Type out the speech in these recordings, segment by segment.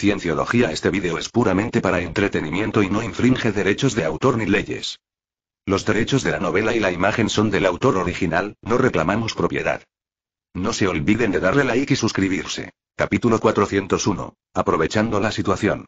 Cienciología Este vídeo es puramente para entretenimiento y no infringe derechos de autor ni leyes. Los derechos de la novela y la imagen son del autor original, no reclamamos propiedad. No se olviden de darle like y suscribirse. Capítulo 401. Aprovechando la situación.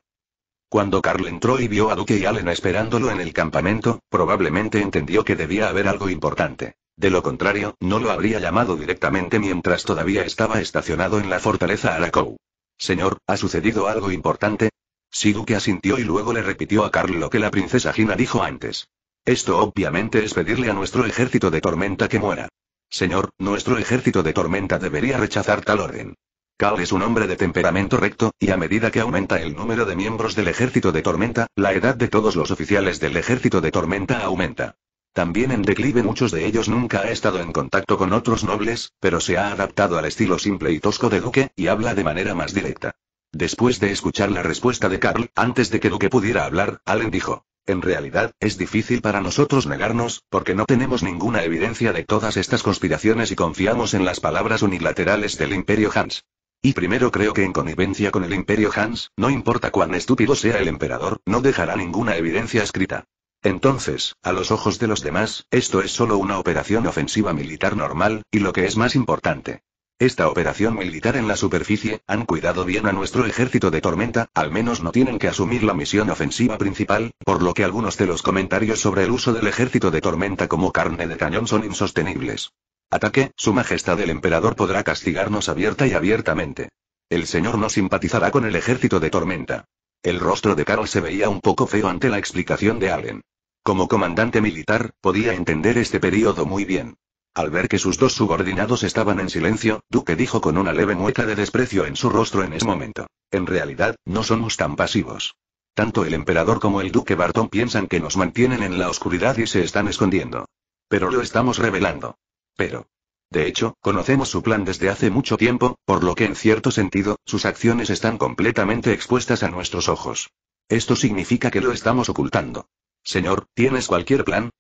Cuando Carl entró y vio a Duque y Allen esperándolo en el campamento, probablemente entendió que debía haber algo importante. De lo contrario, no lo habría llamado directamente mientras todavía estaba estacionado en la fortaleza Arakou. Señor, ¿ha sucedido algo importante? Siduke asintió y luego le repitió a Carl lo que la princesa Gina dijo antes. Esto obviamente es pedirle a nuestro ejército de tormenta que muera. Señor, nuestro ejército de tormenta debería rechazar tal orden. Carl es un hombre de temperamento recto, y a medida que aumenta el número de miembros del ejército de tormenta, la edad de todos los oficiales del ejército de tormenta aumenta. También en declive muchos de ellos nunca ha estado en contacto con otros nobles, pero se ha adaptado al estilo simple y tosco de Duque, y habla de manera más directa. Después de escuchar la respuesta de Carl, antes de que Duque pudiera hablar, Allen dijo, en realidad, es difícil para nosotros negarnos, porque no tenemos ninguna evidencia de todas estas conspiraciones y confiamos en las palabras unilaterales del Imperio Hans. Y primero creo que en connivencia con el Imperio Hans, no importa cuán estúpido sea el emperador, no dejará ninguna evidencia escrita. Entonces, a los ojos de los demás, esto es solo una operación ofensiva militar normal, y lo que es más importante. Esta operación militar en la superficie, han cuidado bien a nuestro ejército de tormenta, al menos no tienen que asumir la misión ofensiva principal, por lo que algunos de los comentarios sobre el uso del ejército de tormenta como carne de cañón son insostenibles. Ataque, Su Majestad el Emperador podrá castigarnos abierta y abiertamente. El Señor no simpatizará con el ejército de tormenta. El rostro de Carl se veía un poco feo ante la explicación de Allen. Como comandante militar, podía entender este periodo muy bien. Al ver que sus dos subordinados estaban en silencio, Duque dijo con una leve mueca de desprecio en su rostro en ese momento. En realidad, no somos tan pasivos. Tanto el emperador como el duque Bartón piensan que nos mantienen en la oscuridad y se están escondiendo. Pero lo estamos revelando. Pero. De hecho, conocemos su plan desde hace mucho tiempo, por lo que en cierto sentido, sus acciones están completamente expuestas a nuestros ojos. Esto significa que lo estamos ocultando. Señor, ¿tienes cualquier plan?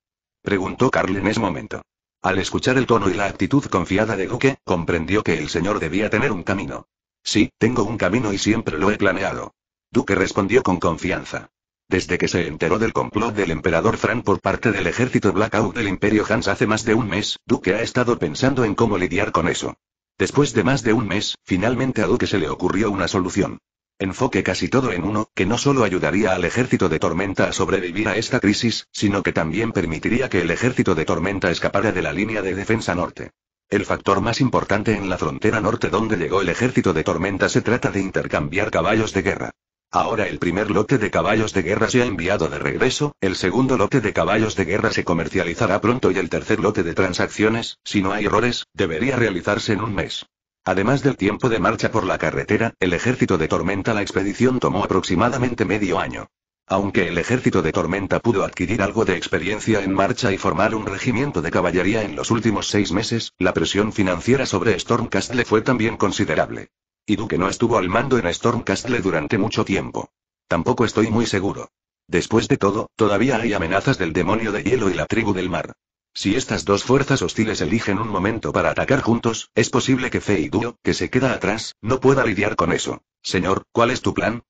preguntó Carl en ese momento. Al escuchar el tono y la actitud confiada de Duque, comprendió que el señor debía tener un camino. Sí, tengo un camino y siempre lo he planeado. Duque respondió con confianza. Desde que se enteró del complot del emperador Fran por parte del ejército Blackout del Imperio Hans hace más de un mes, Duque ha estado pensando en cómo lidiar con eso. Después de más de un mes, finalmente a Duque se le ocurrió una solución enfoque casi todo en uno, que no solo ayudaría al ejército de tormenta a sobrevivir a esta crisis, sino que también permitiría que el ejército de tormenta escapara de la línea de defensa norte. El factor más importante en la frontera norte donde llegó el ejército de tormenta se trata de intercambiar caballos de guerra. Ahora el primer lote de caballos de guerra se ha enviado de regreso, el segundo lote de caballos de guerra se comercializará pronto y el tercer lote de transacciones, si no hay errores, debería realizarse en un mes. Además del tiempo de marcha por la carretera, el ejército de tormenta la expedición tomó aproximadamente medio año. Aunque el ejército de tormenta pudo adquirir algo de experiencia en marcha y formar un regimiento de caballería en los últimos seis meses, la presión financiera sobre Stormcastle fue también considerable. Y Duque no estuvo al mando en Stormcastle durante mucho tiempo. Tampoco estoy muy seguro. Después de todo, todavía hay amenazas del demonio de hielo y la tribu del mar. Si estas dos fuerzas hostiles eligen un momento para atacar juntos, es posible que Feiduo, que se queda atrás, no pueda lidiar con eso. Señor, ¿cuál es tu plan?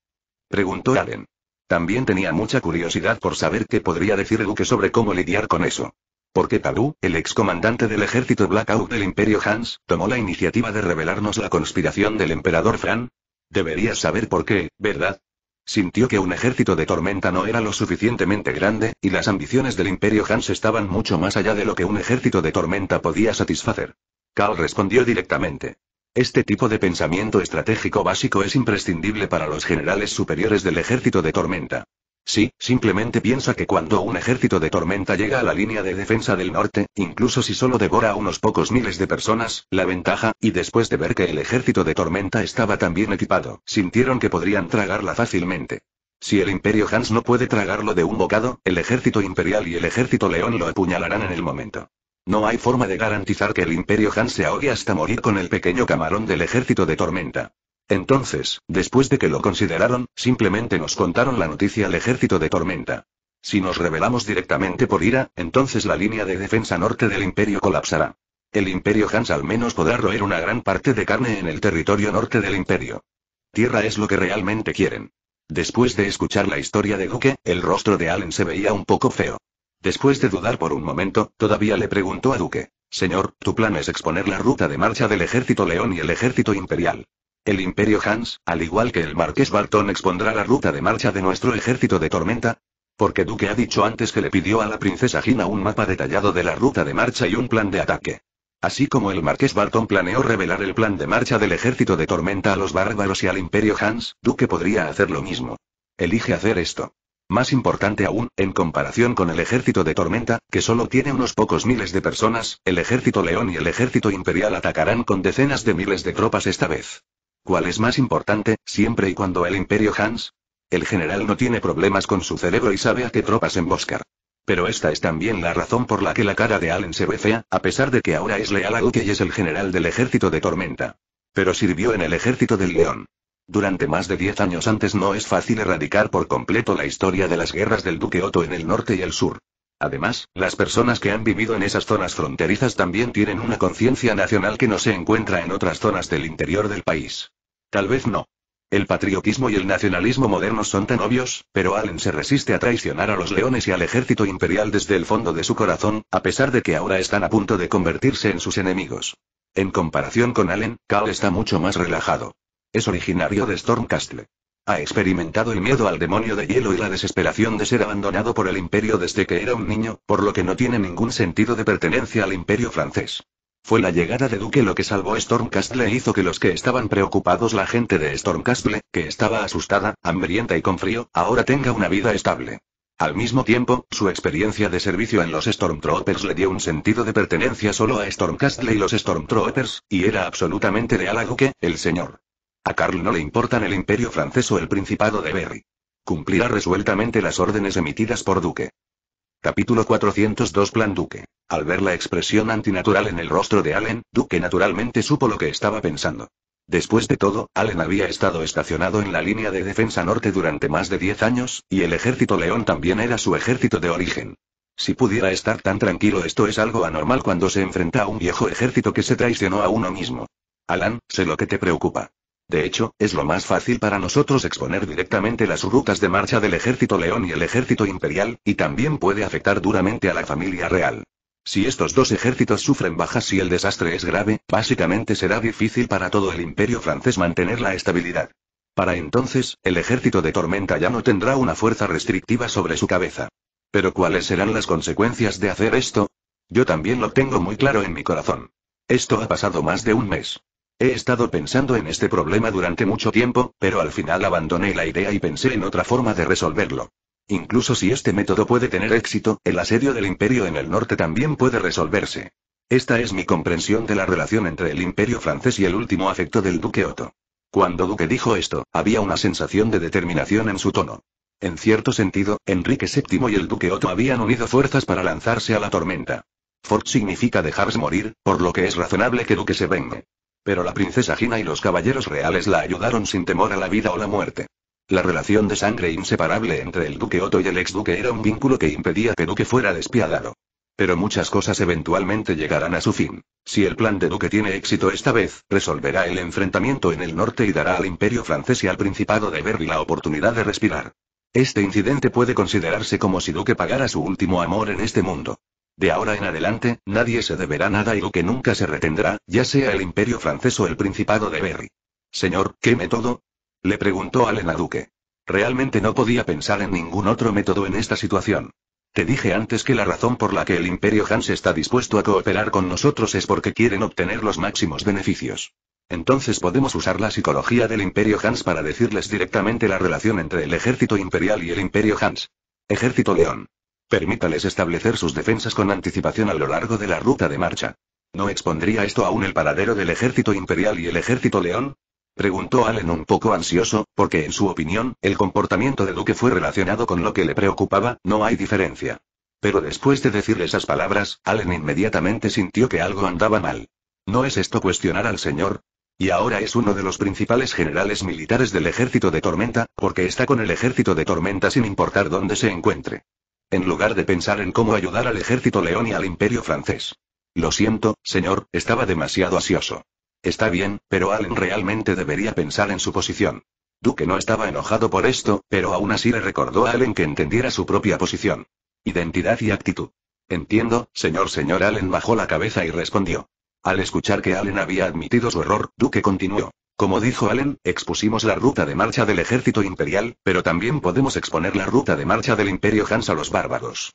Preguntó Allen. También tenía mucha curiosidad por saber qué podría decir el duque sobre cómo lidiar con eso. Porque Pabu, el excomandante del ejército Blackout del Imperio Hans, tomó la iniciativa de revelarnos la conspiración del emperador Fran? Deberías saber por qué, ¿verdad? Sintió que un ejército de tormenta no era lo suficientemente grande, y las ambiciones del Imperio Hans estaban mucho más allá de lo que un ejército de tormenta podía satisfacer. Kal respondió directamente. Este tipo de pensamiento estratégico básico es imprescindible para los generales superiores del ejército de tormenta. Sí, simplemente piensa que cuando un ejército de tormenta llega a la línea de defensa del norte, incluso si solo devora a unos pocos miles de personas, la ventaja, y después de ver que el ejército de tormenta estaba tan bien equipado, sintieron que podrían tragarla fácilmente. Si el imperio Hans no puede tragarlo de un bocado, el ejército imperial y el ejército león lo apuñalarán en el momento. No hay forma de garantizar que el imperio Hans se ahogue hasta morir con el pequeño camarón del ejército de tormenta. Entonces, después de que lo consideraron, simplemente nos contaron la noticia al ejército de Tormenta. Si nos revelamos directamente por ira, entonces la línea de defensa norte del imperio colapsará. El imperio Hans al menos podrá roer una gran parte de carne en el territorio norte del imperio. Tierra es lo que realmente quieren. Después de escuchar la historia de Duque, el rostro de Allen se veía un poco feo. Después de dudar por un momento, todavía le preguntó a Duque, Señor, tu plan es exponer la ruta de marcha del ejército león y el ejército imperial. El Imperio Hans, al igual que el Marqués Barton, expondrá la ruta de marcha de nuestro ejército de tormenta. Porque Duque ha dicho antes que le pidió a la princesa Gina un mapa detallado de la ruta de marcha y un plan de ataque. Así como el Marqués Barton planeó revelar el plan de marcha del ejército de tormenta a los bárbaros y al Imperio Hans, Duque podría hacer lo mismo. Elige hacer esto. Más importante aún, en comparación con el ejército de tormenta, que solo tiene unos pocos miles de personas, el ejército león y el ejército imperial atacarán con decenas de miles de tropas esta vez. ¿Cuál es más importante, siempre y cuando el Imperio Hans? El general no tiene problemas con su cerebro y sabe a qué tropas emboscar. Pero esta es también la razón por la que la cara de Allen se ve fea, a pesar de que ahora es leal a Uke y es el general del ejército de Tormenta. Pero sirvió en el ejército del León. Durante más de diez años antes no es fácil erradicar por completo la historia de las guerras del Duque Otto en el norte y el sur. Además, las personas que han vivido en esas zonas fronterizas también tienen una conciencia nacional que no se encuentra en otras zonas del interior del país. Tal vez no. El patriotismo y el nacionalismo modernos son tan obvios, pero Allen se resiste a traicionar a los leones y al ejército imperial desde el fondo de su corazón, a pesar de que ahora están a punto de convertirse en sus enemigos. En comparación con Allen, Cal está mucho más relajado. Es originario de Stormcastle. Ha experimentado el miedo al demonio de hielo y la desesperación de ser abandonado por el imperio desde que era un niño, por lo que no tiene ningún sentido de pertenencia al imperio francés. Fue la llegada de Duque lo que salvó Stormcastle e hizo que los que estaban preocupados la gente de Stormcastle, que estaba asustada, hambrienta y con frío, ahora tenga una vida estable. Al mismo tiempo, su experiencia de servicio en los Stormtroopers le dio un sentido de pertenencia solo a Stormcastle y los Stormtroopers, y era absolutamente leal a Duque, el señor. A Carl no le importan el imperio francés o el principado de Berry. Cumplirá resueltamente las órdenes emitidas por Duque. Capítulo 402 Plan Duque. Al ver la expresión antinatural en el rostro de Allen, Duque naturalmente supo lo que estaba pensando. Después de todo, Allen había estado estacionado en la línea de defensa norte durante más de 10 años, y el ejército león también era su ejército de origen. Si pudiera estar tan tranquilo esto es algo anormal cuando se enfrenta a un viejo ejército que se traicionó a uno mismo. Alan, sé lo que te preocupa. De hecho, es lo más fácil para nosotros exponer directamente las rutas de marcha del ejército león y el ejército imperial, y también puede afectar duramente a la familia real. Si estos dos ejércitos sufren bajas y el desastre es grave, básicamente será difícil para todo el imperio francés mantener la estabilidad. Para entonces, el ejército de Tormenta ya no tendrá una fuerza restrictiva sobre su cabeza. Pero ¿cuáles serán las consecuencias de hacer esto? Yo también lo tengo muy claro en mi corazón. Esto ha pasado más de un mes. He estado pensando en este problema durante mucho tiempo, pero al final abandoné la idea y pensé en otra forma de resolverlo. Incluso si este método puede tener éxito, el asedio del imperio en el norte también puede resolverse. Esta es mi comprensión de la relación entre el imperio francés y el último afecto del duque Otto. Cuando Duque dijo esto, había una sensación de determinación en su tono. En cierto sentido, Enrique VII y el duque Otto habían unido fuerzas para lanzarse a la tormenta. Fort significa dejarse morir, por lo que es razonable que Duque se venga. Pero la princesa Gina y los caballeros reales la ayudaron sin temor a la vida o la muerte. La relación de sangre inseparable entre el duque Otto y el exduque era un vínculo que impedía que Duque fuera despiadado. Pero muchas cosas eventualmente llegarán a su fin. Si el plan de Duque tiene éxito esta vez, resolverá el enfrentamiento en el norte y dará al imperio francés y al principado de Berry la oportunidad de respirar. Este incidente puede considerarse como si Duque pagara su último amor en este mundo. De ahora en adelante, nadie se deberá nada y lo que nunca se retendrá, ya sea el imperio francés o el principado de Berry. Señor, ¿qué método? Le preguntó Alena Duque. Realmente no podía pensar en ningún otro método en esta situación. Te dije antes que la razón por la que el Imperio Hans está dispuesto a cooperar con nosotros es porque quieren obtener los máximos beneficios. Entonces podemos usar la psicología del Imperio Hans para decirles directamente la relación entre el ejército imperial y el Imperio Hans. Ejército León. Permítales establecer sus defensas con anticipación a lo largo de la ruta de marcha. ¿No expondría esto aún el paradero del ejército imperial y el ejército león? Preguntó Allen un poco ansioso, porque en su opinión, el comportamiento de Duque fue relacionado con lo que le preocupaba, no hay diferencia. Pero después de decir esas palabras, Allen inmediatamente sintió que algo andaba mal. ¿No es esto cuestionar al señor? Y ahora es uno de los principales generales militares del ejército de Tormenta, porque está con el ejército de Tormenta sin importar dónde se encuentre en lugar de pensar en cómo ayudar al ejército león y al imperio francés. Lo siento, señor, estaba demasiado ansioso. Está bien, pero Allen realmente debería pensar en su posición. Duque no estaba enojado por esto, pero aún así le recordó a Allen que entendiera su propia posición. Identidad y actitud. Entiendo, señor. Señor Allen bajó la cabeza y respondió. Al escuchar que Allen había admitido su error, Duque continuó. Como dijo Allen, expusimos la ruta de marcha del ejército imperial, pero también podemos exponer la ruta de marcha del imperio Hans a los bárbaros.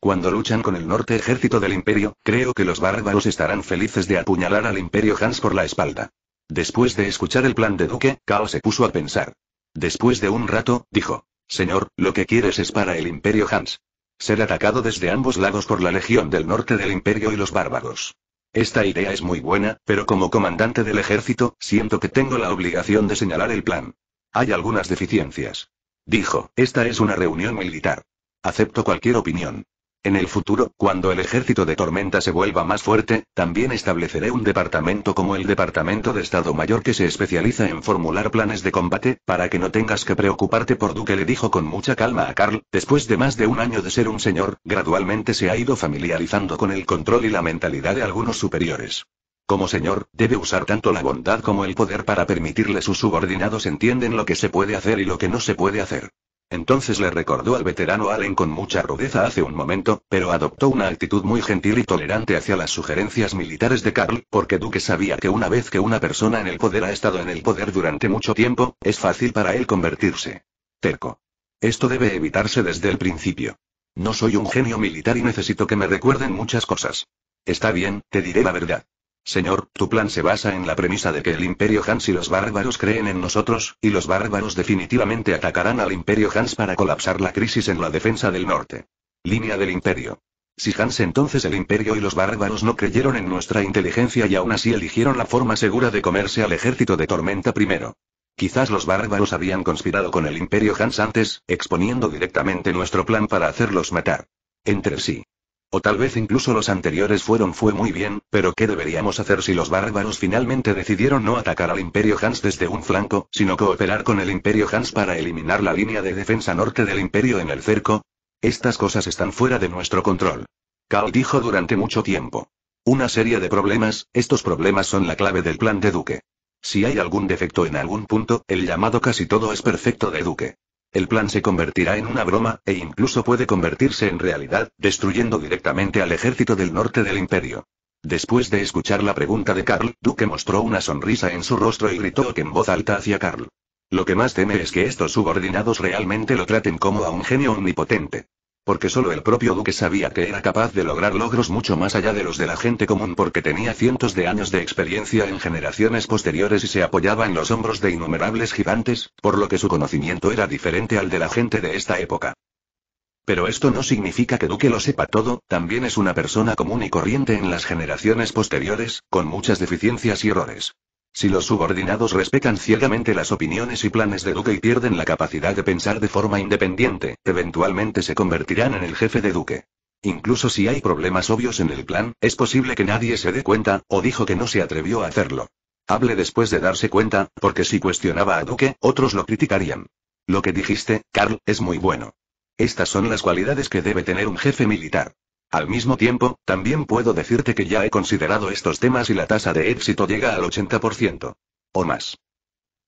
Cuando luchan con el norte ejército del imperio, creo que los bárbaros estarán felices de apuñalar al imperio Hans por la espalda. Después de escuchar el plan de Duque, Kao se puso a pensar. Después de un rato, dijo, Señor, lo que quieres es para el imperio Hans. Ser atacado desde ambos lados por la legión del norte del imperio y los bárbaros. Esta idea es muy buena, pero como comandante del ejército, siento que tengo la obligación de señalar el plan. Hay algunas deficiencias. Dijo, esta es una reunión militar. Acepto cualquier opinión. En el futuro, cuando el ejército de tormenta se vuelva más fuerte, también estableceré un departamento como el Departamento de Estado Mayor que se especializa en formular planes de combate, para que no tengas que preocuparte por Duque le dijo con mucha calma a Carl, después de más de un año de ser un señor, gradualmente se ha ido familiarizando con el control y la mentalidad de algunos superiores. Como señor, debe usar tanto la bondad como el poder para permitirle sus subordinados entienden lo que se puede hacer y lo que no se puede hacer. Entonces le recordó al veterano Allen con mucha rudeza hace un momento, pero adoptó una actitud muy gentil y tolerante hacia las sugerencias militares de Carl, porque Duque sabía que una vez que una persona en el poder ha estado en el poder durante mucho tiempo, es fácil para él convertirse. Terco. Esto debe evitarse desde el principio. No soy un genio militar y necesito que me recuerden muchas cosas. Está bien, te diré la verdad. Señor, tu plan se basa en la premisa de que el Imperio Hans y los bárbaros creen en nosotros, y los bárbaros definitivamente atacarán al Imperio Hans para colapsar la crisis en la defensa del norte. Línea del Imperio. Si Hans entonces el Imperio y los bárbaros no creyeron en nuestra inteligencia y aún así eligieron la forma segura de comerse al ejército de Tormenta primero. Quizás los bárbaros habían conspirado con el Imperio Hans antes, exponiendo directamente nuestro plan para hacerlos matar. Entre sí. O tal vez incluso los anteriores fueron fue muy bien, pero ¿qué deberíamos hacer si los bárbaros finalmente decidieron no atacar al Imperio Hans desde un flanco, sino cooperar con el Imperio Hans para eliminar la línea de defensa norte del Imperio en el cerco? Estas cosas están fuera de nuestro control. Cal dijo durante mucho tiempo. Una serie de problemas, estos problemas son la clave del plan de Duque. Si hay algún defecto en algún punto, el llamado casi todo es perfecto de Duque. El plan se convertirá en una broma, e incluso puede convertirse en realidad, destruyendo directamente al ejército del norte del imperio. Después de escuchar la pregunta de Carl, Duque mostró una sonrisa en su rostro y gritó en voz alta hacia Carl. Lo que más teme es que estos subordinados realmente lo traten como a un genio omnipotente porque solo el propio duque sabía que era capaz de lograr logros mucho más allá de los de la gente común porque tenía cientos de años de experiencia en generaciones posteriores y se apoyaba en los hombros de innumerables gigantes, por lo que su conocimiento era diferente al de la gente de esta época. Pero esto no significa que Duque lo sepa todo, también es una persona común y corriente en las generaciones posteriores, con muchas deficiencias y errores. Si los subordinados respetan ciegamente las opiniones y planes de Duque y pierden la capacidad de pensar de forma independiente, eventualmente se convertirán en el jefe de Duque. Incluso si hay problemas obvios en el plan, es posible que nadie se dé cuenta, o dijo que no se atrevió a hacerlo. Hable después de darse cuenta, porque si cuestionaba a Duque, otros lo criticarían. Lo que dijiste, Carl, es muy bueno. Estas son las cualidades que debe tener un jefe militar. Al mismo tiempo, también puedo decirte que ya he considerado estos temas y la tasa de éxito llega al 80%. O más.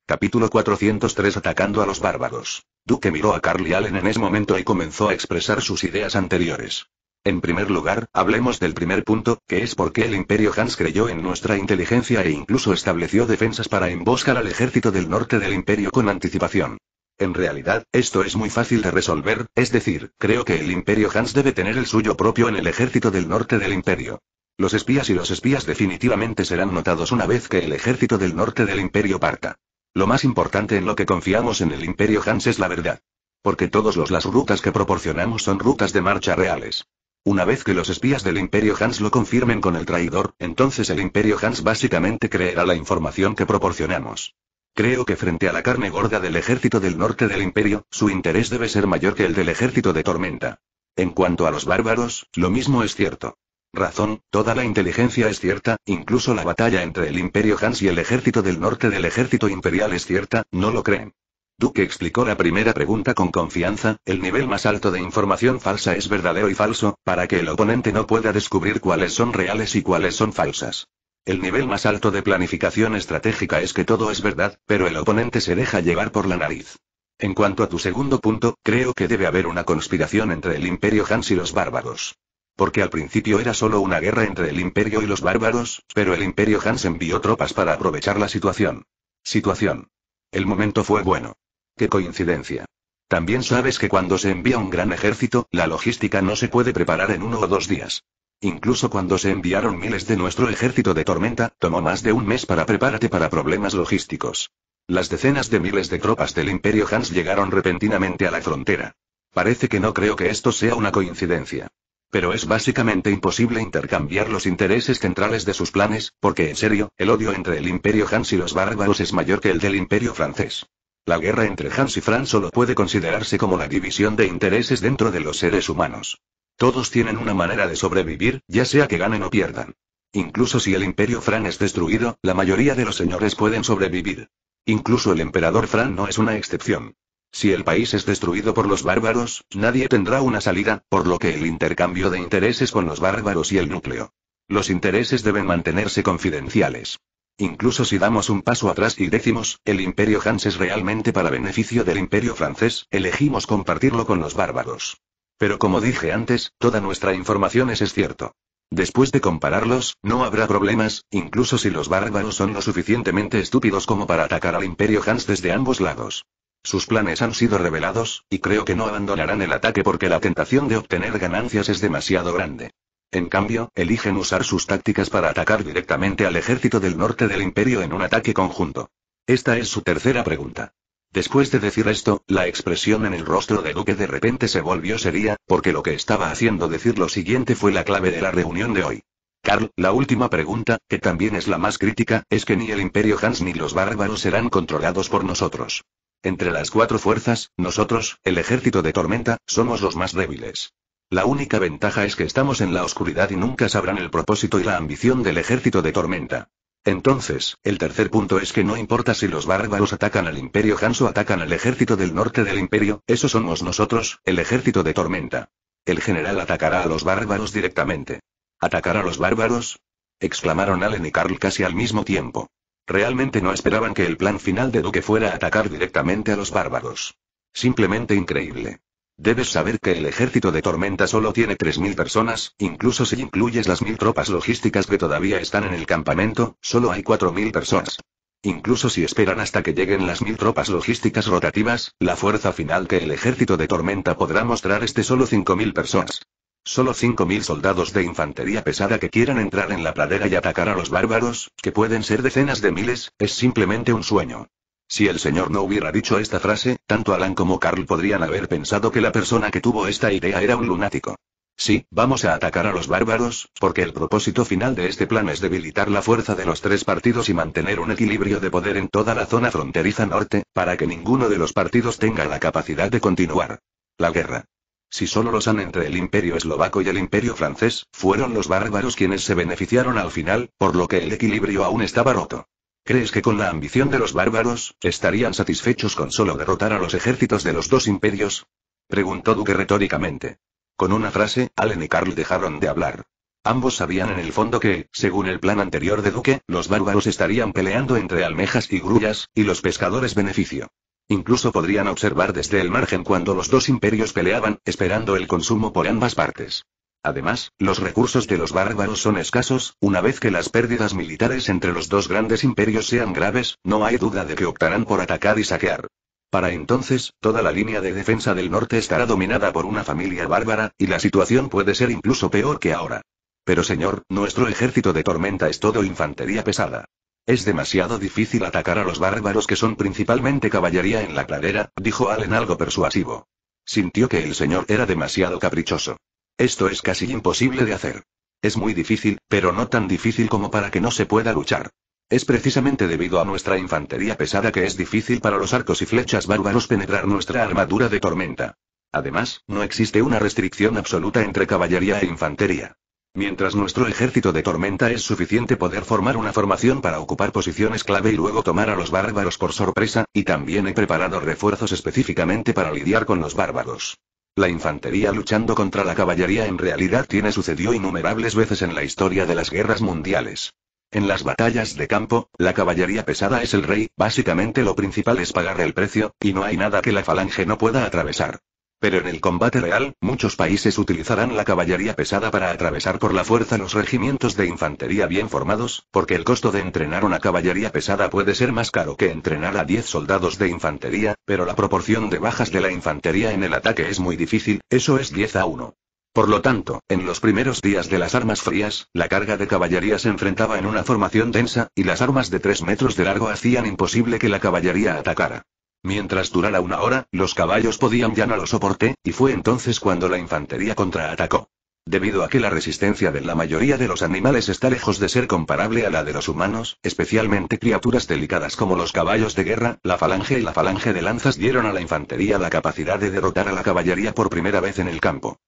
Capítulo 403 Atacando a los bárbaros. Duque miró a Carly Allen en ese momento y comenzó a expresar sus ideas anteriores. En primer lugar, hablemos del primer punto, que es por qué el Imperio Hans creyó en nuestra inteligencia e incluso estableció defensas para emboscar al ejército del norte del Imperio con anticipación. En realidad, esto es muy fácil de resolver, es decir, creo que el Imperio Hans debe tener el suyo propio en el ejército del norte del Imperio. Los espías y los espías definitivamente serán notados una vez que el ejército del norte del Imperio parta. Lo más importante en lo que confiamos en el Imperio Hans es la verdad. Porque todos las rutas que proporcionamos son rutas de marcha reales. Una vez que los espías del Imperio Hans lo confirmen con el traidor, entonces el Imperio Hans básicamente creerá la información que proporcionamos. Creo que frente a la carne gorda del ejército del norte del imperio, su interés debe ser mayor que el del ejército de Tormenta. En cuanto a los bárbaros, lo mismo es cierto. Razón, toda la inteligencia es cierta, incluso la batalla entre el imperio Hans y el ejército del norte del ejército imperial es cierta, no lo creen. Duque explicó la primera pregunta con confianza, el nivel más alto de información falsa es verdadero y falso, para que el oponente no pueda descubrir cuáles son reales y cuáles son falsas. El nivel más alto de planificación estratégica es que todo es verdad, pero el oponente se deja llevar por la nariz. En cuanto a tu segundo punto, creo que debe haber una conspiración entre el imperio Hans y los bárbaros. Porque al principio era solo una guerra entre el imperio y los bárbaros, pero el imperio Hans envió tropas para aprovechar la situación. Situación. El momento fue bueno. Qué coincidencia. También sabes que cuando se envía un gran ejército, la logística no se puede preparar en uno o dos días. Incluso cuando se enviaron miles de nuestro ejército de tormenta, tomó más de un mes para prepararte para problemas logísticos. Las decenas de miles de tropas del Imperio Hans llegaron repentinamente a la frontera. Parece que no creo que esto sea una coincidencia. Pero es básicamente imposible intercambiar los intereses centrales de sus planes, porque en serio, el odio entre el Imperio Hans y los bárbaros es mayor que el del Imperio francés. La guerra entre Hans y Fran solo puede considerarse como la división de intereses dentro de los seres humanos. Todos tienen una manera de sobrevivir, ya sea que ganen o pierdan. Incluso si el imperio Fran es destruido, la mayoría de los señores pueden sobrevivir. Incluso el emperador Fran no es una excepción. Si el país es destruido por los bárbaros, nadie tendrá una salida, por lo que el intercambio de intereses con los bárbaros y el núcleo. Los intereses deben mantenerse confidenciales. Incluso si damos un paso atrás y decimos, el imperio Hans es realmente para beneficio del imperio francés, elegimos compartirlo con los bárbaros. Pero como dije antes, toda nuestra información es, cierto. Después de compararlos, no habrá problemas, incluso si los bárbaros son lo suficientemente estúpidos como para atacar al imperio Hans desde ambos lados. Sus planes han sido revelados, y creo que no abandonarán el ataque porque la tentación de obtener ganancias es demasiado grande. En cambio, eligen usar sus tácticas para atacar directamente al ejército del norte del imperio en un ataque conjunto. Esta es su tercera pregunta. Después de decir esto, la expresión en el rostro de Duque de repente se volvió seria, porque lo que estaba haciendo decir lo siguiente fue la clave de la reunión de hoy. Carl, la última pregunta, que también es la más crítica, es que ni el Imperio Hans ni los bárbaros serán controlados por nosotros. Entre las cuatro fuerzas, nosotros, el ejército de tormenta, somos los más débiles. La única ventaja es que estamos en la oscuridad y nunca sabrán el propósito y la ambición del ejército de tormenta. Entonces, el tercer punto es que no importa si los bárbaros atacan al imperio Hanso atacan al ejército del norte del imperio, eso somos nosotros, el ejército de tormenta. El general atacará a los bárbaros directamente. ¿Atacar a los bárbaros? exclamaron Allen y Carl casi al mismo tiempo. Realmente no esperaban que el plan final de Duque fuera atacar directamente a los bárbaros. Simplemente increíble. Debes saber que el ejército de Tormenta solo tiene 3.000 personas, incluso si incluyes las 1.000 tropas logísticas que todavía están en el campamento, solo hay 4.000 personas. Incluso si esperan hasta que lleguen las 1.000 tropas logísticas rotativas, la fuerza final que el ejército de Tormenta podrá mostrar es de solo 5.000 personas. Solo 5.000 soldados de infantería pesada que quieran entrar en la pradera y atacar a los bárbaros, que pueden ser decenas de miles, es simplemente un sueño. Si el señor no hubiera dicho esta frase, tanto Alan como Carl podrían haber pensado que la persona que tuvo esta idea era un lunático. Sí, vamos a atacar a los bárbaros, porque el propósito final de este plan es debilitar la fuerza de los tres partidos y mantener un equilibrio de poder en toda la zona fronteriza norte, para que ninguno de los partidos tenga la capacidad de continuar. La guerra. Si solo los han entre el imperio eslovaco y el imperio francés, fueron los bárbaros quienes se beneficiaron al final, por lo que el equilibrio aún estaba roto. ¿Crees que con la ambición de los bárbaros, estarían satisfechos con solo derrotar a los ejércitos de los dos imperios? preguntó Duque retóricamente. Con una frase, Allen y Carl dejaron de hablar. Ambos sabían en el fondo que, según el plan anterior de Duque, los bárbaros estarían peleando entre almejas y grullas, y los pescadores beneficio. Incluso podrían observar desde el margen cuando los dos imperios peleaban, esperando el consumo por ambas partes. Además, los recursos de los bárbaros son escasos, una vez que las pérdidas militares entre los dos grandes imperios sean graves, no hay duda de que optarán por atacar y saquear. Para entonces, toda la línea de defensa del norte estará dominada por una familia bárbara, y la situación puede ser incluso peor que ahora. Pero señor, nuestro ejército de tormenta es todo infantería pesada. Es demasiado difícil atacar a los bárbaros que son principalmente caballería en la pradera, dijo Allen algo persuasivo. Sintió que el señor era demasiado caprichoso. Esto es casi imposible de hacer. Es muy difícil, pero no tan difícil como para que no se pueda luchar. Es precisamente debido a nuestra infantería pesada que es difícil para los arcos y flechas bárbaros penetrar nuestra armadura de tormenta. Además, no existe una restricción absoluta entre caballería e infantería. Mientras nuestro ejército de tormenta es suficiente poder formar una formación para ocupar posiciones clave y luego tomar a los bárbaros por sorpresa, y también he preparado refuerzos específicamente para lidiar con los bárbaros. La infantería luchando contra la caballería en realidad tiene sucedido innumerables veces en la historia de las guerras mundiales. En las batallas de campo, la caballería pesada es el rey, básicamente lo principal es pagar el precio, y no hay nada que la falange no pueda atravesar. Pero en el combate real, muchos países utilizarán la caballería pesada para atravesar por la fuerza los regimientos de infantería bien formados, porque el costo de entrenar una caballería pesada puede ser más caro que entrenar a 10 soldados de infantería, pero la proporción de bajas de la infantería en el ataque es muy difícil, eso es 10 a 1. Por lo tanto, en los primeros días de las armas frías, la carga de caballería se enfrentaba en una formación densa, y las armas de 3 metros de largo hacían imposible que la caballería atacara. Mientras durara una hora, los caballos podían ya no lo soporté, y fue entonces cuando la infantería contraatacó. Debido a que la resistencia de la mayoría de los animales está lejos de ser comparable a la de los humanos, especialmente criaturas delicadas como los caballos de guerra, la falange y la falange de lanzas dieron a la infantería la capacidad de derrotar a la caballería por primera vez en el campo.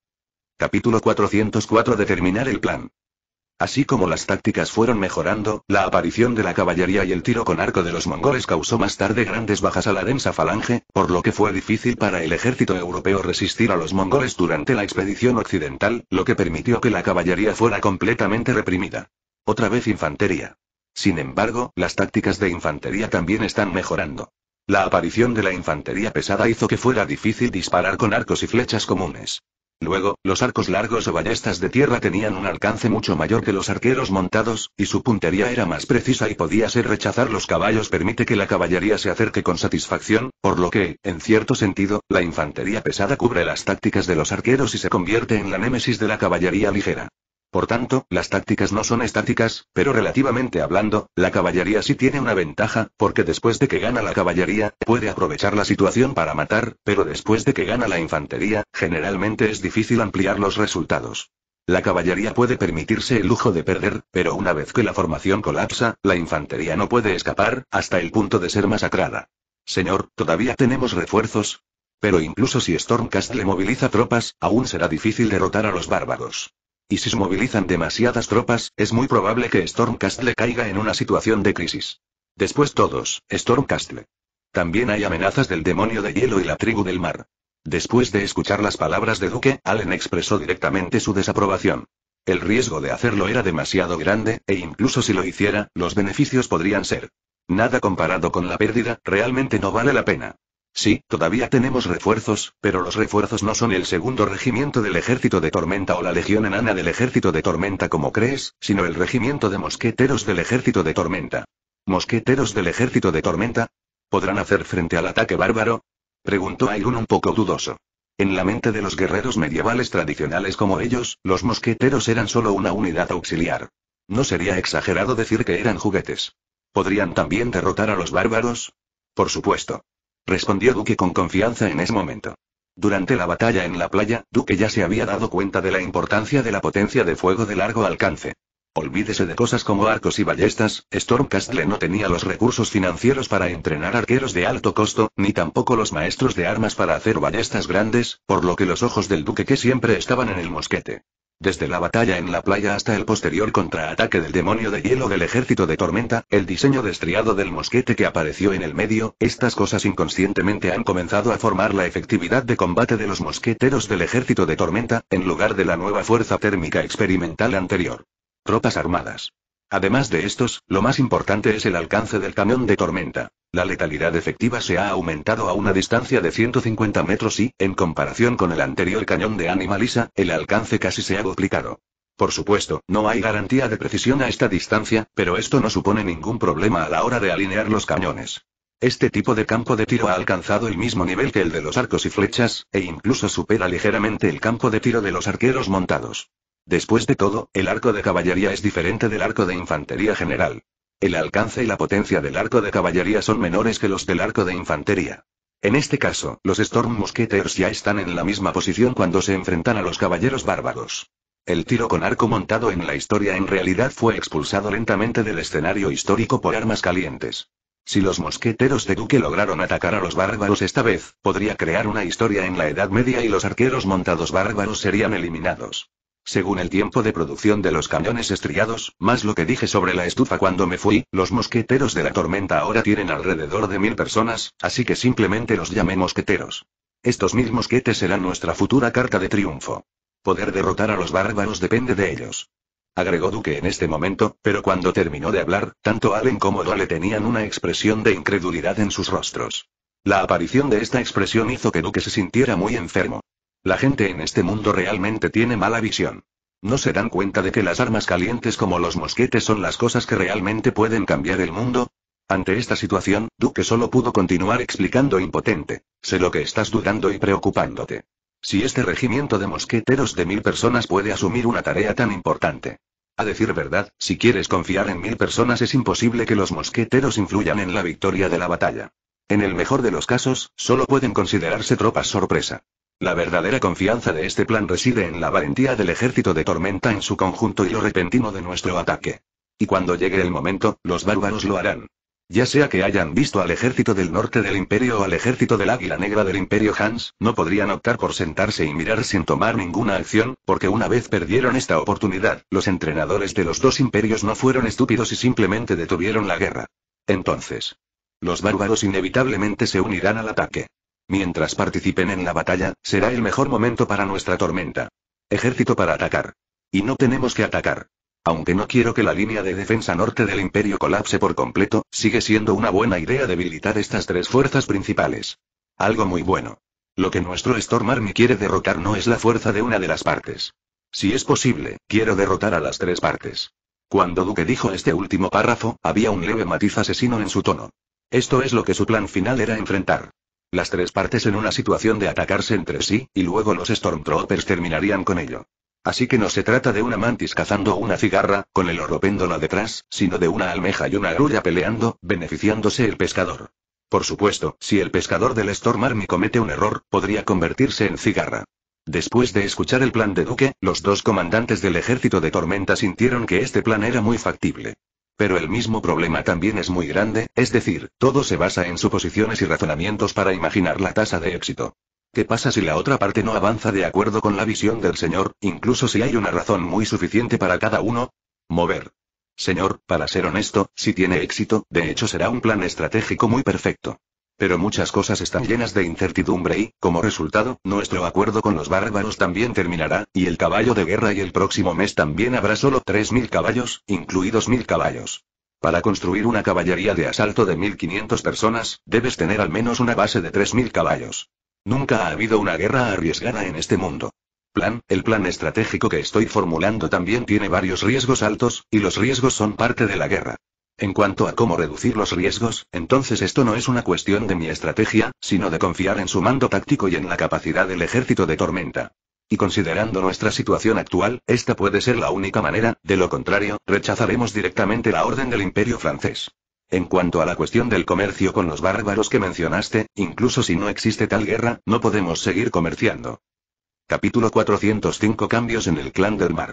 Capítulo 404 Determinar el plan. Así como las tácticas fueron mejorando, la aparición de la caballería y el tiro con arco de los mongoles causó más tarde grandes bajas a la densa falange, por lo que fue difícil para el ejército europeo resistir a los mongoles durante la expedición occidental, lo que permitió que la caballería fuera completamente reprimida. Otra vez infantería. Sin embargo, las tácticas de infantería también están mejorando. La aparición de la infantería pesada hizo que fuera difícil disparar con arcos y flechas comunes. Luego, los arcos largos o ballestas de tierra tenían un alcance mucho mayor que los arqueros montados, y su puntería era más precisa y podía ser rechazar los caballos permite que la caballería se acerque con satisfacción, por lo que, en cierto sentido, la infantería pesada cubre las tácticas de los arqueros y se convierte en la némesis de la caballería ligera. Por tanto, las tácticas no son estáticas, pero relativamente hablando, la caballería sí tiene una ventaja, porque después de que gana la caballería, puede aprovechar la situación para matar, pero después de que gana la infantería, generalmente es difícil ampliar los resultados. La caballería puede permitirse el lujo de perder, pero una vez que la formación colapsa, la infantería no puede escapar, hasta el punto de ser masacrada. Señor, todavía tenemos refuerzos. Pero incluso si Stormcast le moviliza tropas, aún será difícil derrotar a los bárbaros. Y si se movilizan demasiadas tropas, es muy probable que Stormcastle caiga en una situación de crisis. Después todos, Stormcastle. También hay amenazas del demonio de hielo y la tribu del mar. Después de escuchar las palabras de Duque, Allen expresó directamente su desaprobación. El riesgo de hacerlo era demasiado grande, e incluso si lo hiciera, los beneficios podrían ser. Nada comparado con la pérdida, realmente no vale la pena. Sí, todavía tenemos refuerzos, pero los refuerzos no son el segundo regimiento del ejército de tormenta o la legión enana del ejército de tormenta como crees, sino el regimiento de mosqueteros del ejército de tormenta. ¿Mosqueteros del ejército de tormenta? ¿Podrán hacer frente al ataque bárbaro? Preguntó Ailun un poco dudoso. En la mente de los guerreros medievales tradicionales como ellos, los mosqueteros eran solo una unidad auxiliar. No sería exagerado decir que eran juguetes. ¿Podrían también derrotar a los bárbaros? Por supuesto respondió Duque con confianza en ese momento. Durante la batalla en la playa, Duque ya se había dado cuenta de la importancia de la potencia de fuego de largo alcance. Olvídese de cosas como arcos y ballestas, Stormcastle no tenía los recursos financieros para entrenar arqueros de alto costo, ni tampoco los maestros de armas para hacer ballestas grandes, por lo que los ojos del duque que siempre estaban en el mosquete. Desde la batalla en la playa hasta el posterior contraataque del demonio de hielo del ejército de tormenta, el diseño destriado del mosquete que apareció en el medio, estas cosas inconscientemente han comenzado a formar la efectividad de combate de los mosqueteros del ejército de tormenta, en lugar de la nueva fuerza térmica experimental anterior. Tropas armadas. Además de estos, lo más importante es el alcance del cañón de tormenta. La letalidad efectiva se ha aumentado a una distancia de 150 metros y, en comparación con el anterior cañón de Animalisa, el alcance casi se ha duplicado. Por supuesto, no hay garantía de precisión a esta distancia, pero esto no supone ningún problema a la hora de alinear los cañones. Este tipo de campo de tiro ha alcanzado el mismo nivel que el de los arcos y flechas, e incluso supera ligeramente el campo de tiro de los arqueros montados. Después de todo, el arco de caballería es diferente del arco de infantería general. El alcance y la potencia del arco de caballería son menores que los del arco de infantería. En este caso, los Storm Musketeers ya están en la misma posición cuando se enfrentan a los caballeros bárbaros. El tiro con arco montado en la historia en realidad fue expulsado lentamente del escenario histórico por armas calientes. Si los mosqueteros de Duque lograron atacar a los bárbaros esta vez, podría crear una historia en la Edad Media y los arqueros montados bárbaros serían eliminados. Según el tiempo de producción de los cañones estriados, más lo que dije sobre la estufa cuando me fui, los mosqueteros de la tormenta ahora tienen alrededor de mil personas, así que simplemente los llamé mosqueteros. Estos mil mosquetes serán nuestra futura carta de triunfo. Poder derrotar a los bárbaros depende de ellos. Agregó Duque en este momento, pero cuando terminó de hablar, tanto Allen como Dole tenían una expresión de incredulidad en sus rostros. La aparición de esta expresión hizo que Duque se sintiera muy enfermo. La gente en este mundo realmente tiene mala visión. No se dan cuenta de que las armas calientes como los mosquetes son las cosas que realmente pueden cambiar el mundo. Ante esta situación, Duque solo pudo continuar explicando impotente. Sé lo que estás dudando y preocupándote. Si este regimiento de mosqueteros de mil personas puede asumir una tarea tan importante. A decir verdad, si quieres confiar en mil personas es imposible que los mosqueteros influyan en la victoria de la batalla. En el mejor de los casos, solo pueden considerarse tropas sorpresa. La verdadera confianza de este plan reside en la valentía del ejército de Tormenta en su conjunto y lo repentino de nuestro ataque. Y cuando llegue el momento, los bárbaros lo harán. Ya sea que hayan visto al ejército del norte del imperio o al ejército del águila negra del imperio Hans, no podrían optar por sentarse y mirar sin tomar ninguna acción, porque una vez perdieron esta oportunidad, los entrenadores de los dos imperios no fueron estúpidos y simplemente detuvieron la guerra. Entonces, los bárbaros inevitablemente se unirán al ataque. Mientras participen en la batalla, será el mejor momento para nuestra tormenta. Ejército para atacar. Y no tenemos que atacar. Aunque no quiero que la línea de defensa norte del imperio colapse por completo, sigue siendo una buena idea debilitar estas tres fuerzas principales. Algo muy bueno. Lo que nuestro Storm Army quiere derrotar no es la fuerza de una de las partes. Si es posible, quiero derrotar a las tres partes. Cuando Duque dijo este último párrafo, había un leve matiz asesino en su tono. Esto es lo que su plan final era enfrentar. Las tres partes en una situación de atacarse entre sí, y luego los Stormtroopers terminarían con ello. Así que no se trata de una mantis cazando una cigarra, con el oropéndola detrás, sino de una almeja y una grulla peleando, beneficiándose el pescador. Por supuesto, si el pescador del Storm Army comete un error, podría convertirse en cigarra. Después de escuchar el plan de Duque, los dos comandantes del ejército de Tormenta sintieron que este plan era muy factible. Pero el mismo problema también es muy grande, es decir, todo se basa en suposiciones y razonamientos para imaginar la tasa de éxito. ¿Qué pasa si la otra parte no avanza de acuerdo con la visión del Señor, incluso si hay una razón muy suficiente para cada uno? Mover. Señor, para ser honesto, si tiene éxito, de hecho será un plan estratégico muy perfecto. Pero muchas cosas están llenas de incertidumbre y, como resultado, nuestro acuerdo con los bárbaros también terminará, y el caballo de guerra y el próximo mes también habrá solo 3.000 caballos, incluidos 1.000 caballos. Para construir una caballería de asalto de 1.500 personas, debes tener al menos una base de 3.000 caballos. Nunca ha habido una guerra arriesgada en este mundo. Plan, el plan estratégico que estoy formulando también tiene varios riesgos altos, y los riesgos son parte de la guerra. En cuanto a cómo reducir los riesgos, entonces esto no es una cuestión de mi estrategia, sino de confiar en su mando táctico y en la capacidad del ejército de tormenta. Y considerando nuestra situación actual, esta puede ser la única manera, de lo contrario, rechazaremos directamente la orden del imperio francés. En cuanto a la cuestión del comercio con los bárbaros que mencionaste, incluso si no existe tal guerra, no podemos seguir comerciando. Capítulo 405 Cambios en el clan del mar.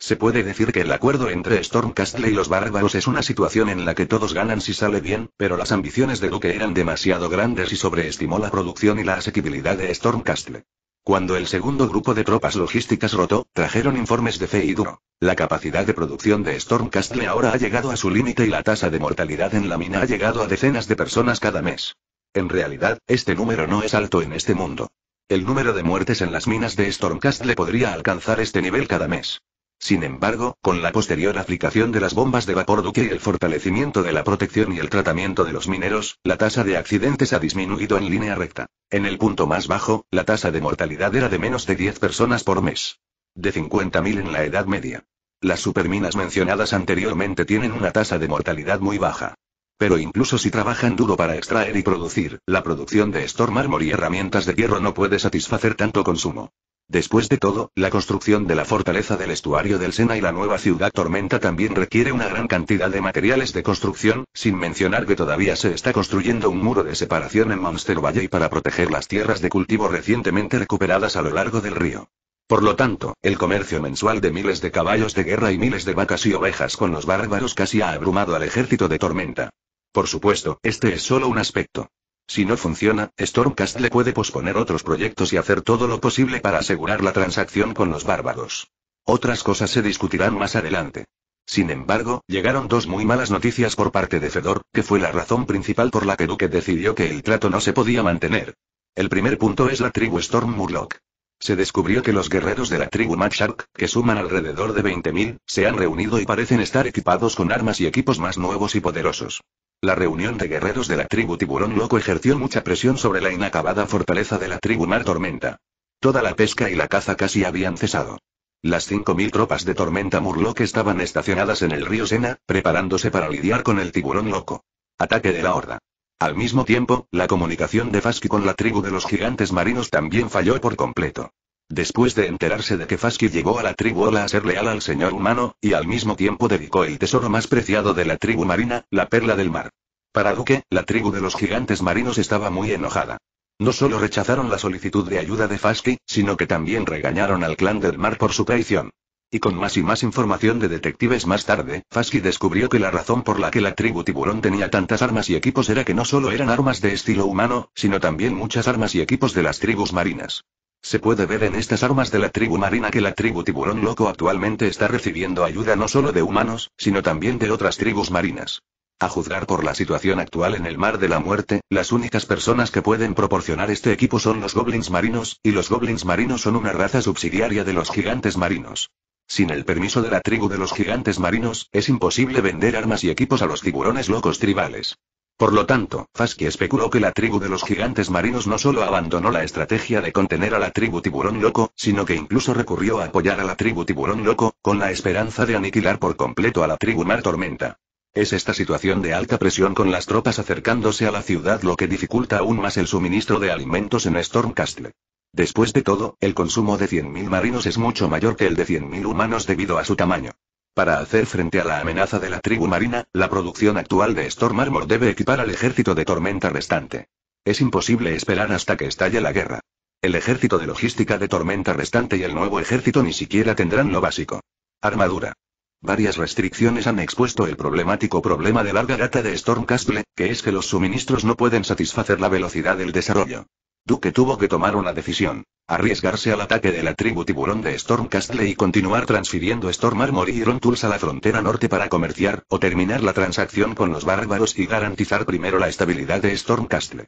Se puede decir que el acuerdo entre Stormcastle y los bárbaros es una situación en la que todos ganan si sale bien, pero las ambiciones de Duque eran demasiado grandes y sobreestimó la producción y la asequibilidad de Stormcastle. Cuando el segundo grupo de tropas logísticas rotó, trajeron informes de fe y duro. La capacidad de producción de Stormcastle ahora ha llegado a su límite y la tasa de mortalidad en la mina ha llegado a decenas de personas cada mes. En realidad, este número no es alto en este mundo. El número de muertes en las minas de Stormcastle podría alcanzar este nivel cada mes. Sin embargo, con la posterior aplicación de las bombas de vapor Duque y el fortalecimiento de la protección y el tratamiento de los mineros, la tasa de accidentes ha disminuido en línea recta. En el punto más bajo, la tasa de mortalidad era de menos de 10 personas por mes. De 50.000 en la Edad Media. Las superminas mencionadas anteriormente tienen una tasa de mortalidad muy baja. Pero incluso si trabajan duro para extraer y producir, la producción de Storm mármol y herramientas de hierro no puede satisfacer tanto consumo. Después de todo, la construcción de la fortaleza del estuario del Sena y la nueva ciudad tormenta también requiere una gran cantidad de materiales de construcción, sin mencionar que todavía se está construyendo un muro de separación en Monster Valley para proteger las tierras de cultivo recientemente recuperadas a lo largo del río. Por lo tanto, el comercio mensual de miles de caballos de guerra y miles de vacas y ovejas con los bárbaros casi ha abrumado al ejército de tormenta. Por supuesto, este es solo un aspecto. Si no funciona, Stormcast le puede posponer otros proyectos y hacer todo lo posible para asegurar la transacción con los bárbaros. Otras cosas se discutirán más adelante. Sin embargo, llegaron dos muy malas noticias por parte de Fedor, que fue la razón principal por la que Duque decidió que el trato no se podía mantener. El primer punto es la tribu Storm Murloc. Se descubrió que los guerreros de la tribu Shark, que suman alrededor de 20.000, se han reunido y parecen estar equipados con armas y equipos más nuevos y poderosos. La reunión de guerreros de la tribu Tiburón Loco ejerció mucha presión sobre la inacabada fortaleza de la tribu Mar Tormenta. Toda la pesca y la caza casi habían cesado. Las 5.000 tropas de Tormenta Murloc estaban estacionadas en el río Sena, preparándose para lidiar con el tiburón loco. Ataque de la horda. Al mismo tiempo, la comunicación de Fasky con la tribu de los gigantes marinos también falló por completo. Después de enterarse de que Fasky llegó a la tribu Ola a ser leal al señor humano, y al mismo tiempo dedicó el tesoro más preciado de la tribu marina, la perla del mar. Para Duque, la tribu de los gigantes marinos estaba muy enojada. No solo rechazaron la solicitud de ayuda de Fasky, sino que también regañaron al clan del mar por su traición. Y con más y más información de detectives más tarde, Faski descubrió que la razón por la que la tribu tiburón tenía tantas armas y equipos era que no solo eran armas de estilo humano, sino también muchas armas y equipos de las tribus marinas. Se puede ver en estas armas de la tribu marina que la tribu tiburón loco actualmente está recibiendo ayuda no solo de humanos, sino también de otras tribus marinas. A juzgar por la situación actual en el Mar de la Muerte, las únicas personas que pueden proporcionar este equipo son los goblins marinos, y los goblins marinos son una raza subsidiaria de los gigantes marinos. Sin el permiso de la tribu de los gigantes marinos, es imposible vender armas y equipos a los tiburones locos tribales. Por lo tanto, Faski especuló que la tribu de los gigantes marinos no solo abandonó la estrategia de contener a la tribu tiburón loco, sino que incluso recurrió a apoyar a la tribu tiburón loco, con la esperanza de aniquilar por completo a la tribu mar tormenta. Es esta situación de alta presión con las tropas acercándose a la ciudad lo que dificulta aún más el suministro de alimentos en Stormcastle. Después de todo, el consumo de 100.000 marinos es mucho mayor que el de 100.000 humanos debido a su tamaño. Para hacer frente a la amenaza de la tribu marina, la producción actual de Storm Armor debe equipar al ejército de tormenta restante. Es imposible esperar hasta que estalle la guerra. El ejército de logística de tormenta restante y el nuevo ejército ni siquiera tendrán lo básico. Armadura. Varias restricciones han expuesto el problemático problema de larga data de Stormcastle, que es que los suministros no pueden satisfacer la velocidad del desarrollo. Duque tuvo que tomar una decisión. Arriesgarse al ataque de la tribu tiburón de Stormcastle y continuar transfiriendo Storm Armor y Iron Tools a la frontera norte para comerciar, o terminar la transacción con los bárbaros y garantizar primero la estabilidad de Stormcastle.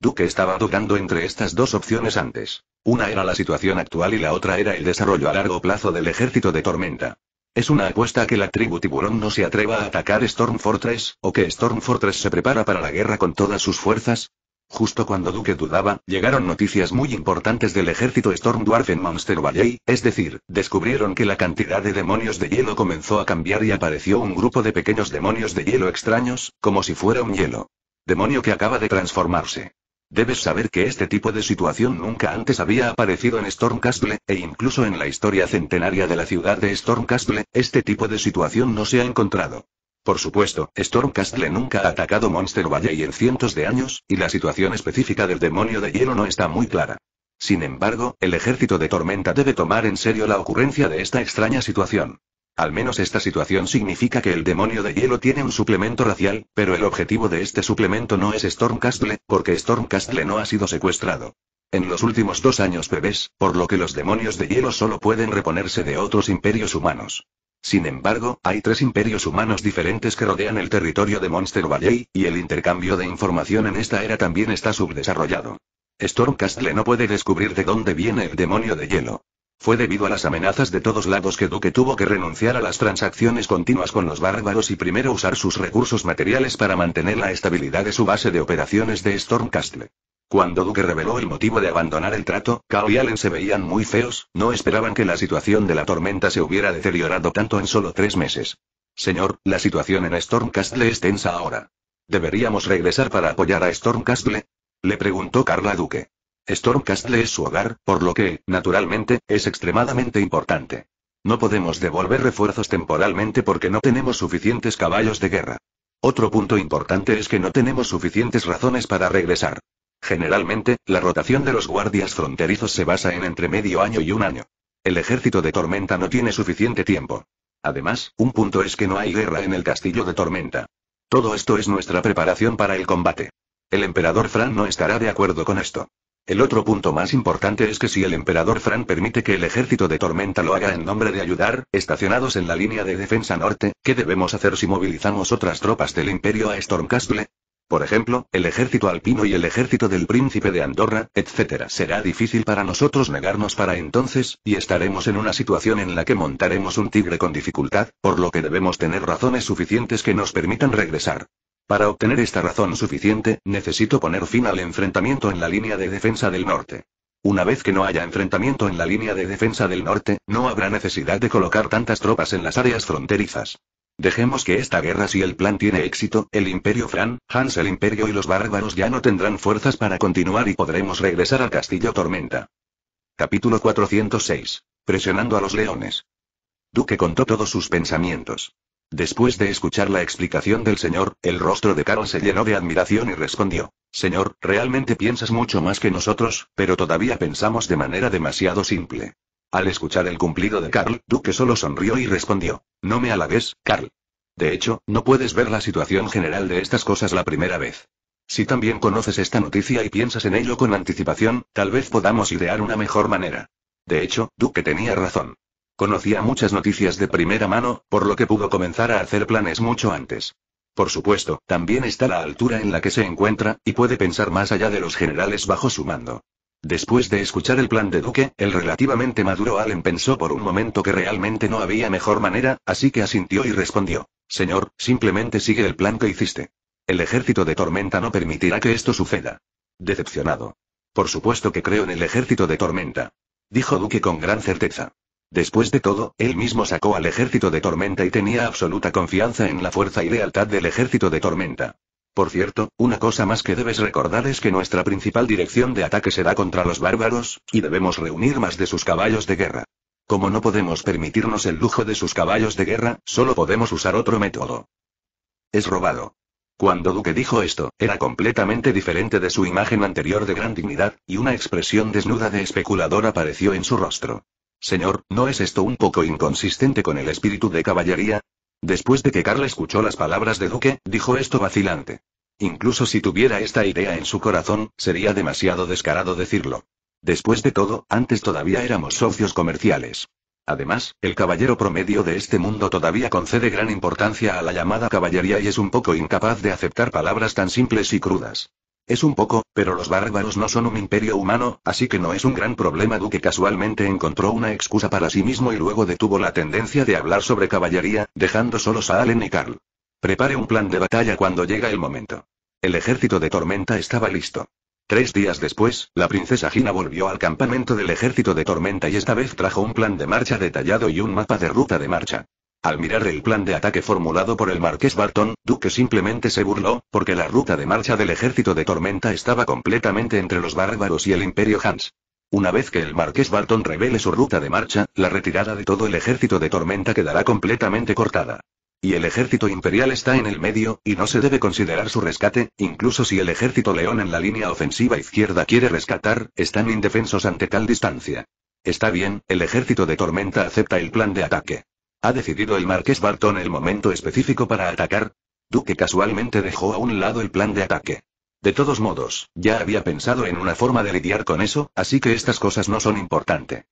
Duque estaba dudando entre estas dos opciones antes. Una era la situación actual y la otra era el desarrollo a largo plazo del ejército de Tormenta. Es una apuesta que la tribu tiburón no se atreva a atacar Storm o que Storm se prepara para la guerra con todas sus fuerzas, Justo cuando Duque dudaba, llegaron noticias muy importantes del ejército Storm en Monster Valley, es decir, descubrieron que la cantidad de demonios de hielo comenzó a cambiar y apareció un grupo de pequeños demonios de hielo extraños, como si fuera un hielo. Demonio que acaba de transformarse. Debes saber que este tipo de situación nunca antes había aparecido en Stormcastle, e incluso en la historia centenaria de la ciudad de Stormcastle, este tipo de situación no se ha encontrado. Por supuesto, Stormcastle nunca ha atacado Monster Valley en cientos de años, y la situación específica del demonio de hielo no está muy clara. Sin embargo, el ejército de tormenta debe tomar en serio la ocurrencia de esta extraña situación. Al menos esta situación significa que el demonio de hielo tiene un suplemento racial, pero el objetivo de este suplemento no es Stormcastle, porque Stormcastle no ha sido secuestrado. En los últimos dos años bebés, por lo que los demonios de hielo solo pueden reponerse de otros imperios humanos. Sin embargo, hay tres imperios humanos diferentes que rodean el territorio de Monster Valley, y el intercambio de información en esta era también está subdesarrollado. Stormcastle no puede descubrir de dónde viene el demonio de hielo. Fue debido a las amenazas de todos lados que Duque tuvo que renunciar a las transacciones continuas con los bárbaros y primero usar sus recursos materiales para mantener la estabilidad de su base de operaciones de Stormcastle. Cuando Duque reveló el motivo de abandonar el trato, Kao y Allen se veían muy feos, no esperaban que la situación de la tormenta se hubiera deteriorado tanto en solo tres meses. Señor, la situación en Stormcastle es tensa ahora. ¿Deberíamos regresar para apoyar a Stormcastle? Le preguntó Carla Duque. Stormcastle es su hogar, por lo que, naturalmente, es extremadamente importante. No podemos devolver refuerzos temporalmente porque no tenemos suficientes caballos de guerra. Otro punto importante es que no tenemos suficientes razones para regresar. Generalmente, la rotación de los guardias fronterizos se basa en entre medio año y un año. El ejército de Tormenta no tiene suficiente tiempo. Además, un punto es que no hay guerra en el castillo de Tormenta. Todo esto es nuestra preparación para el combate. El emperador Fran no estará de acuerdo con esto. El otro punto más importante es que si el emperador Fran permite que el ejército de Tormenta lo haga en nombre de ayudar, estacionados en la línea de defensa norte, ¿qué debemos hacer si movilizamos otras tropas del imperio a Stormcastle? Por ejemplo, el ejército alpino y el ejército del príncipe de Andorra, etc. Será difícil para nosotros negarnos para entonces, y estaremos en una situación en la que montaremos un tigre con dificultad, por lo que debemos tener razones suficientes que nos permitan regresar. Para obtener esta razón suficiente, necesito poner fin al enfrentamiento en la línea de defensa del norte. Una vez que no haya enfrentamiento en la línea de defensa del norte, no habrá necesidad de colocar tantas tropas en las áreas fronterizas. Dejemos que esta guerra si el plan tiene éxito, el imperio Fran, Hans el imperio y los bárbaros ya no tendrán fuerzas para continuar y podremos regresar al castillo Tormenta. Capítulo 406. Presionando a los leones. Duque contó todos sus pensamientos. Después de escuchar la explicación del señor, el rostro de Carl se llenó de admiración y respondió, Señor, realmente piensas mucho más que nosotros, pero todavía pensamos de manera demasiado simple. Al escuchar el cumplido de Carl, Duque solo sonrió y respondió. No me alagues, Carl. De hecho, no puedes ver la situación general de estas cosas la primera vez. Si también conoces esta noticia y piensas en ello con anticipación, tal vez podamos idear una mejor manera. De hecho, Duque tenía razón. Conocía muchas noticias de primera mano, por lo que pudo comenzar a hacer planes mucho antes. Por supuesto, también está la altura en la que se encuentra, y puede pensar más allá de los generales bajo su mando. Después de escuchar el plan de Duque, el relativamente maduro Allen pensó por un momento que realmente no había mejor manera, así que asintió y respondió. Señor, simplemente sigue el plan que hiciste. El ejército de tormenta no permitirá que esto suceda. Decepcionado. Por supuesto que creo en el ejército de tormenta. Dijo Duque con gran certeza. Después de todo, él mismo sacó al ejército de tormenta y tenía absoluta confianza en la fuerza y lealtad del ejército de tormenta. Por cierto, una cosa más que debes recordar es que nuestra principal dirección de ataque será contra los bárbaros, y debemos reunir más de sus caballos de guerra. Como no podemos permitirnos el lujo de sus caballos de guerra, solo podemos usar otro método. Es robado. Cuando Duque dijo esto, era completamente diferente de su imagen anterior de gran dignidad, y una expresión desnuda de especulador apareció en su rostro. Señor, ¿no es esto un poco inconsistente con el espíritu de caballería? Después de que Carla escuchó las palabras de Duque, dijo esto vacilante. Incluso si tuviera esta idea en su corazón, sería demasiado descarado decirlo. Después de todo, antes todavía éramos socios comerciales. Además, el caballero promedio de este mundo todavía concede gran importancia a la llamada caballería y es un poco incapaz de aceptar palabras tan simples y crudas. Es un poco, pero los bárbaros no son un imperio humano, así que no es un gran problema. Duque casualmente encontró una excusa para sí mismo y luego detuvo la tendencia de hablar sobre caballería, dejando solos a Allen y Carl. Prepare un plan de batalla cuando llega el momento. El ejército de Tormenta estaba listo. Tres días después, la princesa Gina volvió al campamento del ejército de Tormenta y esta vez trajo un plan de marcha detallado y un mapa de ruta de marcha. Al mirar el plan de ataque formulado por el marqués Barton, Duque simplemente se burló, porque la ruta de marcha del ejército de Tormenta estaba completamente entre los bárbaros y el imperio Hans. Una vez que el marqués Barton revele su ruta de marcha, la retirada de todo el ejército de Tormenta quedará completamente cortada. Y el ejército imperial está en el medio, y no se debe considerar su rescate, incluso si el ejército león en la línea ofensiva izquierda quiere rescatar, están indefensos ante tal distancia. Está bien, el ejército de Tormenta acepta el plan de ataque. ¿Ha decidido el marqués Barton el momento específico para atacar? Duque casualmente dejó a un lado el plan de ataque. De todos modos, ya había pensado en una forma de lidiar con eso, así que estas cosas no son importantes.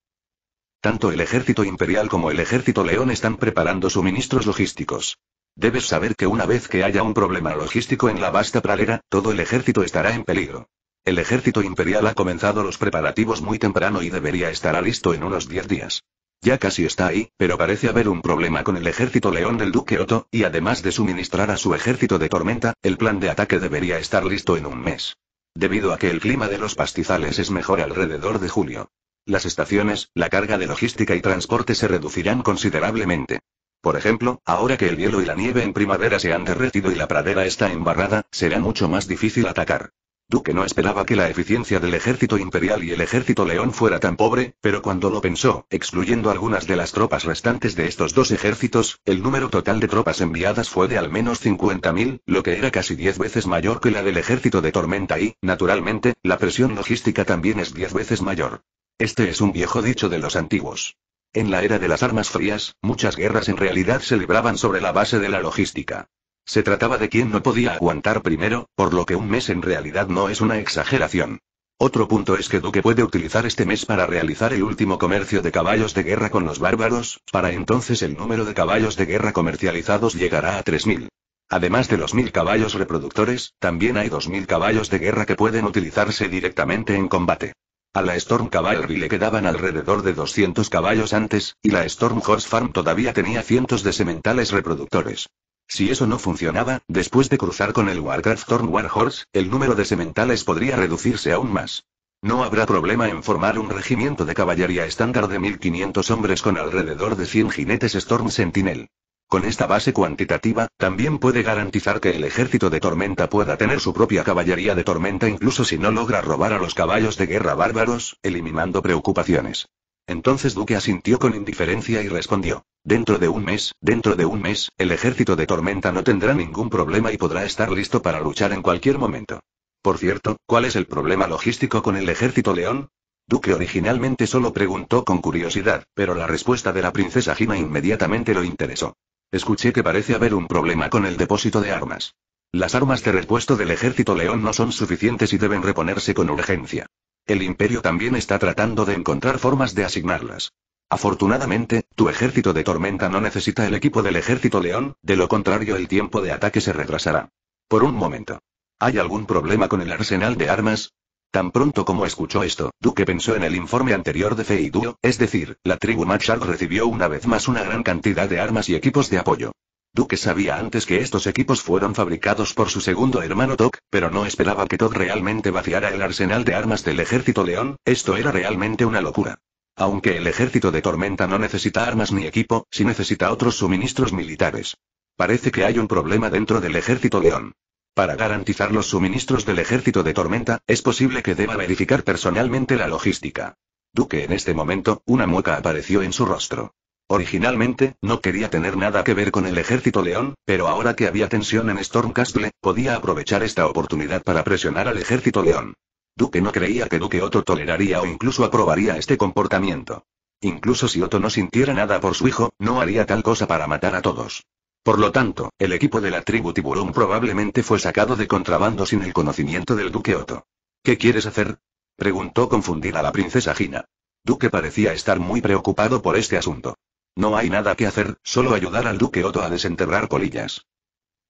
Tanto el ejército imperial como el ejército león están preparando suministros logísticos. Debes saber que una vez que haya un problema logístico en la vasta pradera, todo el ejército estará en peligro. El ejército imperial ha comenzado los preparativos muy temprano y debería estar listo en unos 10 días. Ya casi está ahí, pero parece haber un problema con el ejército león del duque Otto, y además de suministrar a su ejército de tormenta, el plan de ataque debería estar listo en un mes. Debido a que el clima de los pastizales es mejor alrededor de julio. Las estaciones, la carga de logística y transporte se reducirán considerablemente. Por ejemplo, ahora que el hielo y la nieve en primavera se han derretido y la pradera está embarrada, será mucho más difícil atacar. Duque no esperaba que la eficiencia del ejército imperial y el ejército león fuera tan pobre, pero cuando lo pensó, excluyendo algunas de las tropas restantes de estos dos ejércitos, el número total de tropas enviadas fue de al menos 50.000, lo que era casi 10 veces mayor que la del ejército de Tormenta y, naturalmente, la presión logística también es 10 veces mayor. Este es un viejo dicho de los antiguos. En la era de las armas frías, muchas guerras en realidad se libraban sobre la base de la logística. Se trataba de quien no podía aguantar primero, por lo que un mes en realidad no es una exageración. Otro punto es que Duque puede utilizar este mes para realizar el último comercio de caballos de guerra con los bárbaros, para entonces el número de caballos de guerra comercializados llegará a 3.000. Además de los 1.000 caballos reproductores, también hay 2.000 caballos de guerra que pueden utilizarse directamente en combate. A la Storm Cavalry le quedaban alrededor de 200 caballos antes, y la Storm Horse Farm todavía tenía cientos de sementales reproductores. Si eso no funcionaba, después de cruzar con el Warcraft Storm Warhorse, el número de sementales podría reducirse aún más. No habrá problema en formar un regimiento de caballería estándar de 1500 hombres con alrededor de 100 jinetes Storm Sentinel. Con esta base cuantitativa, también puede garantizar que el ejército de tormenta pueda tener su propia caballería de tormenta incluso si no logra robar a los caballos de guerra bárbaros, eliminando preocupaciones. Entonces Duque asintió con indiferencia y respondió. Dentro de un mes, dentro de un mes, el ejército de Tormenta no tendrá ningún problema y podrá estar listo para luchar en cualquier momento. Por cierto, ¿cuál es el problema logístico con el ejército león? Duque originalmente solo preguntó con curiosidad, pero la respuesta de la princesa Gina inmediatamente lo interesó. Escuché que parece haber un problema con el depósito de armas. Las armas de repuesto del ejército león no son suficientes y deben reponerse con urgencia. El imperio también está tratando de encontrar formas de asignarlas. Afortunadamente, tu ejército de tormenta no necesita el equipo del ejército león, de lo contrario el tiempo de ataque se retrasará. Por un momento. ¿Hay algún problema con el arsenal de armas? Tan pronto como escuchó esto, Duque pensó en el informe anterior de Feiduo, es decir, la tribu Machar recibió una vez más una gran cantidad de armas y equipos de apoyo. Duque sabía antes que estos equipos fueron fabricados por su segundo hermano Doc, pero no esperaba que Doc realmente vaciara el arsenal de armas del ejército León, esto era realmente una locura. Aunque el ejército de Tormenta no necesita armas ni equipo, sí necesita otros suministros militares. Parece que hay un problema dentro del ejército León. Para garantizar los suministros del ejército de Tormenta, es posible que deba verificar personalmente la logística. Duque en este momento, una mueca apareció en su rostro. Originalmente, no quería tener nada que ver con el ejército león, pero ahora que había tensión en Stormcastle, podía aprovechar esta oportunidad para presionar al ejército león. Duque no creía que Duque Otto toleraría o incluso aprobaría este comportamiento. Incluso si Otto no sintiera nada por su hijo, no haría tal cosa para matar a todos. Por lo tanto, el equipo de la tribu tiburón probablemente fue sacado de contrabando sin el conocimiento del Duque Otto. ¿Qué quieres hacer? preguntó confundida la princesa Gina. Duque parecía estar muy preocupado por este asunto. No hay nada que hacer, solo ayudar al duque Otto a desenterrar colillas.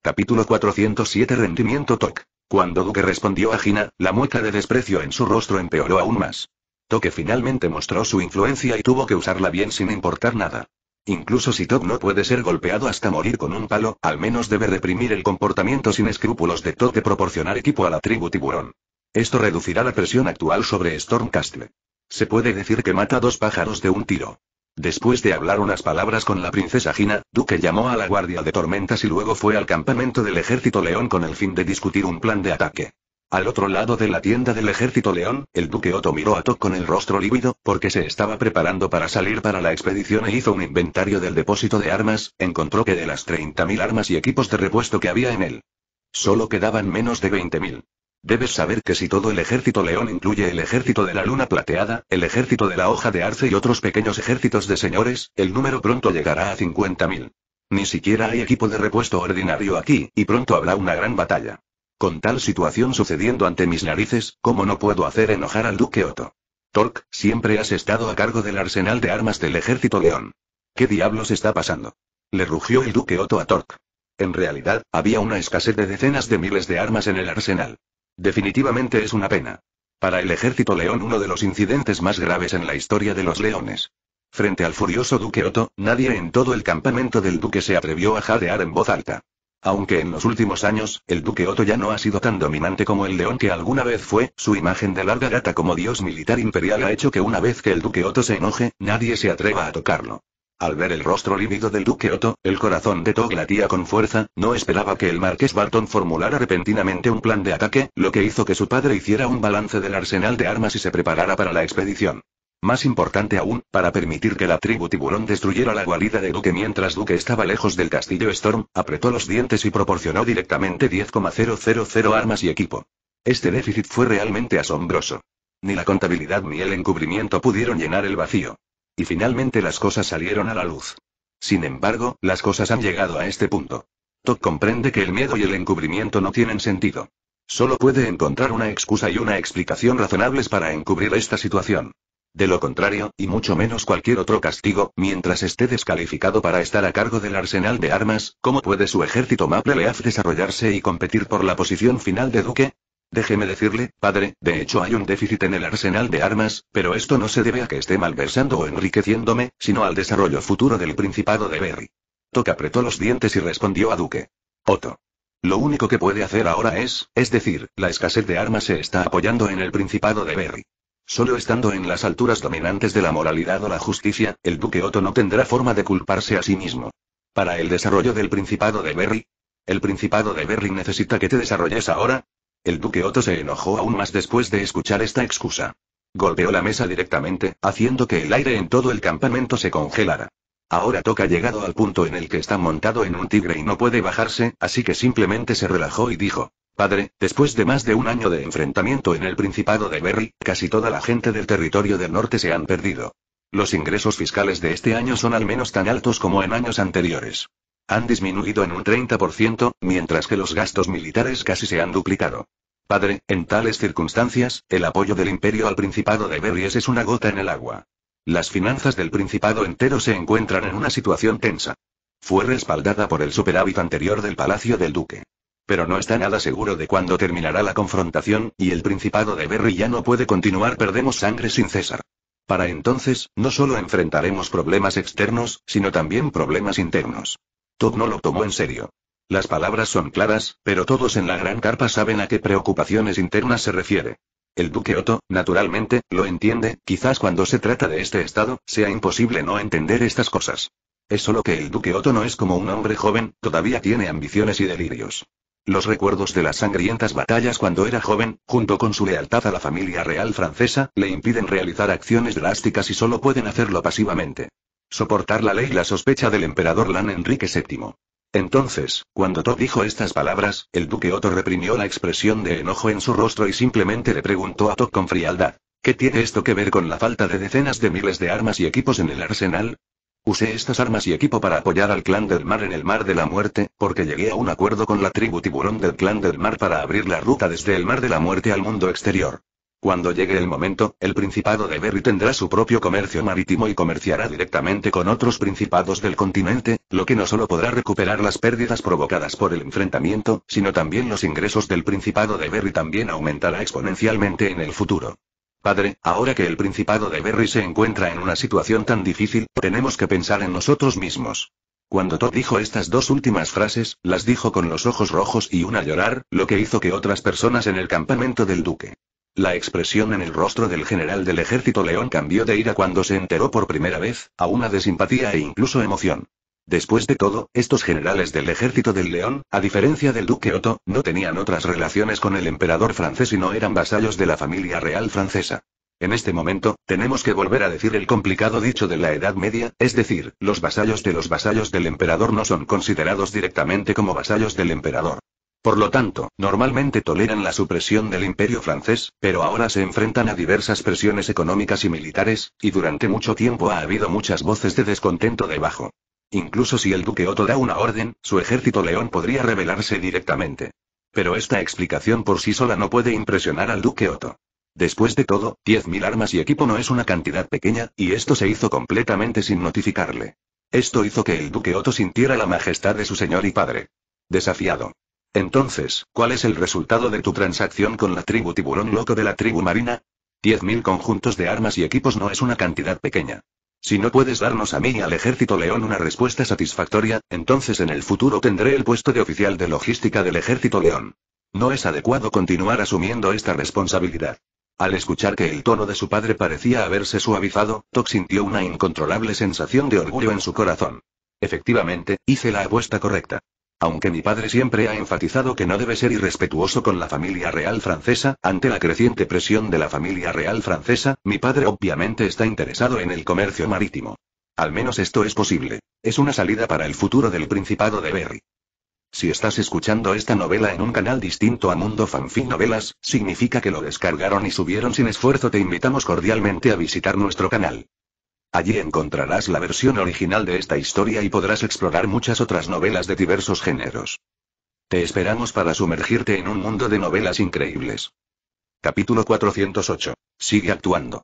Capítulo 407 Rendimiento Tok. Cuando Duque respondió a Gina, la mueca de desprecio en su rostro empeoró aún más. Toque finalmente mostró su influencia y tuvo que usarla bien sin importar nada. Incluso si Tok no puede ser golpeado hasta morir con un palo, al menos debe reprimir el comportamiento sin escrúpulos de Tok de proporcionar equipo a la tribu tiburón. Esto reducirá la presión actual sobre Stormcastle. Se puede decir que mata dos pájaros de un tiro. Después de hablar unas palabras con la princesa Gina, Duque llamó a la guardia de tormentas y luego fue al campamento del ejército león con el fin de discutir un plan de ataque. Al otro lado de la tienda del ejército león, el duque Otto miró a Toc con el rostro lívido, porque se estaba preparando para salir para la expedición e hizo un inventario del depósito de armas, encontró que de las 30.000 armas y equipos de repuesto que había en él, solo quedaban menos de 20.000. Debes saber que si todo el ejército león incluye el ejército de la luna plateada, el ejército de la hoja de arce y otros pequeños ejércitos de señores, el número pronto llegará a 50.000. Ni siquiera hay equipo de repuesto ordinario aquí, y pronto habrá una gran batalla. Con tal situación sucediendo ante mis narices, ¿cómo no puedo hacer enojar al duque Otto? Torque, siempre has estado a cargo del arsenal de armas del ejército león. ¿Qué diablos está pasando? Le rugió el duque Otto a Torque. En realidad, había una escasez de decenas de miles de armas en el arsenal. Definitivamente es una pena. Para el ejército león uno de los incidentes más graves en la historia de los leones. Frente al furioso duque Otto, nadie en todo el campamento del duque se atrevió a jadear en voz alta. Aunque en los últimos años, el duque Otto ya no ha sido tan dominante como el león que alguna vez fue, su imagen de larga gata como dios militar imperial ha hecho que una vez que el duque Otto se enoje, nadie se atreva a tocarlo. Al ver el rostro lívido del duque Otto, el corazón de Tog latía con fuerza, no esperaba que el marqués Barton formulara repentinamente un plan de ataque, lo que hizo que su padre hiciera un balance del arsenal de armas y se preparara para la expedición. Más importante aún, para permitir que la tribu tiburón destruyera la guarida de Duque mientras Duque estaba lejos del castillo Storm, apretó los dientes y proporcionó directamente 10,000 armas y equipo. Este déficit fue realmente asombroso. Ni la contabilidad ni el encubrimiento pudieron llenar el vacío. Y finalmente las cosas salieron a la luz. Sin embargo, las cosas han llegado a este punto. Tok comprende que el miedo y el encubrimiento no tienen sentido. Solo puede encontrar una excusa y una explicación razonables para encubrir esta situación. De lo contrario, y mucho menos cualquier otro castigo, mientras esté descalificado para estar a cargo del arsenal de armas, ¿cómo puede su ejército Maple Leaf desarrollarse y competir por la posición final de Duque? Déjeme decirle, padre, de hecho hay un déficit en el arsenal de armas, pero esto no se debe a que esté malversando o enriqueciéndome, sino al desarrollo futuro del Principado de Berry. Toca apretó los dientes y respondió a Duque. Otto. Lo único que puede hacer ahora es, es decir, la escasez de armas se está apoyando en el Principado de Berry. Solo estando en las alturas dominantes de la moralidad o la justicia, el duque Otto no tendrá forma de culparse a sí mismo. Para el desarrollo del Principado de Berry, el Principado de Berry necesita que te desarrolles ahora, el duque Otto se enojó aún más después de escuchar esta excusa. Golpeó la mesa directamente, haciendo que el aire en todo el campamento se congelara. Ahora Toca llegado al punto en el que está montado en un tigre y no puede bajarse, así que simplemente se relajó y dijo, Padre, después de más de un año de enfrentamiento en el Principado de Berry, casi toda la gente del territorio del norte se han perdido. Los ingresos fiscales de este año son al menos tan altos como en años anteriores han disminuido en un 30%, mientras que los gastos militares casi se han duplicado. Padre, en tales circunstancias, el apoyo del imperio al Principado de Berries es una gota en el agua. Las finanzas del Principado entero se encuentran en una situación tensa. Fue respaldada por el superávit anterior del Palacio del Duque. Pero no está nada seguro de cuándo terminará la confrontación, y el Principado de Berry ya no puede continuar, perdemos sangre sin César. Para entonces, no solo enfrentaremos problemas externos, sino también problemas internos. Todd no lo tomó en serio. Las palabras son claras, pero todos en la gran carpa saben a qué preocupaciones internas se refiere. El duque Otto, naturalmente, lo entiende, quizás cuando se trata de este estado, sea imposible no entender estas cosas. Es solo que el duque Otto no es como un hombre joven, todavía tiene ambiciones y delirios. Los recuerdos de las sangrientas batallas cuando era joven, junto con su lealtad a la familia real francesa, le impiden realizar acciones drásticas y solo pueden hacerlo pasivamente. Soportar la ley y la sospecha del emperador Lan Enrique VII. Entonces, cuando Tok dijo estas palabras, el duque Otto reprimió la expresión de enojo en su rostro y simplemente le preguntó a Tok con frialdad. ¿Qué tiene esto que ver con la falta de decenas de miles de armas y equipos en el arsenal? Usé estas armas y equipo para apoyar al clan del mar en el mar de la muerte, porque llegué a un acuerdo con la tribu tiburón del clan del mar para abrir la ruta desde el mar de la muerte al mundo exterior. Cuando llegue el momento, el Principado de Berry tendrá su propio comercio marítimo y comerciará directamente con otros principados del continente, lo que no solo podrá recuperar las pérdidas provocadas por el enfrentamiento, sino también los ingresos del Principado de Berry también aumentará exponencialmente en el futuro. Padre, ahora que el Principado de Berry se encuentra en una situación tan difícil, tenemos que pensar en nosotros mismos. Cuando Todd dijo estas dos últimas frases, las dijo con los ojos rojos y una llorar, lo que hizo que otras personas en el campamento del duque la expresión en el rostro del general del ejército León cambió de ira cuando se enteró por primera vez, a una de simpatía e incluso emoción. Después de todo, estos generales del ejército del León, a diferencia del duque Otto, no tenían otras relaciones con el emperador francés y no eran vasallos de la familia real francesa. En este momento, tenemos que volver a decir el complicado dicho de la Edad Media, es decir, los vasallos de los vasallos del emperador no son considerados directamente como vasallos del emperador. Por lo tanto, normalmente toleran la supresión del imperio francés, pero ahora se enfrentan a diversas presiones económicas y militares, y durante mucho tiempo ha habido muchas voces de descontento debajo. Incluso si el duque Otto da una orden, su ejército león podría rebelarse directamente. Pero esta explicación por sí sola no puede impresionar al duque Otto. Después de todo, 10.000 armas y equipo no es una cantidad pequeña, y esto se hizo completamente sin notificarle. Esto hizo que el duque Otto sintiera la majestad de su señor y padre. Desafiado. Entonces, ¿cuál es el resultado de tu transacción con la tribu tiburón loco de la tribu marina? Diez mil conjuntos de armas y equipos no es una cantidad pequeña. Si no puedes darnos a mí y al ejército león una respuesta satisfactoria, entonces en el futuro tendré el puesto de oficial de logística del ejército león. No es adecuado continuar asumiendo esta responsabilidad. Al escuchar que el tono de su padre parecía haberse suavizado, Tok sintió una incontrolable sensación de orgullo en su corazón. Efectivamente, hice la apuesta correcta. Aunque mi padre siempre ha enfatizado que no debe ser irrespetuoso con la familia real francesa, ante la creciente presión de la familia real francesa, mi padre obviamente está interesado en el comercio marítimo. Al menos esto es posible. Es una salida para el futuro del Principado de Berry. Si estás escuchando esta novela en un canal distinto a Mundo Fanfic Novelas, significa que lo descargaron y subieron sin esfuerzo. Te invitamos cordialmente a visitar nuestro canal. Allí encontrarás la versión original de esta historia y podrás explorar muchas otras novelas de diversos géneros. Te esperamos para sumergirte en un mundo de novelas increíbles. Capítulo 408. Sigue actuando.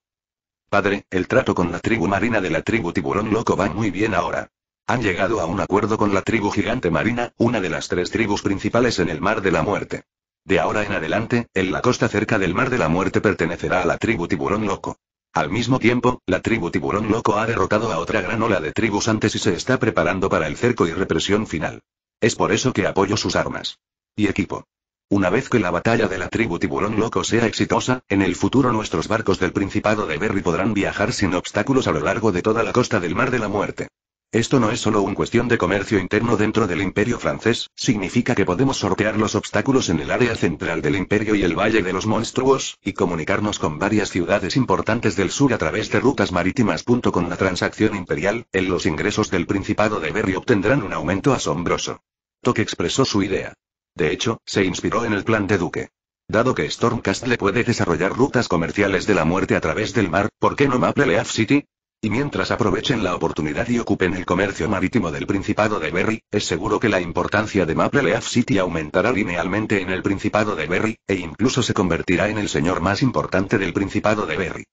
Padre, el trato con la tribu marina de la tribu tiburón loco va muy bien ahora. Han llegado a un acuerdo con la tribu gigante marina, una de las tres tribus principales en el Mar de la Muerte. De ahora en adelante, en la costa cerca del Mar de la Muerte pertenecerá a la tribu tiburón loco. Al mismo tiempo, la tribu tiburón loco ha derrotado a otra gran ola de tribus antes y se está preparando para el cerco y represión final. Es por eso que apoyo sus armas. Y equipo. Una vez que la batalla de la tribu tiburón loco sea exitosa, en el futuro nuestros barcos del Principado de Berry podrán viajar sin obstáculos a lo largo de toda la costa del Mar de la Muerte. Esto no es solo una cuestión de comercio interno dentro del imperio francés, significa que podemos sortear los obstáculos en el área central del imperio y el Valle de los Monstruos, y comunicarnos con varias ciudades importantes del sur a través de rutas marítimas. Con la transacción imperial, en los ingresos del Principado de Berry obtendrán un aumento asombroso. Toque expresó su idea. De hecho, se inspiró en el plan de Duque. Dado que Stormcastle puede desarrollar rutas comerciales de la muerte a través del mar, ¿por qué no Maple Leaf City? y mientras aprovechen la oportunidad y ocupen el comercio marítimo del Principado de Berry, es seguro que la importancia de Maple Leaf City aumentará linealmente en el Principado de Berry, e incluso se convertirá en el señor más importante del Principado de Berry.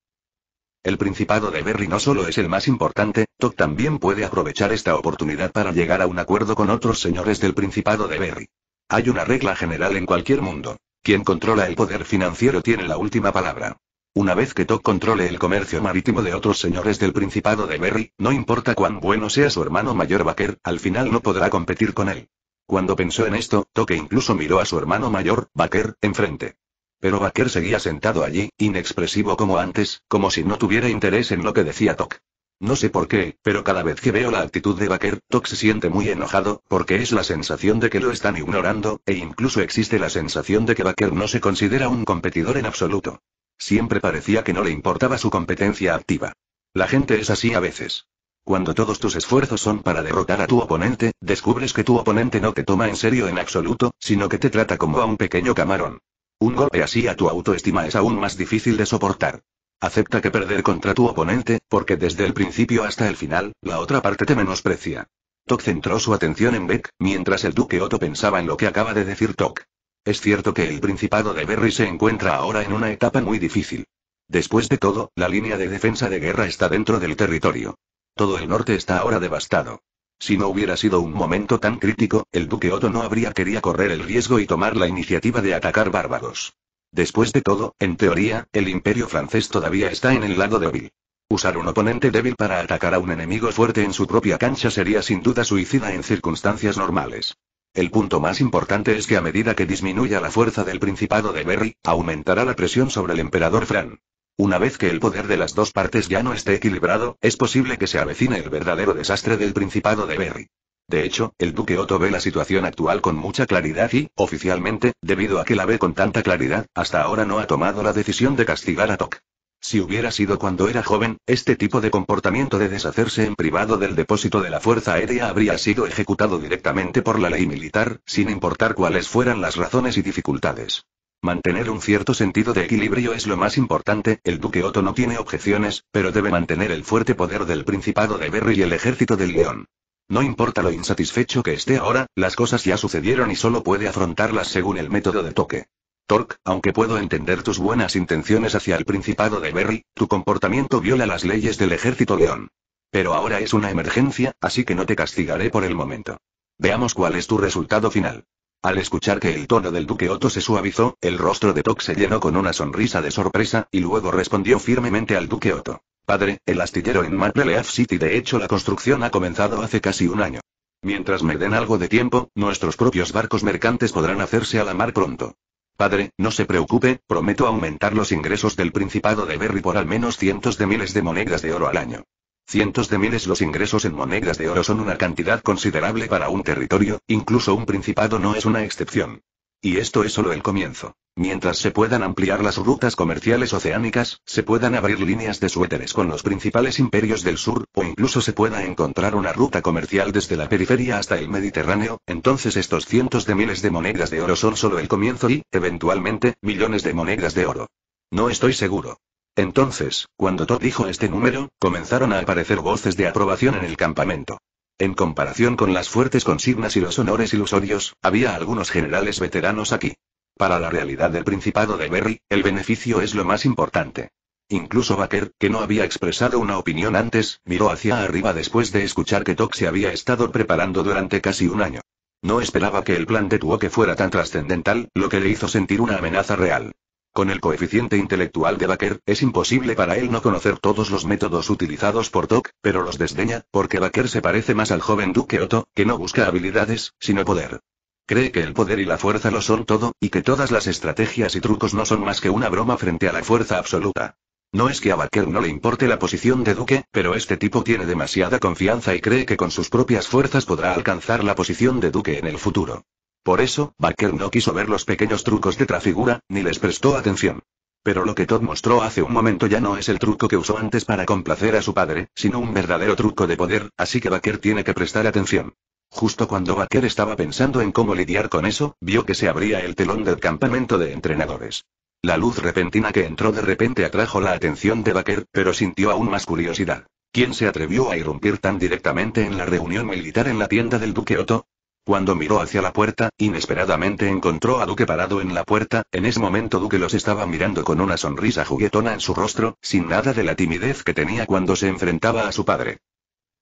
El Principado de Berry no solo es el más importante, Tok también puede aprovechar esta oportunidad para llegar a un acuerdo con otros señores del Principado de Berry. Hay una regla general en cualquier mundo. Quien controla el poder financiero tiene la última palabra. Una vez que Tok controle el comercio marítimo de otros señores del Principado de Berry, no importa cuán bueno sea su hermano mayor Baker, al final no podrá competir con él. Cuando pensó en esto, Toque incluso miró a su hermano mayor, Baker, enfrente. Pero Baker seguía sentado allí, inexpresivo como antes, como si no tuviera interés en lo que decía Tok. No sé por qué, pero cada vez que veo la actitud de Baker, Tok se siente muy enojado, porque es la sensación de que lo están ignorando, e incluso existe la sensación de que Baker no se considera un competidor en absoluto. Siempre parecía que no le importaba su competencia activa. La gente es así a veces. Cuando todos tus esfuerzos son para derrotar a tu oponente, descubres que tu oponente no te toma en serio en absoluto, sino que te trata como a un pequeño camarón. Un golpe así a tu autoestima es aún más difícil de soportar. Acepta que perder contra tu oponente, porque desde el principio hasta el final, la otra parte te menosprecia. Tok centró su atención en Beck, mientras el duque Otto pensaba en lo que acaba de decir Tok. Es cierto que el Principado de Berry se encuentra ahora en una etapa muy difícil. Después de todo, la línea de defensa de guerra está dentro del territorio. Todo el norte está ahora devastado. Si no hubiera sido un momento tan crítico, el duque Otto no habría querido correr el riesgo y tomar la iniciativa de atacar bárbaros. Después de todo, en teoría, el imperio francés todavía está en el lado débil. Usar un oponente débil para atacar a un enemigo fuerte en su propia cancha sería sin duda suicida en circunstancias normales. El punto más importante es que a medida que disminuya la fuerza del Principado de Berry, aumentará la presión sobre el emperador Fran. Una vez que el poder de las dos partes ya no esté equilibrado, es posible que se avecine el verdadero desastre del Principado de Berry. De hecho, el duque Otto ve la situación actual con mucha claridad y, oficialmente, debido a que la ve con tanta claridad, hasta ahora no ha tomado la decisión de castigar a Tok. Si hubiera sido cuando era joven, este tipo de comportamiento de deshacerse en privado del depósito de la Fuerza Aérea habría sido ejecutado directamente por la ley militar, sin importar cuáles fueran las razones y dificultades. Mantener un cierto sentido de equilibrio es lo más importante, el duque Otto no tiene objeciones, pero debe mantener el fuerte poder del Principado de Berry y el ejército del León. No importa lo insatisfecho que esté ahora, las cosas ya sucedieron y solo puede afrontarlas según el método de toque. Torque, aunque puedo entender tus buenas intenciones hacia el Principado de Berry, tu comportamiento viola las leyes del Ejército León. Pero ahora es una emergencia, así que no te castigaré por el momento. Veamos cuál es tu resultado final. Al escuchar que el tono del duque Otto se suavizó, el rostro de Torque se llenó con una sonrisa de sorpresa, y luego respondió firmemente al duque Otto. Padre, el astillero en Maple City de hecho la construcción ha comenzado hace casi un año. Mientras me den algo de tiempo, nuestros propios barcos mercantes podrán hacerse a la mar pronto. Padre, no se preocupe, prometo aumentar los ingresos del Principado de Berry por al menos cientos de miles de monedas de oro al año. Cientos de miles los ingresos en monedas de oro son una cantidad considerable para un territorio, incluso un principado no es una excepción. Y esto es solo el comienzo. Mientras se puedan ampliar las rutas comerciales oceánicas, se puedan abrir líneas de suéteres con los principales imperios del sur, o incluso se pueda encontrar una ruta comercial desde la periferia hasta el Mediterráneo, entonces estos cientos de miles de monedas de oro son solo el comienzo y, eventualmente, millones de monedas de oro. No estoy seguro. Entonces, cuando Todd dijo este número, comenzaron a aparecer voces de aprobación en el campamento. En comparación con las fuertes consignas y los honores ilusorios, había algunos generales veteranos aquí. Para la realidad del Principado de Berry, el beneficio es lo más importante. Incluso Baker, que no había expresado una opinión antes, miró hacia arriba después de escuchar que Tox se había estado preparando durante casi un año. No esperaba que el plan de Tuoque fuera tan trascendental, lo que le hizo sentir una amenaza real. Con el coeficiente intelectual de Baker, es imposible para él no conocer todos los métodos utilizados por Doc, pero los desdeña, porque Baker se parece más al joven Duque Otto, que no busca habilidades, sino poder. Cree que el poder y la fuerza lo son todo, y que todas las estrategias y trucos no son más que una broma frente a la fuerza absoluta. No es que a Baker no le importe la posición de Duque, pero este tipo tiene demasiada confianza y cree que con sus propias fuerzas podrá alcanzar la posición de Duque en el futuro. Por eso, Baker no quiso ver los pequeños trucos de trafigura, ni les prestó atención. Pero lo que Todd mostró hace un momento ya no es el truco que usó antes para complacer a su padre, sino un verdadero truco de poder, así que Baker tiene que prestar atención. Justo cuando Baker estaba pensando en cómo lidiar con eso, vio que se abría el telón del campamento de entrenadores. La luz repentina que entró de repente atrajo la atención de Baker, pero sintió aún más curiosidad. ¿Quién se atrevió a irrumpir tan directamente en la reunión militar en la tienda del Duque Otto? Cuando miró hacia la puerta, inesperadamente encontró a Duque parado en la puerta, en ese momento Duque los estaba mirando con una sonrisa juguetona en su rostro, sin nada de la timidez que tenía cuando se enfrentaba a su padre.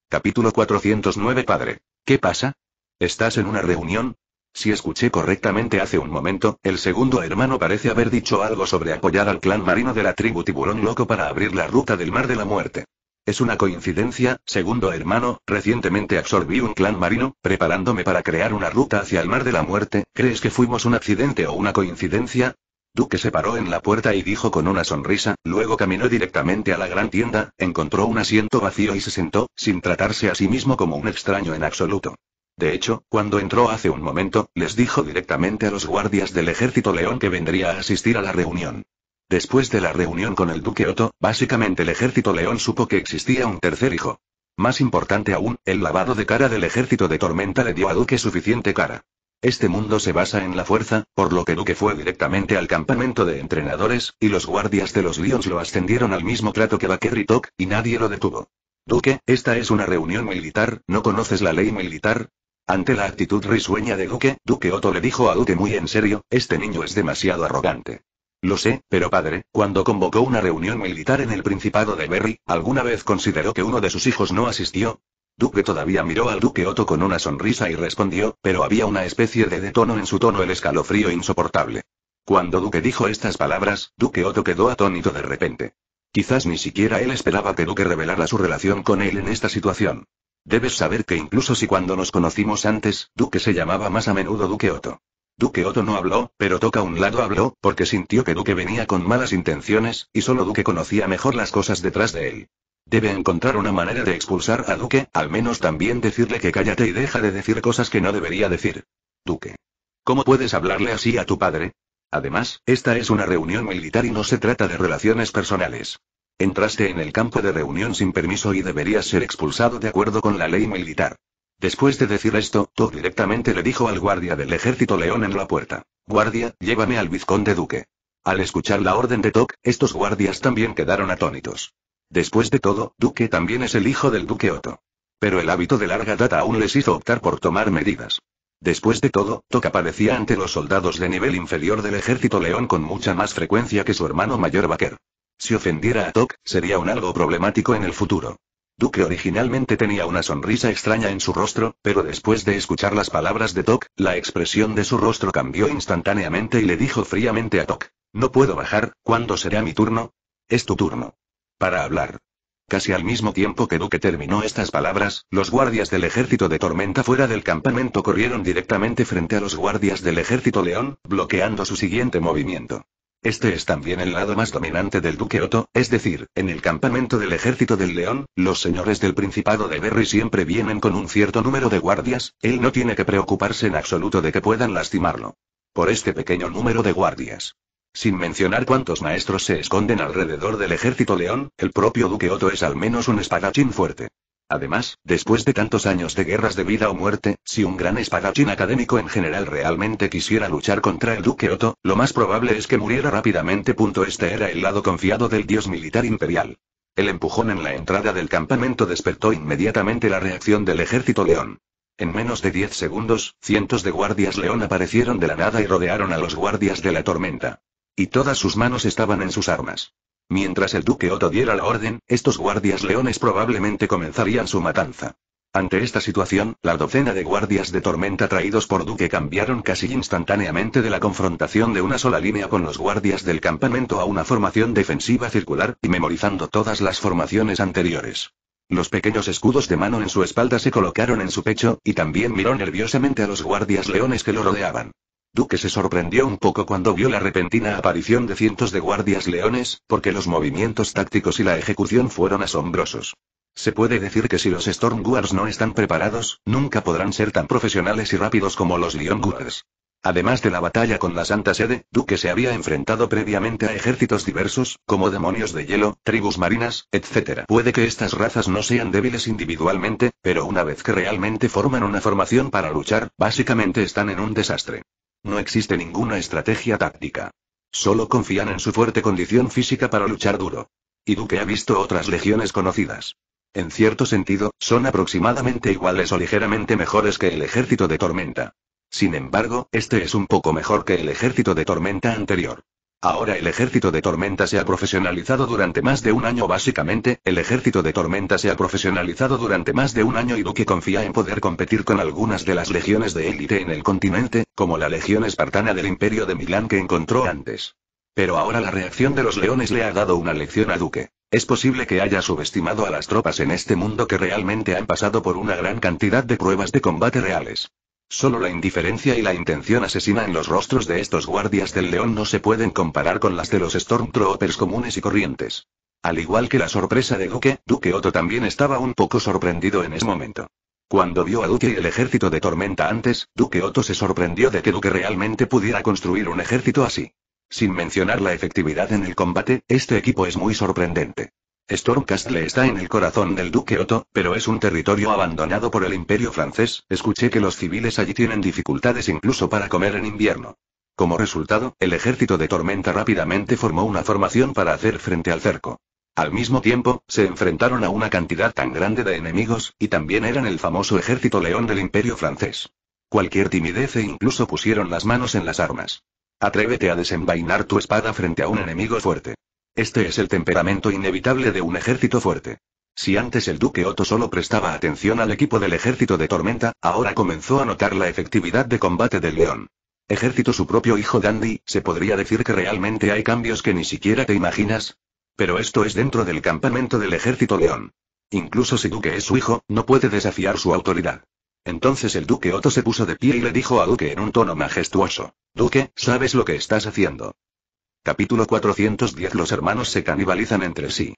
Capítulo 409 Padre. ¿Qué pasa? ¿Estás en una reunión? Si escuché correctamente hace un momento, el segundo hermano parece haber dicho algo sobre apoyar al clan marino de la tribu tiburón loco para abrir la ruta del mar de la muerte. Es una coincidencia, segundo hermano, recientemente absorbí un clan marino, preparándome para crear una ruta hacia el mar de la muerte, ¿crees que fuimos un accidente o una coincidencia? Duque se paró en la puerta y dijo con una sonrisa, luego caminó directamente a la gran tienda, encontró un asiento vacío y se sentó, sin tratarse a sí mismo como un extraño en absoluto. De hecho, cuando entró hace un momento, les dijo directamente a los guardias del ejército león que vendría a asistir a la reunión. Después de la reunión con el duque Otto, básicamente el ejército león supo que existía un tercer hijo. Más importante aún, el lavado de cara del ejército de Tormenta le dio a Duque suficiente cara. Este mundo se basa en la fuerza, por lo que Duque fue directamente al campamento de entrenadores, y los guardias de los Lions lo ascendieron al mismo trato que Bakeri y nadie lo detuvo. Duque, esta es una reunión militar, ¿no conoces la ley militar? Ante la actitud risueña de Duque, Duque Otto le dijo a Duque muy en serio, este niño es demasiado arrogante. Lo sé, pero padre, cuando convocó una reunión militar en el Principado de Berry, ¿alguna vez consideró que uno de sus hijos no asistió? Duque todavía miró al duque Otto con una sonrisa y respondió, pero había una especie de detono en su tono el escalofrío insoportable. Cuando Duque dijo estas palabras, Duque Otto quedó atónito de repente. Quizás ni siquiera él esperaba que Duque revelara su relación con él en esta situación. Debes saber que incluso si cuando nos conocimos antes, Duque se llamaba más a menudo Duque Otto. Duque Otto no habló, pero Toca un lado habló, porque sintió que Duque venía con malas intenciones, y solo Duque conocía mejor las cosas detrás de él. Debe encontrar una manera de expulsar a Duque, al menos también decirle que cállate y deja de decir cosas que no debería decir. Duque. ¿Cómo puedes hablarle así a tu padre? Además, esta es una reunión militar y no se trata de relaciones personales. Entraste en el campo de reunión sin permiso y deberías ser expulsado de acuerdo con la ley militar. Después de decir esto, Tok directamente le dijo al guardia del ejército león en la puerta. Guardia, llévame al vizconde duque. Al escuchar la orden de Tok, estos guardias también quedaron atónitos. Después de todo, Duque también es el hijo del Duque Otto. Pero el hábito de larga data aún les hizo optar por tomar medidas. Después de todo, Tok aparecía ante los soldados de nivel inferior del ejército león con mucha más frecuencia que su hermano mayor Baker. Si ofendiera a Tok, sería un algo problemático en el futuro. Duque originalmente tenía una sonrisa extraña en su rostro, pero después de escuchar las palabras de Tok, la expresión de su rostro cambió instantáneamente y le dijo fríamente a Tok. No puedo bajar, ¿cuándo será mi turno? Es tu turno. Para hablar. Casi al mismo tiempo que Duque terminó estas palabras, los guardias del ejército de tormenta fuera del campamento corrieron directamente frente a los guardias del ejército león, bloqueando su siguiente movimiento. Este es también el lado más dominante del Duque Otto, es decir, en el campamento del ejército del León, los señores del Principado de Berry siempre vienen con un cierto número de guardias, él no tiene que preocuparse en absoluto de que puedan lastimarlo. Por este pequeño número de guardias. Sin mencionar cuántos maestros se esconden alrededor del ejército león, el propio Duque Otto es al menos un espadachín fuerte. Además, después de tantos años de guerras de vida o muerte, si un gran espadachín académico en general realmente quisiera luchar contra el duque Otto, lo más probable es que muriera rápidamente. Este era el lado confiado del dios militar imperial. El empujón en la entrada del campamento despertó inmediatamente la reacción del ejército león. En menos de 10 segundos, cientos de guardias león aparecieron de la nada y rodearon a los guardias de la tormenta. Y todas sus manos estaban en sus armas. Mientras el duque Otto diera la orden, estos guardias leones probablemente comenzarían su matanza. Ante esta situación, la docena de guardias de tormenta traídos por Duque cambiaron casi instantáneamente de la confrontación de una sola línea con los guardias del campamento a una formación defensiva circular, y memorizando todas las formaciones anteriores. Los pequeños escudos de mano en su espalda se colocaron en su pecho, y también miró nerviosamente a los guardias leones que lo rodeaban. Duque se sorprendió un poco cuando vio la repentina aparición de cientos de guardias leones, porque los movimientos tácticos y la ejecución fueron asombrosos. Se puede decir que si los Storm Guards no están preparados, nunca podrán ser tan profesionales y rápidos como los Lion Guards. Además de la batalla con la Santa Sede, Duque se había enfrentado previamente a ejércitos diversos, como demonios de hielo, tribus marinas, etc. Puede que estas razas no sean débiles individualmente, pero una vez que realmente forman una formación para luchar, básicamente están en un desastre. No existe ninguna estrategia táctica. Solo confían en su fuerte condición física para luchar duro. Y Duque ha visto otras legiones conocidas. En cierto sentido, son aproximadamente iguales o ligeramente mejores que el ejército de tormenta. Sin embargo, este es un poco mejor que el ejército de tormenta anterior. Ahora el ejército de tormenta se ha profesionalizado durante más de un año básicamente, el ejército de tormenta se ha profesionalizado durante más de un año y Duque confía en poder competir con algunas de las legiones de élite en el continente, como la legión espartana del imperio de Milán que encontró antes. Pero ahora la reacción de los leones le ha dado una lección a Duque. Es posible que haya subestimado a las tropas en este mundo que realmente han pasado por una gran cantidad de pruebas de combate reales. Solo la indiferencia y la intención asesina en los rostros de estos guardias del león no se pueden comparar con las de los Stormtroopers comunes y corrientes. Al igual que la sorpresa de Duke, Duke Otto también estaba un poco sorprendido en ese momento. Cuando vio a Duke y el ejército de Tormenta antes, Duke Otto se sorprendió de que Duke realmente pudiera construir un ejército así. Sin mencionar la efectividad en el combate, este equipo es muy sorprendente. Stormcastle está en el corazón del Duque Otto, pero es un territorio abandonado por el Imperio francés, escuché que los civiles allí tienen dificultades incluso para comer en invierno. Como resultado, el ejército de Tormenta rápidamente formó una formación para hacer frente al cerco. Al mismo tiempo, se enfrentaron a una cantidad tan grande de enemigos, y también eran el famoso ejército león del Imperio francés. Cualquier timidez e incluso pusieron las manos en las armas. Atrévete a desenvainar tu espada frente a un enemigo fuerte. Este es el temperamento inevitable de un ejército fuerte. Si antes el duque Otto solo prestaba atención al equipo del ejército de Tormenta, ahora comenzó a notar la efectividad de combate del león. Ejército su propio hijo Dandy, se podría decir que realmente hay cambios que ni siquiera te imaginas. Pero esto es dentro del campamento del ejército león. Incluso si Duque es su hijo, no puede desafiar su autoridad. Entonces el duque Otto se puso de pie y le dijo a Duque en un tono majestuoso. Duque, ¿sabes lo que estás haciendo? Capítulo 410 Los hermanos se canibalizan entre sí.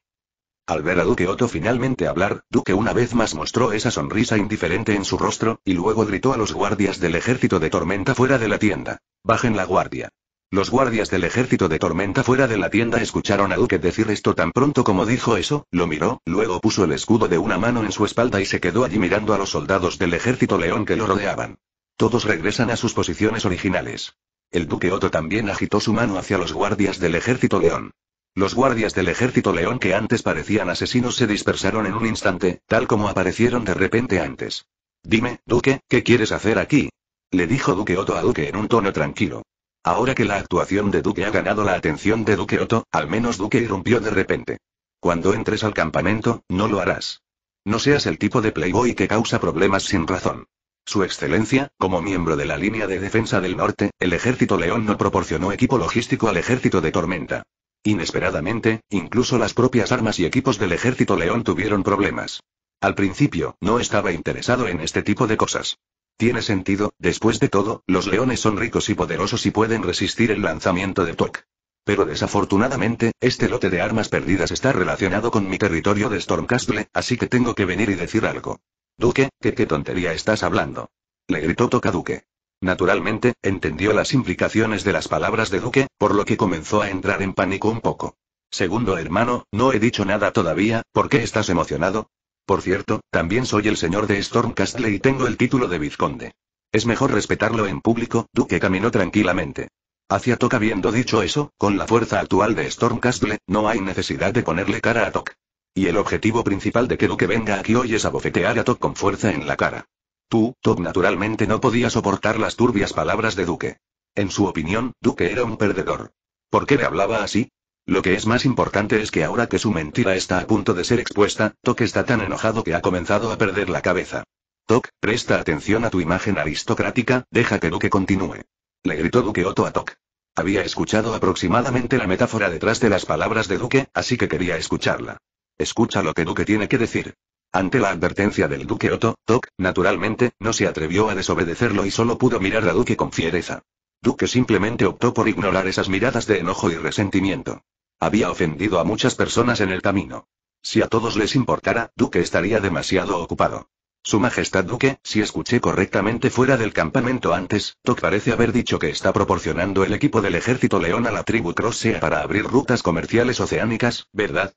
Al ver a Duque Otto finalmente hablar, Duque una vez más mostró esa sonrisa indiferente en su rostro, y luego gritó a los guardias del ejército de tormenta fuera de la tienda. Bajen la guardia. Los guardias del ejército de tormenta fuera de la tienda escucharon a Duque decir esto tan pronto como dijo eso, lo miró, luego puso el escudo de una mano en su espalda y se quedó allí mirando a los soldados del ejército león que lo rodeaban. Todos regresan a sus posiciones originales. El duque Otto también agitó su mano hacia los guardias del ejército león. Los guardias del ejército león que antes parecían asesinos se dispersaron en un instante, tal como aparecieron de repente antes. Dime, duque, ¿qué quieres hacer aquí? Le dijo duque Otto a duque en un tono tranquilo. Ahora que la actuación de duque ha ganado la atención de duque Otto, al menos duque irrumpió de repente. Cuando entres al campamento, no lo harás. No seas el tipo de playboy que causa problemas sin razón. Su excelencia, como miembro de la línea de defensa del norte, el ejército León no proporcionó equipo logístico al ejército de Tormenta. Inesperadamente, incluso las propias armas y equipos del ejército León tuvieron problemas. Al principio, no estaba interesado en este tipo de cosas. Tiene sentido, después de todo, los leones son ricos y poderosos y pueden resistir el lanzamiento de Tuek. Pero desafortunadamente, este lote de armas perdidas está relacionado con mi territorio de Stormcastle, así que tengo que venir y decir algo. Duque, ¿qué, qué tontería estás hablando? Le gritó Toca Duque. Naturalmente, entendió las implicaciones de las palabras de Duque, por lo que comenzó a entrar en pánico un poco. Segundo hermano, no he dicho nada todavía, ¿por qué estás emocionado? Por cierto, también soy el señor de Stormcastle y tengo el título de vizconde. Es mejor respetarlo en público, Duque caminó tranquilamente. Hacia Toca habiendo dicho eso, con la fuerza actual de Stormcastle, no hay necesidad de ponerle cara a Toc. Y el objetivo principal de que Duque venga aquí hoy es abofetear a Tok con fuerza en la cara. Tú, Top naturalmente no podía soportar las turbias palabras de Duque. En su opinión, Duque era un perdedor. ¿Por qué le hablaba así? Lo que es más importante es que ahora que su mentira está a punto de ser expuesta, Tok está tan enojado que ha comenzado a perder la cabeza. Tok, presta atención a tu imagen aristocrática, deja que Duque continúe. Le gritó Duque Otto a Tok. Había escuchado aproximadamente la metáfora detrás de las palabras de Duque, así que quería escucharla. Escucha lo que Duque tiene que decir. Ante la advertencia del duque Otto, Tok, naturalmente, no se atrevió a desobedecerlo y solo pudo mirar a Duque con fiereza. Duque simplemente optó por ignorar esas miradas de enojo y resentimiento. Había ofendido a muchas personas en el camino. Si a todos les importara, Duque estaría demasiado ocupado. Su Majestad Duque, si escuché correctamente fuera del campamento antes, Tok parece haber dicho que está proporcionando el equipo del ejército león a la tribu Crossea para abrir rutas comerciales oceánicas, ¿verdad?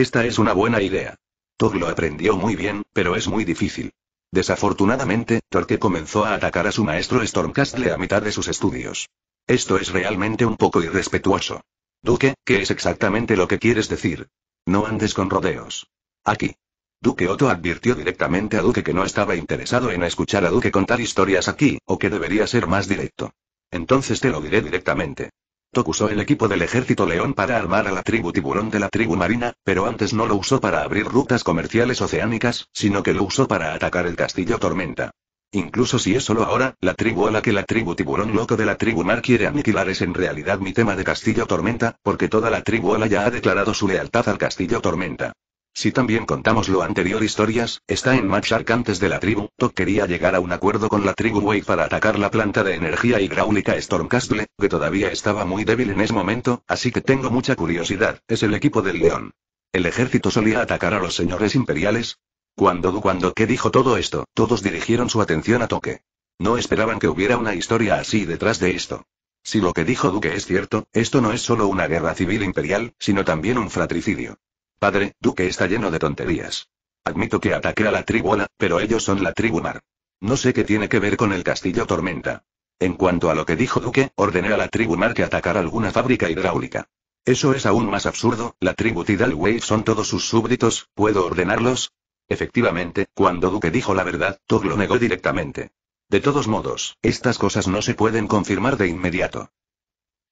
Esta es una buena idea. Tog lo aprendió muy bien, pero es muy difícil. Desafortunadamente, Torque comenzó a atacar a su maestro Stormcastle a mitad de sus estudios. Esto es realmente un poco irrespetuoso. Duque, ¿qué es exactamente lo que quieres decir? No andes con rodeos. Aquí. Duque Otto advirtió directamente a Duque que no estaba interesado en escuchar a Duque contar historias aquí, o que debería ser más directo. Entonces te lo diré directamente. Tok usó el equipo del ejército león para armar a la tribu tiburón de la tribu marina, pero antes no lo usó para abrir rutas comerciales oceánicas, sino que lo usó para atacar el castillo tormenta. Incluso si es solo ahora, la tribu a la que la tribu tiburón loco de la tribu mar quiere aniquilar es en realidad mi tema de castillo tormenta, porque toda la tribu ala ya ha declarado su lealtad al castillo tormenta. Si también contamos lo anterior historias, está en Machark antes de la tribu, Toque quería llegar a un acuerdo con la tribu Way para atacar la planta de energía hidráulica Stormcastle, que todavía estaba muy débil en ese momento, así que tengo mucha curiosidad, es el equipo del león. ¿El ejército solía atacar a los señores imperiales? Cuando cuando que dijo todo esto, todos dirigieron su atención a Toque. No esperaban que hubiera una historia así detrás de esto. Si lo que dijo Duque es cierto, esto no es solo una guerra civil imperial, sino también un fratricidio. Padre, Duque está lleno de tonterías. Admito que ataqué a la tribu pero ellos son la tribu Mar. No sé qué tiene que ver con el castillo Tormenta. En cuanto a lo que dijo Duque, ordené a la tribu Mar que atacara alguna fábrica hidráulica. Eso es aún más absurdo, la tribu Tidal Wave son todos sus súbditos, ¿puedo ordenarlos? Efectivamente, cuando Duque dijo la verdad, Tog lo negó directamente. De todos modos, estas cosas no se pueden confirmar de inmediato.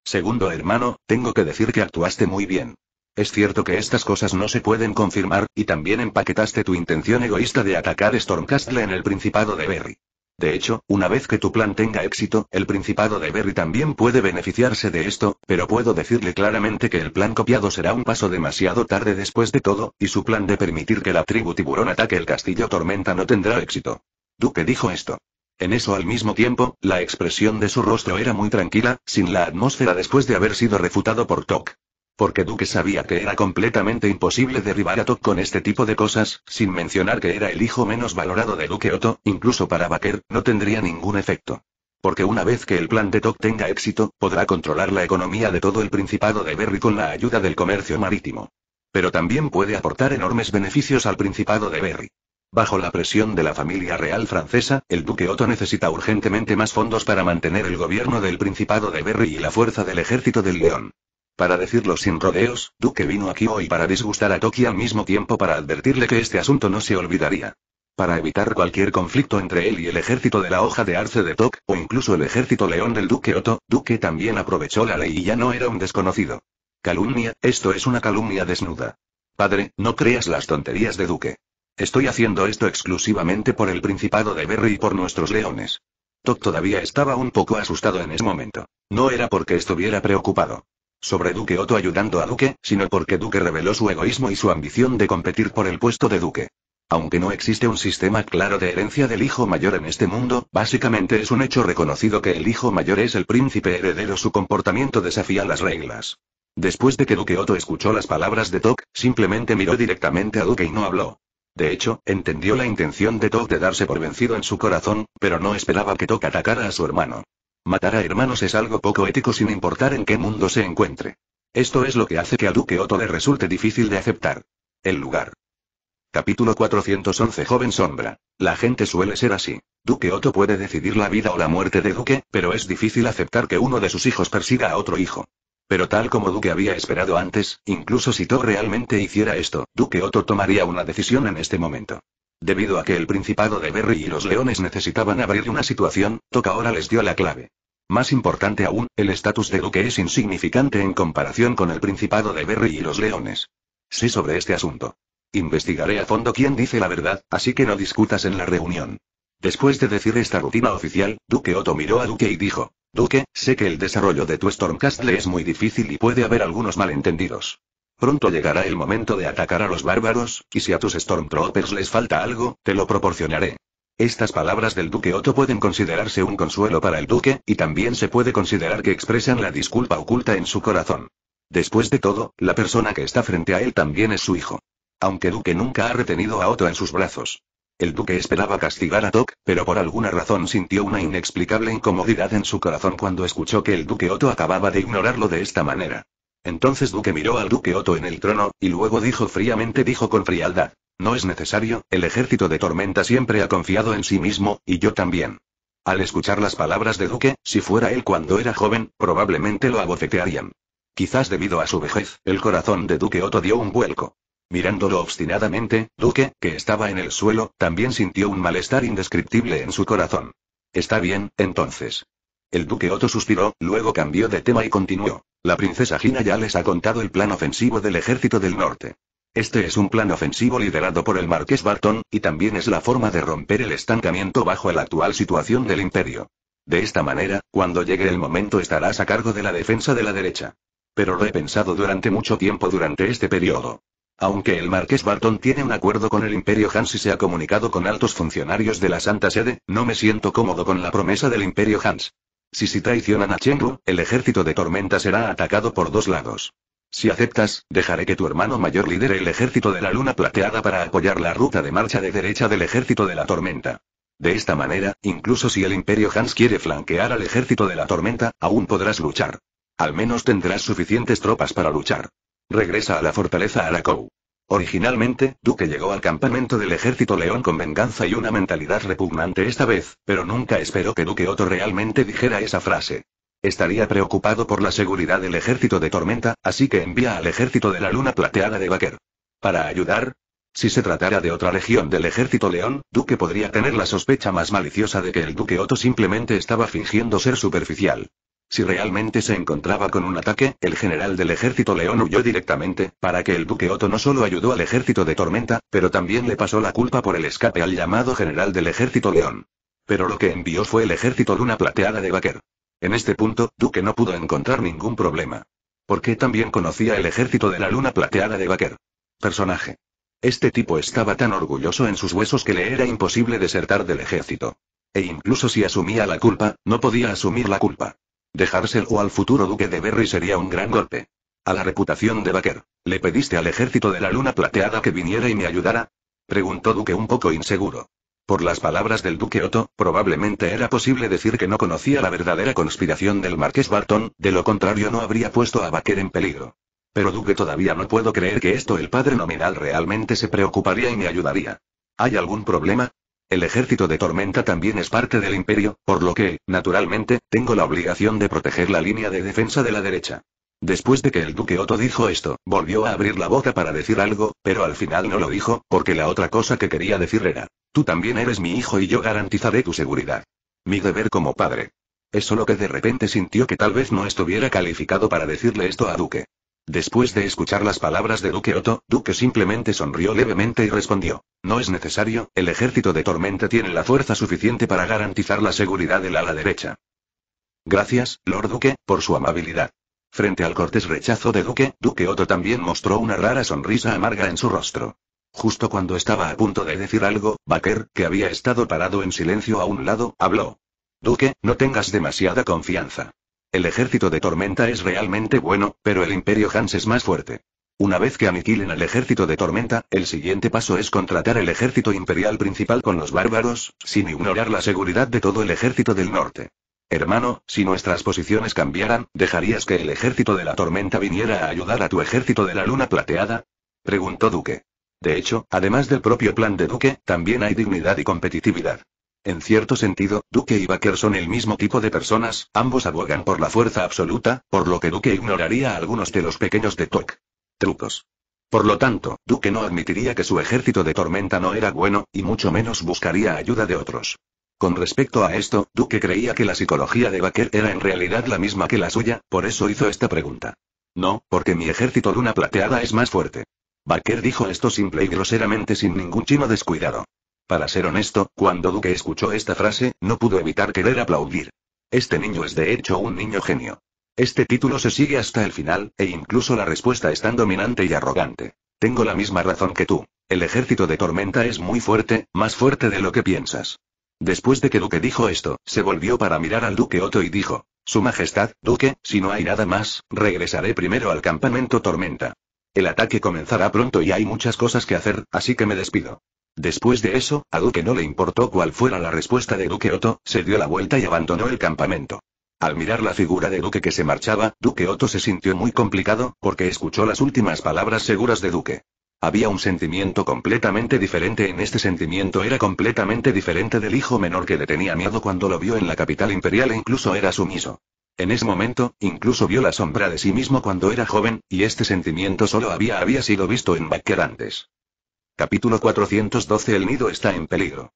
Segundo hermano, tengo que decir que actuaste muy bien. Es cierto que estas cosas no se pueden confirmar, y también empaquetaste tu intención egoísta de atacar Stormcastle en el Principado de Berry. De hecho, una vez que tu plan tenga éxito, el Principado de Berry también puede beneficiarse de esto, pero puedo decirle claramente que el plan copiado será un paso demasiado tarde después de todo, y su plan de permitir que la tribu tiburón ataque el castillo tormenta no tendrá éxito. Duque dijo esto. En eso al mismo tiempo, la expresión de su rostro era muy tranquila, sin la atmósfera después de haber sido refutado por Tok. Porque Duque sabía que era completamente imposible derribar a Tok con este tipo de cosas, sin mencionar que era el hijo menos valorado de Duque Otto, incluso para Baker, no tendría ningún efecto. Porque una vez que el plan de Tok tenga éxito, podrá controlar la economía de todo el Principado de Berry con la ayuda del comercio marítimo. Pero también puede aportar enormes beneficios al Principado de Berry. Bajo la presión de la familia real francesa, el duque Otto necesita urgentemente más fondos para mantener el gobierno del Principado de Berry y la fuerza del ejército del León. Para decirlo sin rodeos, Duque vino aquí hoy para disgustar a Toki al mismo tiempo para advertirle que este asunto no se olvidaría. Para evitar cualquier conflicto entre él y el ejército de la hoja de arce de Tok, o incluso el ejército león del Duque Otto, Duque también aprovechó la ley y ya no era un desconocido. Calumnia, esto es una calumnia desnuda. Padre, no creas las tonterías de Duque. Estoy haciendo esto exclusivamente por el Principado de Berry y por nuestros leones. Tok todavía estaba un poco asustado en ese momento. No era porque estuviera preocupado sobre Duque Otto ayudando a Duque, sino porque Duque reveló su egoísmo y su ambición de competir por el puesto de Duque. Aunque no existe un sistema claro de herencia del hijo mayor en este mundo, básicamente es un hecho reconocido que el hijo mayor es el príncipe heredero. Su comportamiento desafía las reglas. Después de que Duque Otto escuchó las palabras de Tok, simplemente miró directamente a Duque y no habló. De hecho, entendió la intención de Tok de darse por vencido en su corazón, pero no esperaba que Tok atacara a su hermano. Matar a hermanos es algo poco ético sin importar en qué mundo se encuentre. Esto es lo que hace que a Duque Otto le resulte difícil de aceptar. El lugar. Capítulo 411 Joven Sombra. La gente suele ser así. Duque Otto puede decidir la vida o la muerte de Duque, pero es difícil aceptar que uno de sus hijos persiga a otro hijo. Pero tal como Duque había esperado antes, incluso si To realmente hiciera esto, Duque Otto tomaría una decisión en este momento. Debido a que el Principado de Berry y los Leones necesitaban abrir una situación, Toca ahora les dio la clave. Más importante aún, el estatus de Duque es insignificante en comparación con el Principado de Berry y los Leones. Sí sobre este asunto. Investigaré a fondo quién dice la verdad, así que no discutas en la reunión. Después de decir esta rutina oficial, Duque Otto miró a Duque y dijo, Duque, sé que el desarrollo de tu Stormcastle es muy difícil y puede haber algunos malentendidos. Pronto llegará el momento de atacar a los bárbaros, y si a tus Stormtroopers les falta algo, te lo proporcionaré. Estas palabras del duque Otto pueden considerarse un consuelo para el duque, y también se puede considerar que expresan la disculpa oculta en su corazón. Después de todo, la persona que está frente a él también es su hijo. Aunque Duque nunca ha retenido a Otto en sus brazos. El duque esperaba castigar a Tok, pero por alguna razón sintió una inexplicable incomodidad en su corazón cuando escuchó que el duque Otto acababa de ignorarlo de esta manera. Entonces Duque miró al Duque Otto en el trono, y luego dijo fríamente dijo con frialdad. No es necesario, el ejército de Tormenta siempre ha confiado en sí mismo, y yo también. Al escuchar las palabras de Duque, si fuera él cuando era joven, probablemente lo abofetearían. Quizás debido a su vejez, el corazón de Duque Otto dio un vuelco. Mirándolo obstinadamente, Duque, que estaba en el suelo, también sintió un malestar indescriptible en su corazón. Está bien, entonces. El duque Otto suspiró, luego cambió de tema y continuó. La princesa Gina ya les ha contado el plan ofensivo del ejército del norte. Este es un plan ofensivo liderado por el marqués Barton, y también es la forma de romper el estancamiento bajo la actual situación del imperio. De esta manera, cuando llegue el momento estarás a cargo de la defensa de la derecha. Pero lo he pensado durante mucho tiempo durante este periodo. Aunque el marqués Barton tiene un acuerdo con el imperio Hans y se ha comunicado con altos funcionarios de la Santa Sede, no me siento cómodo con la promesa del imperio Hans. Si se traicionan a Chenru, el ejército de tormenta será atacado por dos lados. Si aceptas, dejaré que tu hermano mayor lidere el ejército de la luna plateada para apoyar la ruta de marcha de derecha del ejército de la tormenta. De esta manera, incluso si el imperio Hans quiere flanquear al ejército de la tormenta, aún podrás luchar. Al menos tendrás suficientes tropas para luchar. Regresa a la fortaleza Arakou. Originalmente, Duque llegó al campamento del ejército león con venganza y una mentalidad repugnante esta vez, pero nunca esperó que Duque Otto realmente dijera esa frase. Estaría preocupado por la seguridad del ejército de Tormenta, así que envía al ejército de la luna plateada de Vaquer. ¿Para ayudar? Si se tratara de otra legión del ejército león, Duque podría tener la sospecha más maliciosa de que el Duque Otto simplemente estaba fingiendo ser superficial. Si realmente se encontraba con un ataque, el general del ejército León huyó directamente, para que el duque Otto no solo ayudó al ejército de Tormenta, pero también le pasó la culpa por el escape al llamado general del ejército León. Pero lo que envió fue el ejército Luna Plateada de Baker. En este punto, Duque no pudo encontrar ningún problema. Porque también conocía el ejército de la Luna Plateada de Baker. Personaje. Este tipo estaba tan orgulloso en sus huesos que le era imposible desertar del ejército. E incluso si asumía la culpa, no podía asumir la culpa. Dejárselo al futuro duque de Berry sería un gran golpe. A la reputación de Baker. ¿Le pediste al ejército de la luna plateada que viniera y me ayudara? Preguntó Duque un poco inseguro. Por las palabras del duque Otto, probablemente era posible decir que no conocía la verdadera conspiración del marqués Barton, de lo contrario no habría puesto a Baker en peligro. Pero duque todavía no puedo creer que esto el padre nominal realmente se preocuparía y me ayudaría. ¿Hay algún problema? El ejército de Tormenta también es parte del imperio, por lo que, naturalmente, tengo la obligación de proteger la línea de defensa de la derecha. Después de que el duque Otto dijo esto, volvió a abrir la boca para decir algo, pero al final no lo dijo, porque la otra cosa que quería decir era, tú también eres mi hijo y yo garantizaré tu seguridad. Mi deber como padre. Es solo que de repente sintió que tal vez no estuviera calificado para decirle esto a Duque. Después de escuchar las palabras de Duque Otto, Duque simplemente sonrió levemente y respondió. No es necesario, el ejército de Tormenta tiene la fuerza suficiente para garantizar la seguridad del ala derecha. Gracias, Lord Duque, por su amabilidad. Frente al cortés rechazo de Duque, Duque Otto también mostró una rara sonrisa amarga en su rostro. Justo cuando estaba a punto de decir algo, Baker, que había estado parado en silencio a un lado, habló. Duque, no tengas demasiada confianza. El ejército de Tormenta es realmente bueno, pero el Imperio Hans es más fuerte. Una vez que aniquilen al ejército de Tormenta, el siguiente paso es contratar el ejército imperial principal con los bárbaros, sin ignorar la seguridad de todo el ejército del norte. Hermano, si nuestras posiciones cambiaran, ¿dejarías que el ejército de la tormenta viniera a ayudar a tu ejército de la luna plateada? Preguntó Duque. De hecho, además del propio plan de Duque, también hay dignidad y competitividad. En cierto sentido, Duque y Baker son el mismo tipo de personas, ambos abogan por la fuerza absoluta, por lo que Duque ignoraría algunos de los pequeños de Tok. Trucos. Por lo tanto, Duque no admitiría que su ejército de tormenta no era bueno, y mucho menos buscaría ayuda de otros. Con respecto a esto, Duque creía que la psicología de Baker era en realidad la misma que la suya, por eso hizo esta pregunta. No, porque mi ejército luna plateada es más fuerte. Baker dijo esto simple y groseramente sin ningún chino descuidado. Para ser honesto, cuando Duque escuchó esta frase, no pudo evitar querer aplaudir. Este niño es de hecho un niño genio. Este título se sigue hasta el final, e incluso la respuesta es tan dominante y arrogante. Tengo la misma razón que tú. El ejército de Tormenta es muy fuerte, más fuerte de lo que piensas. Después de que Duque dijo esto, se volvió para mirar al Duque Otto y dijo, Su Majestad, Duque, si no hay nada más, regresaré primero al campamento Tormenta. El ataque comenzará pronto y hay muchas cosas que hacer, así que me despido. Después de eso, a Duque no le importó cuál fuera la respuesta de Duque Otto, se dio la vuelta y abandonó el campamento. Al mirar la figura de Duque que se marchaba, Duque Otto se sintió muy complicado, porque escuchó las últimas palabras seguras de Duque. Había un sentimiento completamente diferente en este sentimiento era completamente diferente del hijo menor que le tenía miedo cuando lo vio en la capital imperial e incluso era sumiso. En ese momento, incluso vio la sombra de sí mismo cuando era joven, y este sentimiento solo había había sido visto en Bakker antes. Capítulo 412 El nido está en peligro.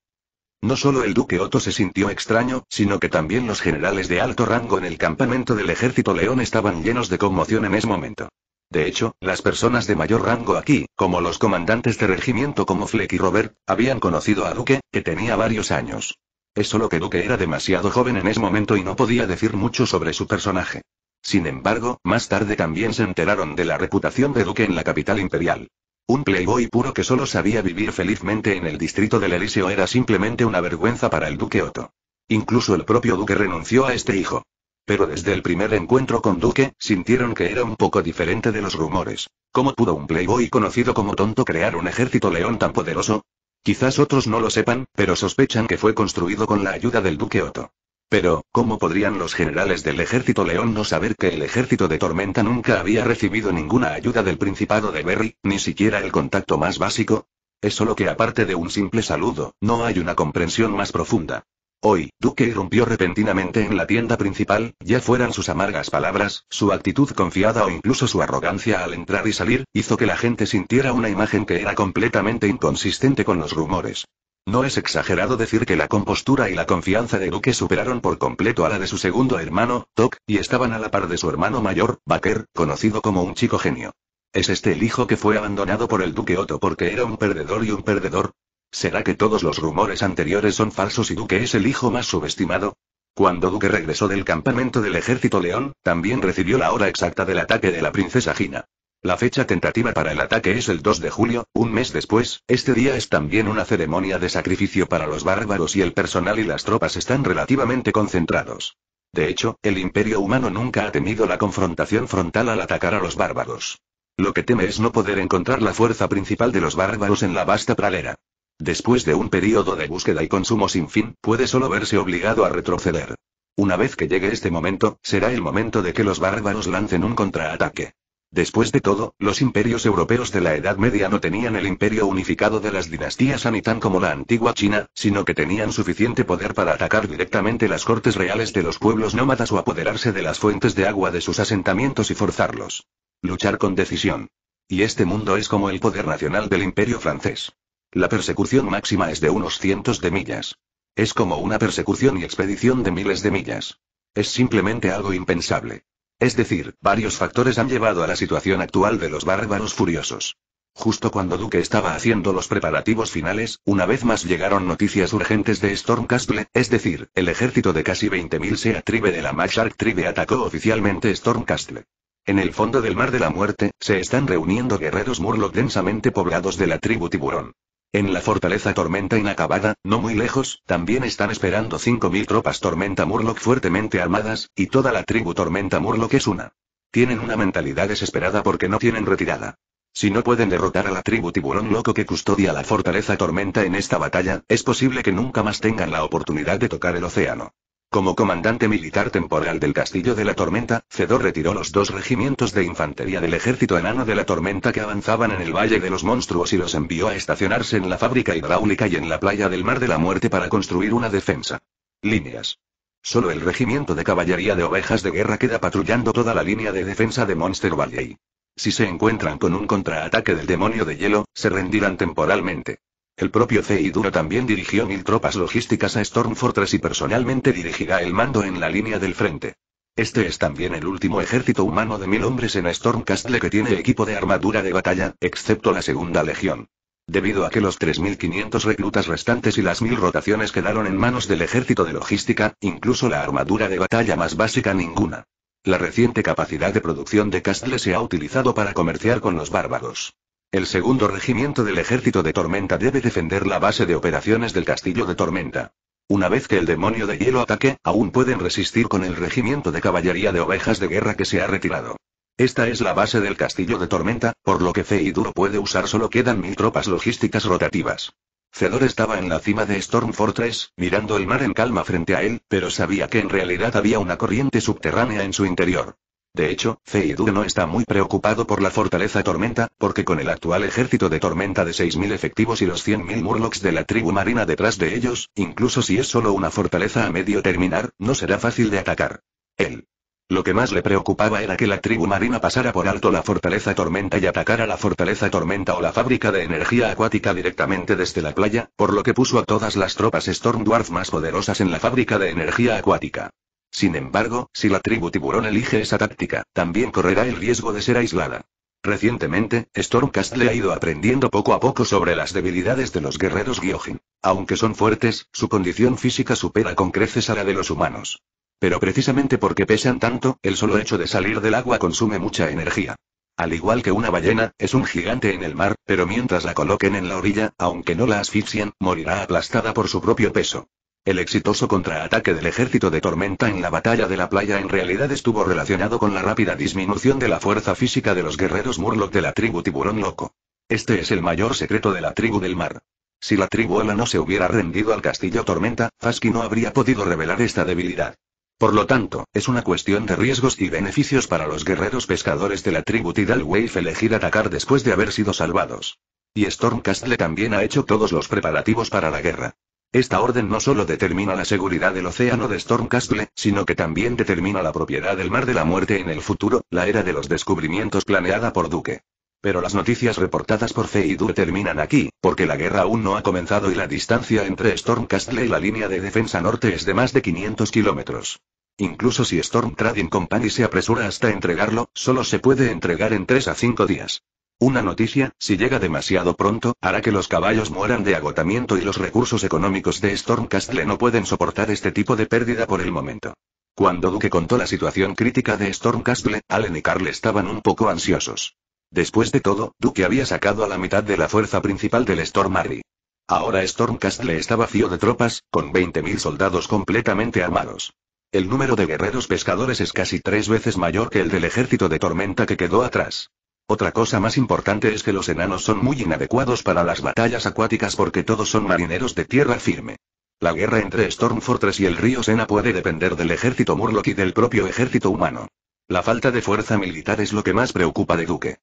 No solo el duque Otto se sintió extraño, sino que también los generales de alto rango en el campamento del ejército león estaban llenos de conmoción en ese momento. De hecho, las personas de mayor rango aquí, como los comandantes de regimiento como Fleck y Robert, habían conocido a Duque, que tenía varios años. Es solo que Duque era demasiado joven en ese momento y no podía decir mucho sobre su personaje. Sin embargo, más tarde también se enteraron de la reputación de Duque en la capital imperial. Un playboy puro que solo sabía vivir felizmente en el distrito del Elíseo era simplemente una vergüenza para el duque Otto. Incluso el propio duque renunció a este hijo. Pero desde el primer encuentro con Duque, sintieron que era un poco diferente de los rumores. ¿Cómo pudo un playboy conocido como tonto crear un ejército león tan poderoso? Quizás otros no lo sepan, pero sospechan que fue construido con la ayuda del Duque Otto. Pero, ¿cómo podrían los generales del ejército león no saber que el ejército de Tormenta nunca había recibido ninguna ayuda del Principado de Berry, ni siquiera el contacto más básico? Es solo que aparte de un simple saludo, no hay una comprensión más profunda. Hoy, Duque irrumpió repentinamente en la tienda principal, ya fueran sus amargas palabras, su actitud confiada o incluso su arrogancia al entrar y salir, hizo que la gente sintiera una imagen que era completamente inconsistente con los rumores. No es exagerado decir que la compostura y la confianza de Duque superaron por completo a la de su segundo hermano, Tok, y estaban a la par de su hermano mayor, Baker, conocido como un chico genio. ¿Es este el hijo que fue abandonado por el Duque Otto porque era un perdedor y un perdedor? ¿Será que todos los rumores anteriores son falsos y Duque es el hijo más subestimado? Cuando Duque regresó del campamento del ejército León, también recibió la hora exacta del ataque de la princesa Gina. La fecha tentativa para el ataque es el 2 de julio, un mes después, este día es también una ceremonia de sacrificio para los bárbaros y el personal y las tropas están relativamente concentrados. De hecho, el imperio humano nunca ha temido la confrontación frontal al atacar a los bárbaros. Lo que teme es no poder encontrar la fuerza principal de los bárbaros en la vasta pradera. Después de un periodo de búsqueda y consumo sin fin, puede solo verse obligado a retroceder. Una vez que llegue este momento, será el momento de que los bárbaros lancen un contraataque. Después de todo, los imperios europeos de la Edad Media no tenían el imperio unificado de las dinastías Anitán como la antigua China, sino que tenían suficiente poder para atacar directamente las cortes reales de los pueblos nómadas o apoderarse de las fuentes de agua de sus asentamientos y forzarlos. Luchar con decisión. Y este mundo es como el poder nacional del imperio francés. La persecución máxima es de unos cientos de millas. Es como una persecución y expedición de miles de millas. Es simplemente algo impensable. Es decir, varios factores han llevado a la situación actual de los bárbaros furiosos. Justo cuando Duque estaba haciendo los preparativos finales, una vez más llegaron noticias urgentes de Stormcastle, es decir, el ejército de casi 20.000 Sea Tribe de la Mashark Tribe atacó oficialmente Stormcastle. En el fondo del Mar de la Muerte, se están reuniendo guerreros Murloc densamente poblados de la tribu Tiburón. En la fortaleza Tormenta Inacabada, no muy lejos, también están esperando 5.000 tropas Tormenta Murloc fuertemente armadas, y toda la tribu Tormenta Murloc es una. Tienen una mentalidad desesperada porque no tienen retirada. Si no pueden derrotar a la tribu tiburón loco que custodia la fortaleza tormenta en esta batalla, es posible que nunca más tengan la oportunidad de tocar el océano. Como comandante militar temporal del Castillo de la Tormenta, Cedor retiró los dos regimientos de infantería del ejército enano de la Tormenta que avanzaban en el Valle de los Monstruos y los envió a estacionarse en la fábrica hidráulica y en la playa del Mar de la Muerte para construir una defensa. Líneas. Solo el regimiento de caballería de ovejas de guerra queda patrullando toda la línea de defensa de Monster Valley. Si se encuentran con un contraataque del demonio de hielo, se rendirán temporalmente. El propio Duro también dirigió mil tropas logísticas a Storm y personalmente dirigirá el mando en la línea del frente. Este es también el último ejército humano de mil hombres en Stormcastle que tiene equipo de armadura de batalla, excepto la segunda legión. Debido a que los 3.500 reclutas restantes y las mil rotaciones quedaron en manos del ejército de logística, incluso la armadura de batalla más básica ninguna. La reciente capacidad de producción de Castle se ha utilizado para comerciar con los bárbaros. El segundo regimiento del ejército de Tormenta debe defender la base de operaciones del castillo de Tormenta. Una vez que el demonio de hielo ataque, aún pueden resistir con el regimiento de caballería de ovejas de guerra que se ha retirado. Esta es la base del castillo de Tormenta, por lo que Fe Duro puede usar solo quedan mil tropas logísticas rotativas. Cedor estaba en la cima de Storm Fortress, mirando el mar en calma frente a él, pero sabía que en realidad había una corriente subterránea en su interior. De hecho, Zeidur no está muy preocupado por la fortaleza Tormenta, porque con el actual ejército de Tormenta de 6.000 efectivos y los 100.000 Murlocs de la tribu marina detrás de ellos, incluso si es solo una fortaleza a medio terminar, no será fácil de atacar. Él. Lo que más le preocupaba era que la tribu marina pasara por alto la fortaleza tormenta y atacara la fortaleza tormenta o la fábrica de energía acuática directamente desde la playa, por lo que puso a todas las tropas Storm Dwarf más poderosas en la fábrica de energía acuática. Sin embargo, si la tribu tiburón elige esa táctica, también correrá el riesgo de ser aislada. Recientemente, Stormcastle ha ido aprendiendo poco a poco sobre las debilidades de los guerreros Gyojin. Aunque son fuertes, su condición física supera con creces a la de los humanos. Pero precisamente porque pesan tanto, el solo hecho de salir del agua consume mucha energía. Al igual que una ballena, es un gigante en el mar, pero mientras la coloquen en la orilla, aunque no la asfixien, morirá aplastada por su propio peso. El exitoso contraataque del ejército de Tormenta en la batalla de la playa en realidad estuvo relacionado con la rápida disminución de la fuerza física de los guerreros Murloc de la tribu Tiburón Loco. Este es el mayor secreto de la tribu del mar. Si la tribu Ola no se hubiera rendido al castillo Tormenta, Fasky no habría podido revelar esta debilidad. Por lo tanto, es una cuestión de riesgos y beneficios para los guerreros pescadores de la tribu Tidal Wave elegir atacar después de haber sido salvados. Y Stormcastle también ha hecho todos los preparativos para la guerra. Esta orden no solo determina la seguridad del océano de Stormcastle, sino que también determina la propiedad del Mar de la Muerte en el futuro, la era de los descubrimientos planeada por Duque. Pero las noticias reportadas por Du terminan aquí, porque la guerra aún no ha comenzado y la distancia entre Stormcastle y la línea de defensa norte es de más de 500 kilómetros. Incluso si Storm Trading Company se apresura hasta entregarlo, solo se puede entregar en 3 a 5 días. Una noticia, si llega demasiado pronto, hará que los caballos mueran de agotamiento y los recursos económicos de Stormcastle no pueden soportar este tipo de pérdida por el momento. Cuando Duque contó la situación crítica de Stormcastle, Allen y Carl estaban un poco ansiosos. Después de todo, Duque había sacado a la mitad de la fuerza principal del Storm Army. Ahora Stormcastle estaba vacío de tropas, con 20.000 soldados completamente armados. El número de guerreros pescadores es casi tres veces mayor que el del ejército de tormenta que quedó atrás. Otra cosa más importante es que los enanos son muy inadecuados para las batallas acuáticas porque todos son marineros de tierra firme. La guerra entre Stormfortress y el río Sena puede depender del ejército Murloc y del propio ejército humano. La falta de fuerza militar es lo que más preocupa de Duque.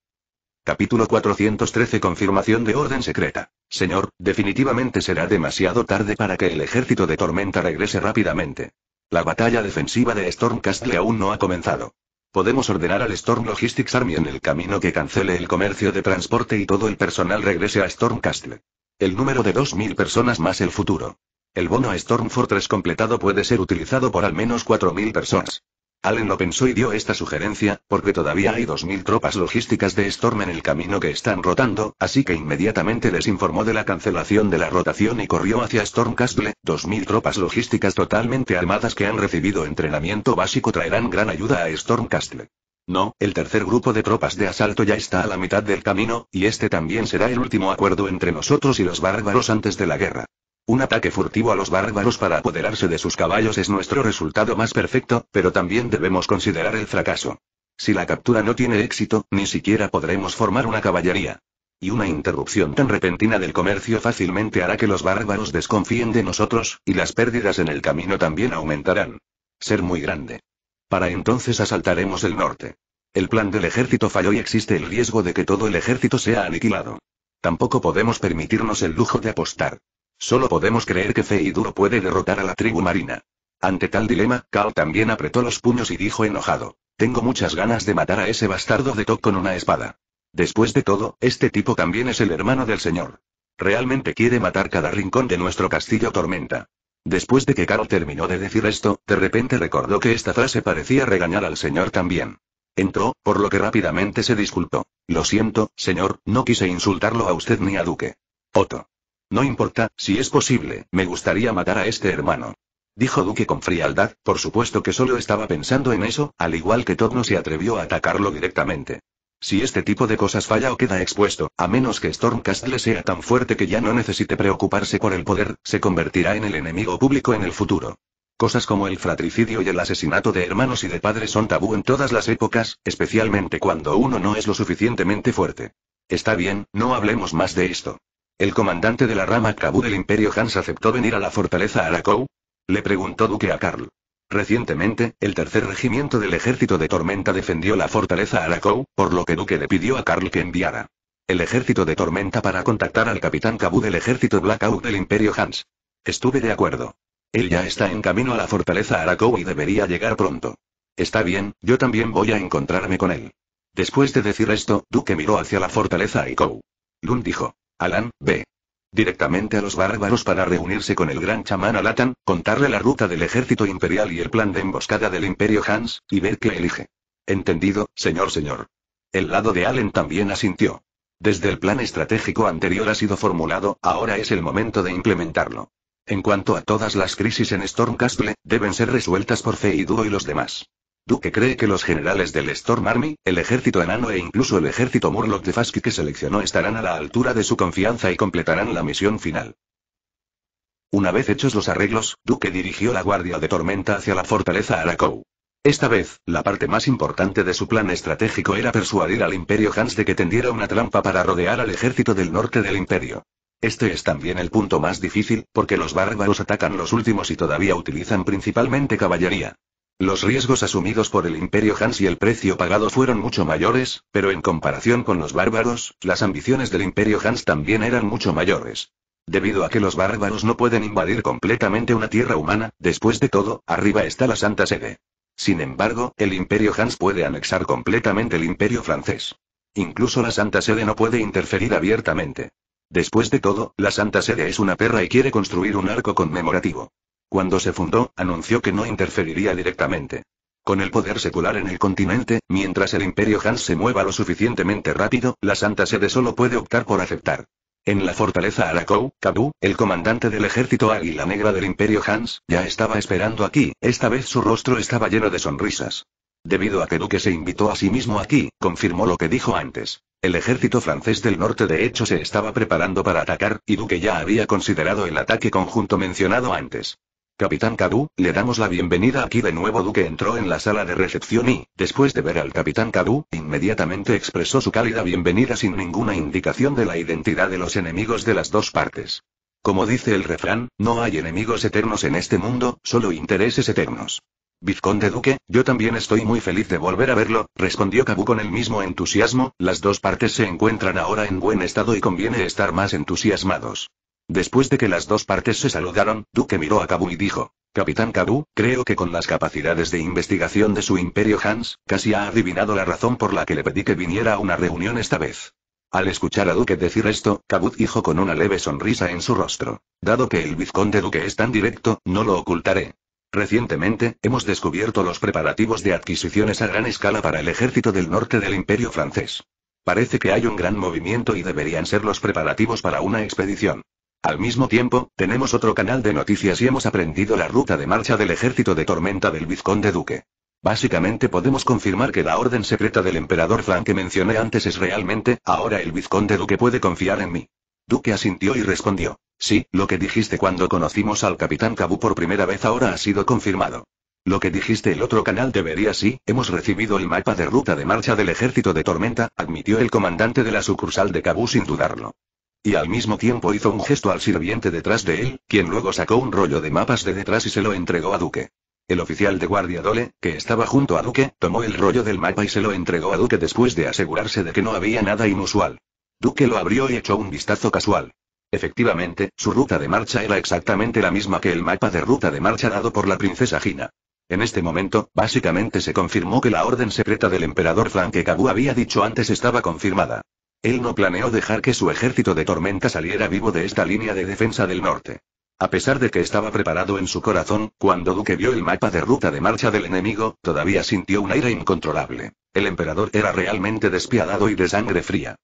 Capítulo 413 Confirmación de orden secreta. Señor, definitivamente será demasiado tarde para que el ejército de Tormenta regrese rápidamente. La batalla defensiva de Stormcastle aún no ha comenzado. Podemos ordenar al Storm Logistics Army en el camino que cancele el comercio de transporte y todo el personal regrese a Storm Castle. El número de 2.000 personas más el futuro. El bono Storm Fortress completado puede ser utilizado por al menos 4.000 personas. Allen lo pensó y dio esta sugerencia, porque todavía hay 2.000 tropas logísticas de Storm en el camino que están rotando, así que inmediatamente les informó de la cancelación de la rotación y corrió hacia Storm Castle, 2.000 tropas logísticas totalmente armadas que han recibido entrenamiento básico traerán gran ayuda a Storm Castle. No, el tercer grupo de tropas de asalto ya está a la mitad del camino, y este también será el último acuerdo entre nosotros y los bárbaros antes de la guerra. Un ataque furtivo a los bárbaros para apoderarse de sus caballos es nuestro resultado más perfecto, pero también debemos considerar el fracaso. Si la captura no tiene éxito, ni siquiera podremos formar una caballería. Y una interrupción tan repentina del comercio fácilmente hará que los bárbaros desconfíen de nosotros, y las pérdidas en el camino también aumentarán. Ser muy grande. Para entonces asaltaremos el norte. El plan del ejército falló y existe el riesgo de que todo el ejército sea aniquilado. Tampoco podemos permitirnos el lujo de apostar. Solo podemos creer que Duro puede derrotar a la tribu marina. Ante tal dilema, Carl también apretó los puños y dijo enojado. Tengo muchas ganas de matar a ese bastardo de Tok con una espada. Después de todo, este tipo también es el hermano del señor. Realmente quiere matar cada rincón de nuestro castillo tormenta. Después de que Karl terminó de decir esto, de repente recordó que esta frase parecía regañar al señor también. Entró, por lo que rápidamente se disculpó. Lo siento, señor, no quise insultarlo a usted ni a Duque. Otto. No importa, si es posible, me gustaría matar a este hermano. Dijo Duque con frialdad, por supuesto que solo estaba pensando en eso, al igual que Todd no se atrevió a atacarlo directamente. Si este tipo de cosas falla o queda expuesto, a menos que Stormcastle sea tan fuerte que ya no necesite preocuparse por el poder, se convertirá en el enemigo público en el futuro. Cosas como el fratricidio y el asesinato de hermanos y de padres son tabú en todas las épocas, especialmente cuando uno no es lo suficientemente fuerte. Está bien, no hablemos más de esto. ¿El comandante de la rama Kabu del Imperio Hans aceptó venir a la fortaleza Arakou? Le preguntó Duque a Carl. Recientemente, el tercer regimiento del ejército de Tormenta defendió la fortaleza Arakou, por lo que Duque le pidió a Carl que enviara el ejército de Tormenta para contactar al capitán Kabu del ejército Blackout del Imperio Hans. Estuve de acuerdo. Él ya está en camino a la fortaleza Arakou y debería llegar pronto. Está bien, yo también voy a encontrarme con él. Después de decir esto, Duque miró hacia la fortaleza Aikou. Lund dijo. Alan, ve Directamente a los bárbaros para reunirse con el gran chamán Alatan, contarle la ruta del ejército imperial y el plan de emboscada del imperio Hans, y ver qué elige. Entendido, señor señor. El lado de Allen también asintió. Desde el plan estratégico anterior ha sido formulado, ahora es el momento de implementarlo. En cuanto a todas las crisis en Stormcastle, deben ser resueltas por Feiduo y los demás. Duque cree que los generales del Storm Army, el ejército enano e incluso el ejército Murloc de Fasky que seleccionó estarán a la altura de su confianza y completarán la misión final. Una vez hechos los arreglos, Duque dirigió la Guardia de Tormenta hacia la fortaleza Arakou. Esta vez, la parte más importante de su plan estratégico era persuadir al Imperio Hans de que tendiera una trampa para rodear al ejército del norte del Imperio. Este es también el punto más difícil, porque los bárbaros atacan los últimos y todavía utilizan principalmente caballería. Los riesgos asumidos por el imperio Hans y el precio pagado fueron mucho mayores, pero en comparación con los bárbaros, las ambiciones del imperio Hans también eran mucho mayores. Debido a que los bárbaros no pueden invadir completamente una tierra humana, después de todo, arriba está la Santa Sede. Sin embargo, el imperio Hans puede anexar completamente el imperio francés. Incluso la Santa Sede no puede interferir abiertamente. Después de todo, la Santa Sede es una perra y quiere construir un arco conmemorativo. Cuando se fundó, anunció que no interferiría directamente con el poder secular en el continente, mientras el imperio Hans se mueva lo suficientemente rápido, la Santa Sede solo puede optar por aceptar. En la fortaleza Arakou, Kabu, el comandante del ejército Águila Negra del Imperio Hans, ya estaba esperando aquí, esta vez su rostro estaba lleno de sonrisas. Debido a que Duque se invitó a sí mismo aquí, confirmó lo que dijo antes. El ejército francés del norte de hecho se estaba preparando para atacar, y Duque ya había considerado el ataque conjunto mencionado antes. Capitán Cadu, le damos la bienvenida aquí de nuevo. Duque entró en la sala de recepción y, después de ver al capitán Cadu, inmediatamente expresó su cálida bienvenida sin ninguna indicación de la identidad de los enemigos de las dos partes. Como dice el refrán, no hay enemigos eternos en este mundo, solo intereses eternos. Vizconde Duque, yo también estoy muy feliz de volver a verlo, respondió Cabu con el mismo entusiasmo, las dos partes se encuentran ahora en buen estado y conviene estar más entusiasmados. Después de que las dos partes se saludaron, Duque miró a Kabu y dijo, Capitán Kabu, creo que con las capacidades de investigación de su imperio Hans, casi ha adivinado la razón por la que le pedí que viniera a una reunión esta vez. Al escuchar a Duque decir esto, Cabu dijo con una leve sonrisa en su rostro. Dado que el vizconde Duque es tan directo, no lo ocultaré. Recientemente, hemos descubierto los preparativos de adquisiciones a gran escala para el ejército del norte del imperio francés. Parece que hay un gran movimiento y deberían ser los preparativos para una expedición. Al mismo tiempo, tenemos otro canal de noticias y hemos aprendido la ruta de marcha del ejército de tormenta del vizconde duque. Básicamente podemos confirmar que la orden secreta del emperador Frank que mencioné antes es realmente, ahora el vizconde duque puede confiar en mí. Duque asintió y respondió. Sí, lo que dijiste cuando conocimos al capitán Cabu por primera vez ahora ha sido confirmado. Lo que dijiste el otro canal debería sí, hemos recibido el mapa de ruta de marcha del ejército de tormenta, admitió el comandante de la sucursal de Cabu sin dudarlo y al mismo tiempo hizo un gesto al sirviente detrás de él, quien luego sacó un rollo de mapas de detrás y se lo entregó a Duque. El oficial de guardia Dole, que estaba junto a Duque, tomó el rollo del mapa y se lo entregó a Duque después de asegurarse de que no había nada inusual. Duque lo abrió y echó un vistazo casual. Efectivamente, su ruta de marcha era exactamente la misma que el mapa de ruta de marcha dado por la princesa Gina. En este momento, básicamente se confirmó que la orden secreta del emperador Flan que Kabu había dicho antes estaba confirmada. Él no planeó dejar que su ejército de tormenta saliera vivo de esta línea de defensa del norte. A pesar de que estaba preparado en su corazón, cuando Duque vio el mapa de ruta de marcha del enemigo, todavía sintió un aire incontrolable. El emperador era realmente despiadado y de sangre fría.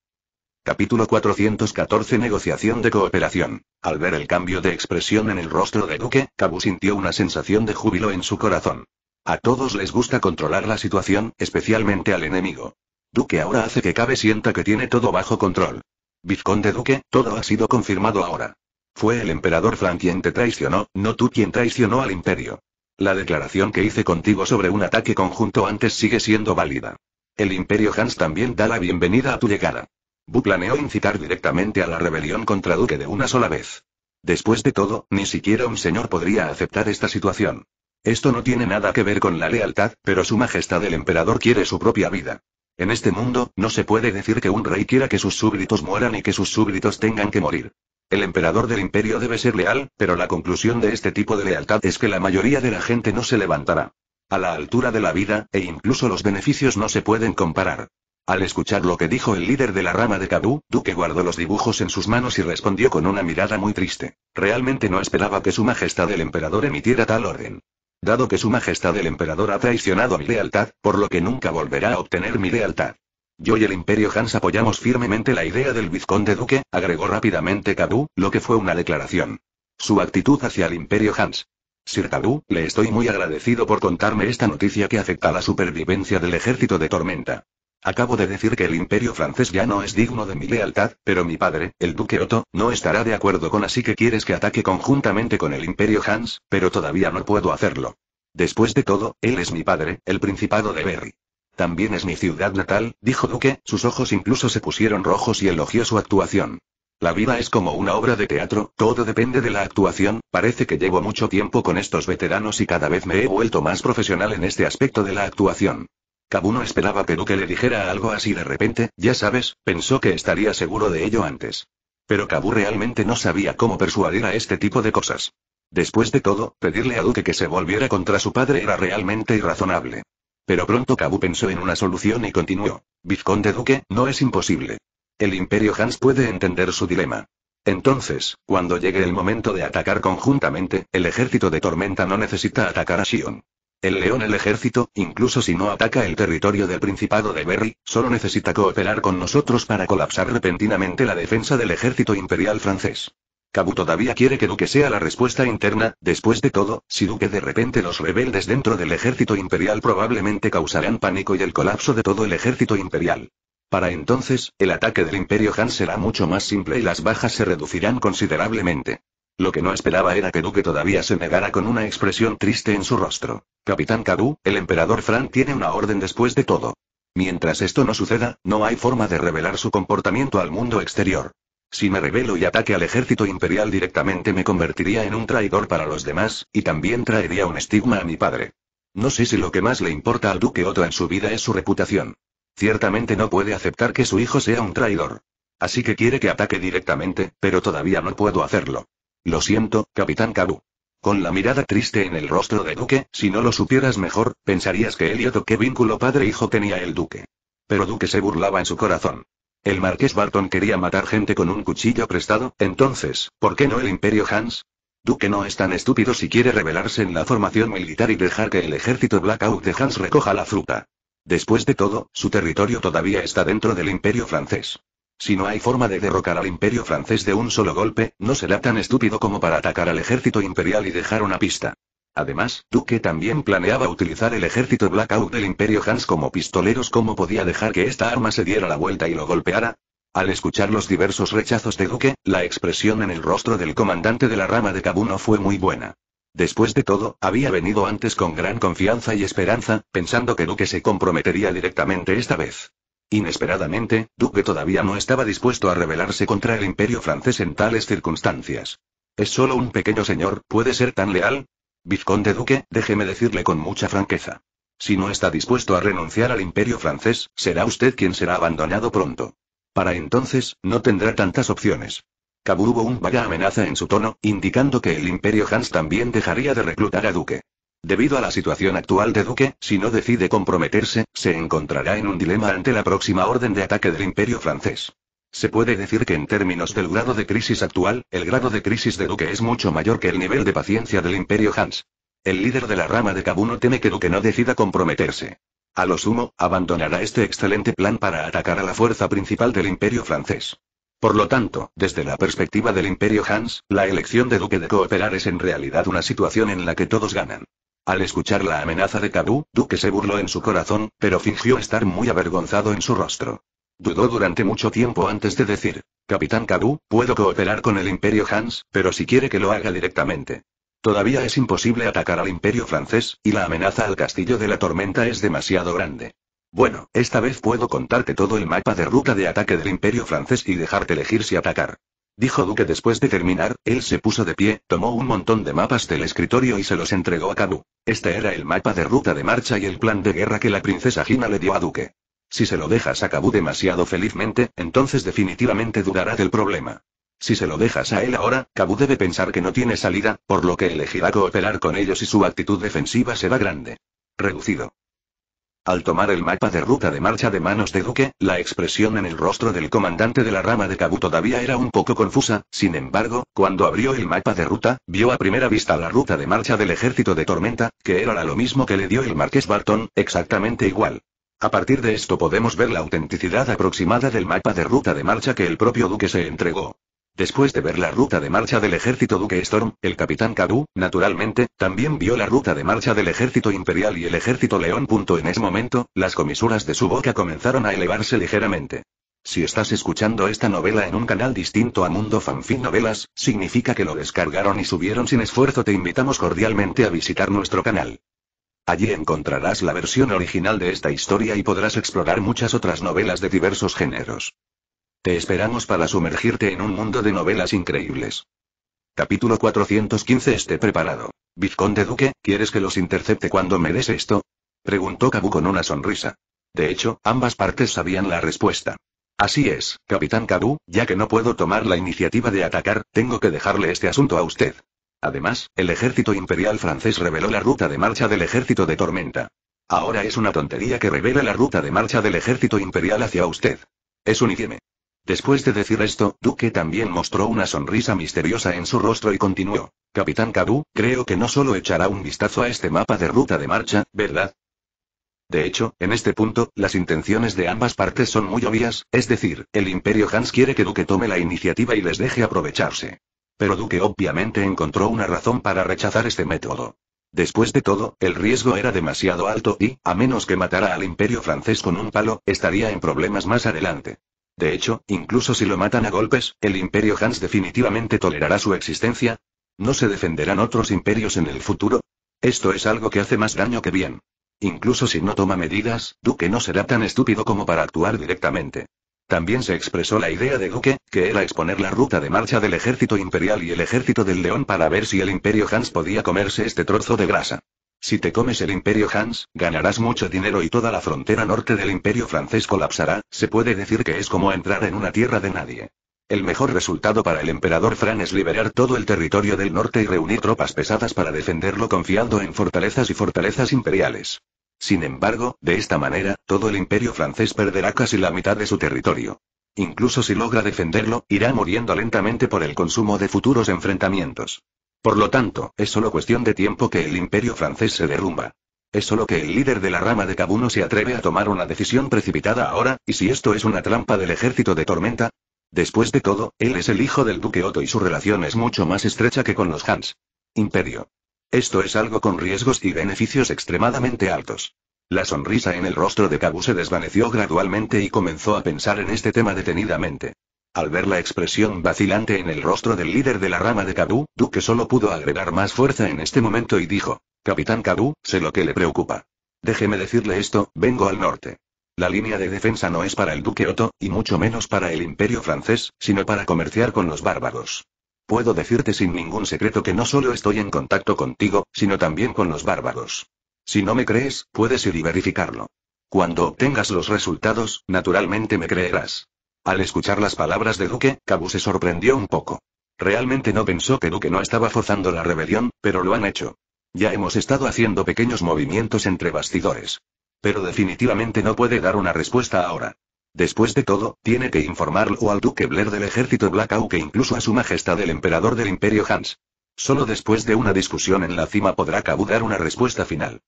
Capítulo 414 Negociación de cooperación. Al ver el cambio de expresión en el rostro de Duque, Cabu sintió una sensación de júbilo en su corazón. A todos les gusta controlar la situación, especialmente al enemigo. Duque ahora hace que Cabe sienta que tiene todo bajo control. Vizconde Duque, todo ha sido confirmado ahora. Fue el emperador Fran quien te traicionó, no tú quien traicionó al imperio. La declaración que hice contigo sobre un ataque conjunto antes sigue siendo válida. El imperio Hans también da la bienvenida a tu llegada. Bu planeó incitar directamente a la rebelión contra Duque de una sola vez. Después de todo, ni siquiera un señor podría aceptar esta situación. Esto no tiene nada que ver con la lealtad, pero su majestad el emperador quiere su propia vida. En este mundo, no se puede decir que un rey quiera que sus súbditos mueran y que sus súbditos tengan que morir. El emperador del imperio debe ser leal, pero la conclusión de este tipo de lealtad es que la mayoría de la gente no se levantará. A la altura de la vida, e incluso los beneficios no se pueden comparar. Al escuchar lo que dijo el líder de la rama de Kabu, Duque guardó los dibujos en sus manos y respondió con una mirada muy triste. Realmente no esperaba que su majestad el emperador emitiera tal orden. Dado que su majestad el emperador ha traicionado mi lealtad, por lo que nunca volverá a obtener mi lealtad. Yo y el Imperio Hans apoyamos firmemente la idea del vizconde duque, agregó rápidamente Cadu, lo que fue una declaración. Su actitud hacia el Imperio Hans. Sir Cadu, le estoy muy agradecido por contarme esta noticia que afecta a la supervivencia del ejército de Tormenta. Acabo de decir que el imperio francés ya no es digno de mi lealtad, pero mi padre, el duque Otto, no estará de acuerdo con así que quieres que ataque conjuntamente con el imperio Hans, pero todavía no puedo hacerlo. Después de todo, él es mi padre, el principado de Berry. También es mi ciudad natal, dijo Duque, sus ojos incluso se pusieron rojos y elogió su actuación. La vida es como una obra de teatro, todo depende de la actuación, parece que llevo mucho tiempo con estos veteranos y cada vez me he vuelto más profesional en este aspecto de la actuación. Kabu no esperaba que Duque le dijera algo así de repente, ya sabes, pensó que estaría seguro de ello antes. Pero Kabu realmente no sabía cómo persuadir a este tipo de cosas. Después de todo, pedirle a Duque que se volviera contra su padre era realmente irrazonable. Pero pronto Kabu pensó en una solución y continuó. Vizconde Duque, no es imposible. El Imperio Hans puede entender su dilema. Entonces, cuando llegue el momento de atacar conjuntamente, el ejército de Tormenta no necesita atacar a Shion. El león el ejército, incluso si no ataca el territorio del Principado de Berry, solo necesita cooperar con nosotros para colapsar repentinamente la defensa del ejército imperial francés. Cabu todavía quiere que Duque sea la respuesta interna, después de todo, si Duque de repente los rebeldes dentro del ejército imperial probablemente causarán pánico y el colapso de todo el ejército imperial. Para entonces, el ataque del Imperio Han será mucho más simple y las bajas se reducirán considerablemente. Lo que no esperaba era que Duque todavía se negara con una expresión triste en su rostro. Capitán Cadu, el emperador Fran tiene una orden después de todo. Mientras esto no suceda, no hay forma de revelar su comportamiento al mundo exterior. Si me revelo y ataque al ejército imperial directamente me convertiría en un traidor para los demás, y también traería un estigma a mi padre. No sé si lo que más le importa al duque Otto en su vida es su reputación. Ciertamente no puede aceptar que su hijo sea un traidor. Así que quiere que ataque directamente, pero todavía no puedo hacerlo. Lo siento, capitán Cabu. Con la mirada triste en el rostro de Duque, si no lo supieras mejor, pensarías que Elliot o qué vínculo padre-hijo tenía el Duque. Pero Duque se burlaba en su corazón. El marqués Barton quería matar gente con un cuchillo prestado, entonces, ¿por qué no el Imperio Hans? Duque no es tan estúpido si quiere rebelarse en la formación militar y dejar que el ejército Blackout de Hans recoja la fruta. Después de todo, su territorio todavía está dentro del Imperio francés. Si no hay forma de derrocar al imperio francés de un solo golpe, no será tan estúpido como para atacar al ejército imperial y dejar una pista. Además, Duque también planeaba utilizar el ejército Blackout del Imperio Hans como pistoleros. ¿Cómo podía dejar que esta arma se diera la vuelta y lo golpeara? Al escuchar los diversos rechazos de Duque, la expresión en el rostro del comandante de la rama de Cabuno fue muy buena. Después de todo, había venido antes con gran confianza y esperanza, pensando que Duque se comprometería directamente esta vez. Inesperadamente, Duque todavía no estaba dispuesto a rebelarse contra el imperio francés en tales circunstancias. Es solo un pequeño señor, ¿puede ser tan leal? Vizconde Duque, déjeme decirle con mucha franqueza. Si no está dispuesto a renunciar al imperio francés, será usted quien será abandonado pronto. Para entonces, no tendrá tantas opciones. Caburbo un vaga amenaza en su tono, indicando que el imperio Hans también dejaría de reclutar a Duque. Debido a la situación actual de Duque, si no decide comprometerse, se encontrará en un dilema ante la próxima orden de ataque del Imperio francés. Se puede decir que en términos del grado de crisis actual, el grado de crisis de Duque es mucho mayor que el nivel de paciencia del Imperio Hans. El líder de la rama de Kabuno teme que Duque no decida comprometerse. A lo sumo, abandonará este excelente plan para atacar a la fuerza principal del Imperio francés. Por lo tanto, desde la perspectiva del Imperio Hans, la elección de Duque de cooperar es en realidad una situación en la que todos ganan. Al escuchar la amenaza de Kabu, Duque se burló en su corazón, pero fingió estar muy avergonzado en su rostro. Dudó durante mucho tiempo antes de decir, Capitán Kabu, puedo cooperar con el Imperio Hans, pero si quiere que lo haga directamente. Todavía es imposible atacar al Imperio francés, y la amenaza al Castillo de la Tormenta es demasiado grande. Bueno, esta vez puedo contarte todo el mapa de ruta de ataque del Imperio francés y dejarte elegir si atacar. Dijo Duque después de terminar, él se puso de pie, tomó un montón de mapas del escritorio y se los entregó a Kabu. Este era el mapa de ruta de marcha y el plan de guerra que la princesa Gina le dio a Duque. Si se lo dejas a Kabu demasiado felizmente, entonces definitivamente dudará del problema. Si se lo dejas a él ahora, Kabu debe pensar que no tiene salida, por lo que elegirá cooperar con ellos y su actitud defensiva será grande. Reducido. Al tomar el mapa de ruta de marcha de manos de Duque, la expresión en el rostro del comandante de la rama de Kabu todavía era un poco confusa, sin embargo, cuando abrió el mapa de ruta, vio a primera vista la ruta de marcha del ejército de Tormenta, que era lo mismo que le dio el marqués Barton, exactamente igual. A partir de esto podemos ver la autenticidad aproximada del mapa de ruta de marcha que el propio Duque se entregó. Después de ver la ruta de marcha del ejército Duque Storm, el capitán Cadu, naturalmente, también vio la ruta de marcha del ejército imperial y el ejército león. En ese momento, las comisuras de su boca comenzaron a elevarse ligeramente. Si estás escuchando esta novela en un canal distinto a Mundo Fanfin Novelas, significa que lo descargaron y subieron sin esfuerzo. Te invitamos cordialmente a visitar nuestro canal. Allí encontrarás la versión original de esta historia y podrás explorar muchas otras novelas de diversos géneros. Te esperamos para sumergirte en un mundo de novelas increíbles. Capítulo 415 Esté preparado. Vizconde Duque, ¿quieres que los intercepte cuando me des esto? Preguntó Cabu con una sonrisa. De hecho, ambas partes sabían la respuesta. Así es, Capitán Cabu, ya que no puedo tomar la iniciativa de atacar, tengo que dejarle este asunto a usted. Además, el ejército imperial francés reveló la ruta de marcha del ejército de tormenta. Ahora es una tontería que revele la ruta de marcha del ejército imperial hacia usted. Es un Después de decir esto, Duque también mostró una sonrisa misteriosa en su rostro y continuó. Capitán Cadu, creo que no solo echará un vistazo a este mapa de ruta de marcha, ¿verdad? De hecho, en este punto, las intenciones de ambas partes son muy obvias, es decir, el Imperio Hans quiere que Duque tome la iniciativa y les deje aprovecharse. Pero Duque obviamente encontró una razón para rechazar este método. Después de todo, el riesgo era demasiado alto y, a menos que matara al imperio francés con un palo, estaría en problemas más adelante. De hecho, incluso si lo matan a golpes, el imperio Hans definitivamente tolerará su existencia. ¿No se defenderán otros imperios en el futuro? Esto es algo que hace más daño que bien. Incluso si no toma medidas, Duque no será tan estúpido como para actuar directamente. También se expresó la idea de Duque, que era exponer la ruta de marcha del ejército imperial y el ejército del león para ver si el imperio Hans podía comerse este trozo de grasa. Si te comes el imperio Hans, ganarás mucho dinero y toda la frontera norte del imperio francés colapsará, se puede decir que es como entrar en una tierra de nadie. El mejor resultado para el emperador Fran es liberar todo el territorio del norte y reunir tropas pesadas para defenderlo confiando en fortalezas y fortalezas imperiales. Sin embargo, de esta manera, todo el imperio francés perderá casi la mitad de su territorio. Incluso si logra defenderlo, irá muriendo lentamente por el consumo de futuros enfrentamientos. Por lo tanto, es solo cuestión de tiempo que el imperio francés se derrumba. Es solo que el líder de la rama de no se atreve a tomar una decisión precipitada ahora, y si esto es una trampa del ejército de Tormenta. Después de todo, él es el hijo del duque Otto y su relación es mucho más estrecha que con los Hans. Imperio. Esto es algo con riesgos y beneficios extremadamente altos. La sonrisa en el rostro de Cabu se desvaneció gradualmente y comenzó a pensar en este tema detenidamente. Al ver la expresión vacilante en el rostro del líder de la rama de Kabu, Duque solo pudo agregar más fuerza en este momento y dijo: Capitán Kabu, sé lo que le preocupa. Déjeme decirle esto: vengo al norte. La línea de defensa no es para el Duque Otto, y mucho menos para el Imperio francés, sino para comerciar con los bárbaros. Puedo decirte sin ningún secreto que no solo estoy en contacto contigo, sino también con los bárbaros. Si no me crees, puedes ir y verificarlo. Cuando obtengas los resultados, naturalmente me creerás. Al escuchar las palabras de Duque, Cabu se sorprendió un poco. Realmente no pensó que Duque no estaba forzando la rebelión, pero lo han hecho. Ya hemos estado haciendo pequeños movimientos entre bastidores. Pero definitivamente no puede dar una respuesta ahora. Después de todo, tiene que informarlo al Duque Blair del ejército Blackau que incluso a su majestad el emperador del Imperio Hans. Solo después de una discusión en la cima podrá Cabu dar una respuesta final.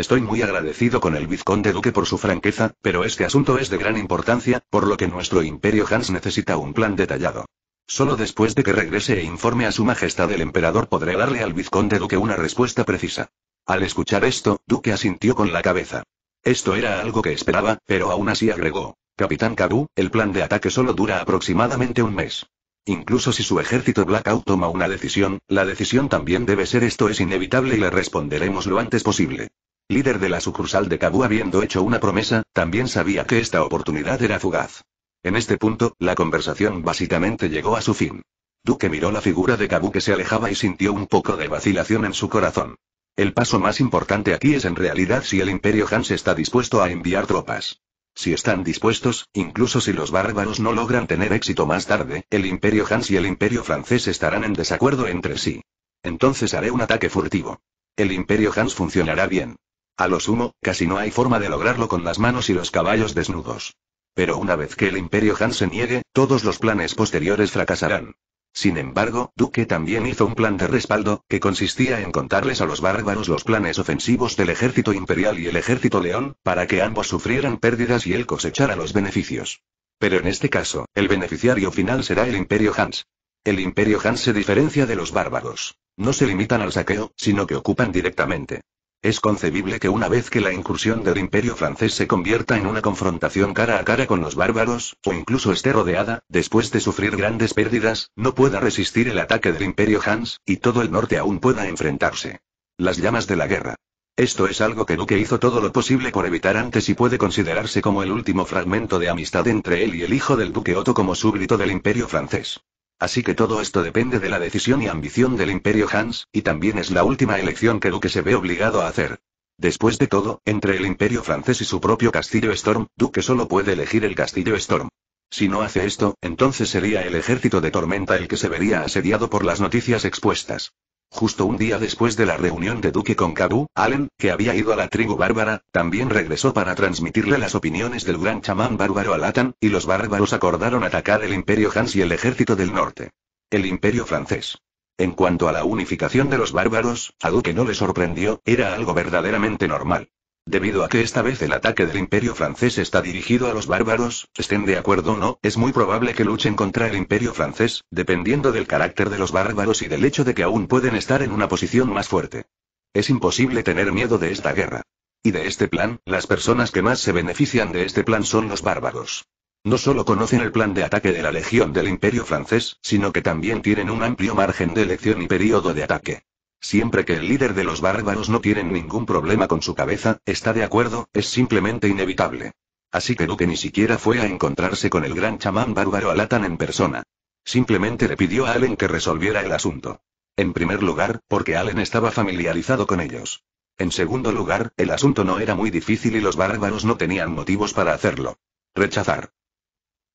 Estoy muy agradecido con el vizconde duque por su franqueza, pero este asunto es de gran importancia, por lo que nuestro imperio Hans necesita un plan detallado. Solo después de que regrese e informe a su majestad el emperador podré darle al vizconde duque una respuesta precisa. Al escuchar esto, duque asintió con la cabeza. Esto era algo que esperaba, pero aún así agregó. Capitán cabu el plan de ataque solo dura aproximadamente un mes. Incluso si su ejército Blackout toma una decisión, la decisión también debe ser esto es inevitable y le responderemos lo antes posible líder de la sucursal de Kabu habiendo hecho una promesa, también sabía que esta oportunidad era fugaz. En este punto, la conversación básicamente llegó a su fin. Duque miró la figura de Kabu que se alejaba y sintió un poco de vacilación en su corazón. El paso más importante aquí es en realidad si el Imperio Hans está dispuesto a enviar tropas. Si están dispuestos, incluso si los bárbaros no logran tener éxito más tarde, el Imperio Hans y el Imperio francés estarán en desacuerdo entre sí. Entonces haré un ataque furtivo. El Imperio Hans funcionará bien. A lo sumo, casi no hay forma de lograrlo con las manos y los caballos desnudos. Pero una vez que el imperio Hans se niegue, todos los planes posteriores fracasarán. Sin embargo, Duque también hizo un plan de respaldo, que consistía en contarles a los bárbaros los planes ofensivos del ejército imperial y el ejército león, para que ambos sufrieran pérdidas y él cosechara los beneficios. Pero en este caso, el beneficiario final será el imperio Hans. El imperio Hans se diferencia de los bárbaros. No se limitan al saqueo, sino que ocupan directamente es concebible que una vez que la incursión del imperio francés se convierta en una confrontación cara a cara con los bárbaros, o incluso esté rodeada, después de sufrir grandes pérdidas, no pueda resistir el ataque del imperio Hans, y todo el norte aún pueda enfrentarse. Las llamas de la guerra. Esto es algo que Duque hizo todo lo posible por evitar antes y puede considerarse como el último fragmento de amistad entre él y el hijo del duque Otto como súbdito del imperio francés. Así que todo esto depende de la decisión y ambición del Imperio Hans, y también es la última elección que Duque se ve obligado a hacer. Después de todo, entre el Imperio francés y su propio Castillo Storm, Duque solo puede elegir el Castillo Storm. Si no hace esto, entonces sería el ejército de Tormenta el que se vería asediado por las noticias expuestas. Justo un día después de la reunión de Duque con Kabu, Allen, que había ido a la tribu bárbara, también regresó para transmitirle las opiniones del gran chamán bárbaro Alatan, y los bárbaros acordaron atacar el imperio Hans y el ejército del norte. El imperio francés. En cuanto a la unificación de los bárbaros, a Duque no le sorprendió, era algo verdaderamente normal. Debido a que esta vez el ataque del Imperio francés está dirigido a los bárbaros, estén de acuerdo o no, es muy probable que luchen contra el Imperio francés, dependiendo del carácter de los bárbaros y del hecho de que aún pueden estar en una posición más fuerte. Es imposible tener miedo de esta guerra. Y de este plan, las personas que más se benefician de este plan son los bárbaros. No solo conocen el plan de ataque de la Legión del Imperio francés, sino que también tienen un amplio margen de elección y periodo de ataque. Siempre que el líder de los bárbaros no tiene ningún problema con su cabeza, está de acuerdo, es simplemente inevitable. Así que Duque ni siquiera fue a encontrarse con el gran chamán bárbaro Alatan en persona. Simplemente le pidió a Allen que resolviera el asunto. En primer lugar, porque Allen estaba familiarizado con ellos. En segundo lugar, el asunto no era muy difícil y los bárbaros no tenían motivos para hacerlo. Rechazar.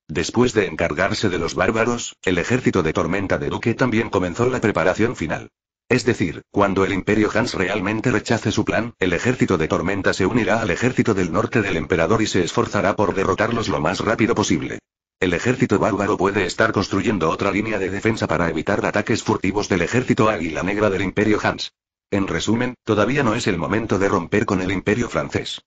Después de encargarse de los bárbaros, el ejército de tormenta de Duque también comenzó la preparación final. Es decir, cuando el Imperio Hans realmente rechace su plan, el ejército de Tormenta se unirá al ejército del norte del emperador y se esforzará por derrotarlos lo más rápido posible. El ejército bárbaro puede estar construyendo otra línea de defensa para evitar ataques furtivos del ejército águila negra del Imperio Hans. En resumen, todavía no es el momento de romper con el Imperio francés.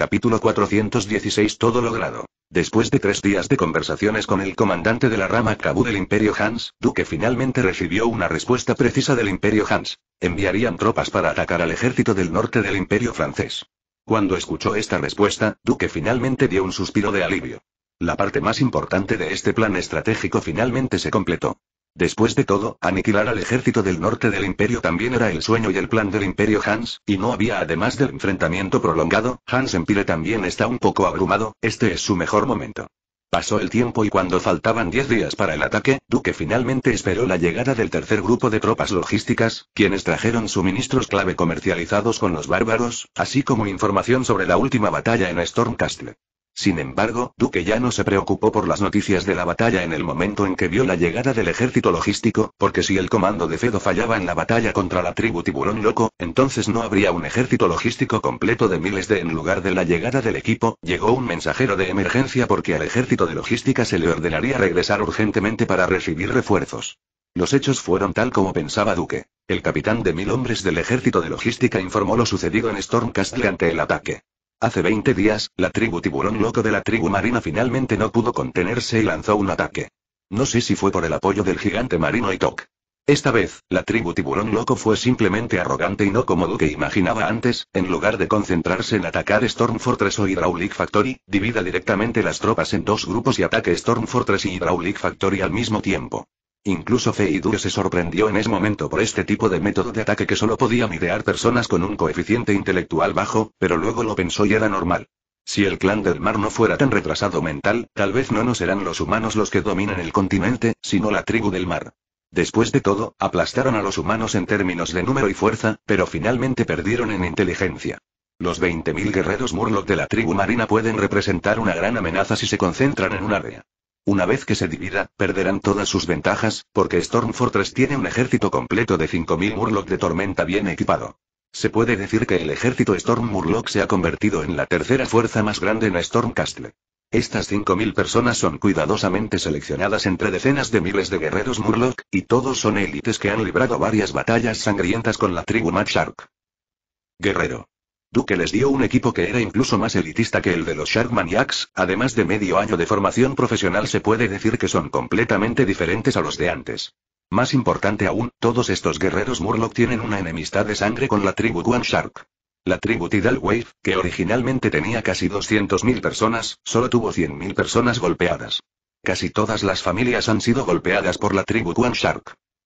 Capítulo 416 Todo logrado. Después de tres días de conversaciones con el comandante de la rama Kabu del Imperio Hans, Duque finalmente recibió una respuesta precisa del Imperio Hans. Enviarían tropas para atacar al ejército del norte del Imperio francés. Cuando escuchó esta respuesta, Duque finalmente dio un suspiro de alivio. La parte más importante de este plan estratégico finalmente se completó. Después de todo, aniquilar al ejército del norte del imperio también era el sueño y el plan del imperio Hans, y no había además del enfrentamiento prolongado, Hans Empire también está un poco abrumado, este es su mejor momento. Pasó el tiempo y cuando faltaban 10 días para el ataque, Duque finalmente esperó la llegada del tercer grupo de tropas logísticas, quienes trajeron suministros clave comercializados con los bárbaros, así como información sobre la última batalla en Stormcastle. Sin embargo, Duque ya no se preocupó por las noticias de la batalla en el momento en que vio la llegada del ejército logístico, porque si el comando de Fedo fallaba en la batalla contra la tribu tiburón loco, entonces no habría un ejército logístico completo de miles de en lugar de la llegada del equipo, llegó un mensajero de emergencia porque al ejército de logística se le ordenaría regresar urgentemente para recibir refuerzos. Los hechos fueron tal como pensaba Duque. El capitán de mil hombres del ejército de logística informó lo sucedido en Stormcastle ante el ataque. Hace 20 días, la tribu tiburón loco de la tribu marina finalmente no pudo contenerse y lanzó un ataque. No sé si fue por el apoyo del gigante marino Itok. Esta vez, la tribu tiburón loco fue simplemente arrogante y no como que imaginaba antes, en lugar de concentrarse en atacar Storm Fortress o Hydraulic Factory, divida directamente las tropas en dos grupos y ataque Storm Fortress y Hydraulic Factory al mismo tiempo. Incluso Feidu se sorprendió en ese momento por este tipo de método de ataque que solo podía idear personas con un coeficiente intelectual bajo, pero luego lo pensó y era normal. Si el clan del mar no fuera tan retrasado mental, tal vez no nos serán los humanos los que dominan el continente, sino la tribu del mar. Después de todo, aplastaron a los humanos en términos de número y fuerza, pero finalmente perdieron en inteligencia. Los 20.000 guerreros Murloc de la tribu marina pueden representar una gran amenaza si se concentran en un área. Una vez que se divida, perderán todas sus ventajas, porque Storm Fortress tiene un ejército completo de 5.000 Murloc de tormenta bien equipado. Se puede decir que el ejército Storm Murloc se ha convertido en la tercera fuerza más grande en Stormcastle. Estas 5.000 personas son cuidadosamente seleccionadas entre decenas de miles de guerreros Murloc, y todos son élites que han librado varias batallas sangrientas con la tribu Mad Shark. Guerrero. Duque les dio un equipo que era incluso más elitista que el de los Shark Maniacs, además de medio año de formación profesional se puede decir que son completamente diferentes a los de antes. Más importante aún, todos estos guerreros Murloc tienen una enemistad de sangre con la tribu One Shark. La tribu Tidal Wave, que originalmente tenía casi 200.000 personas, solo tuvo 100.000 personas golpeadas. Casi todas las familias han sido golpeadas por la tribu One Shark.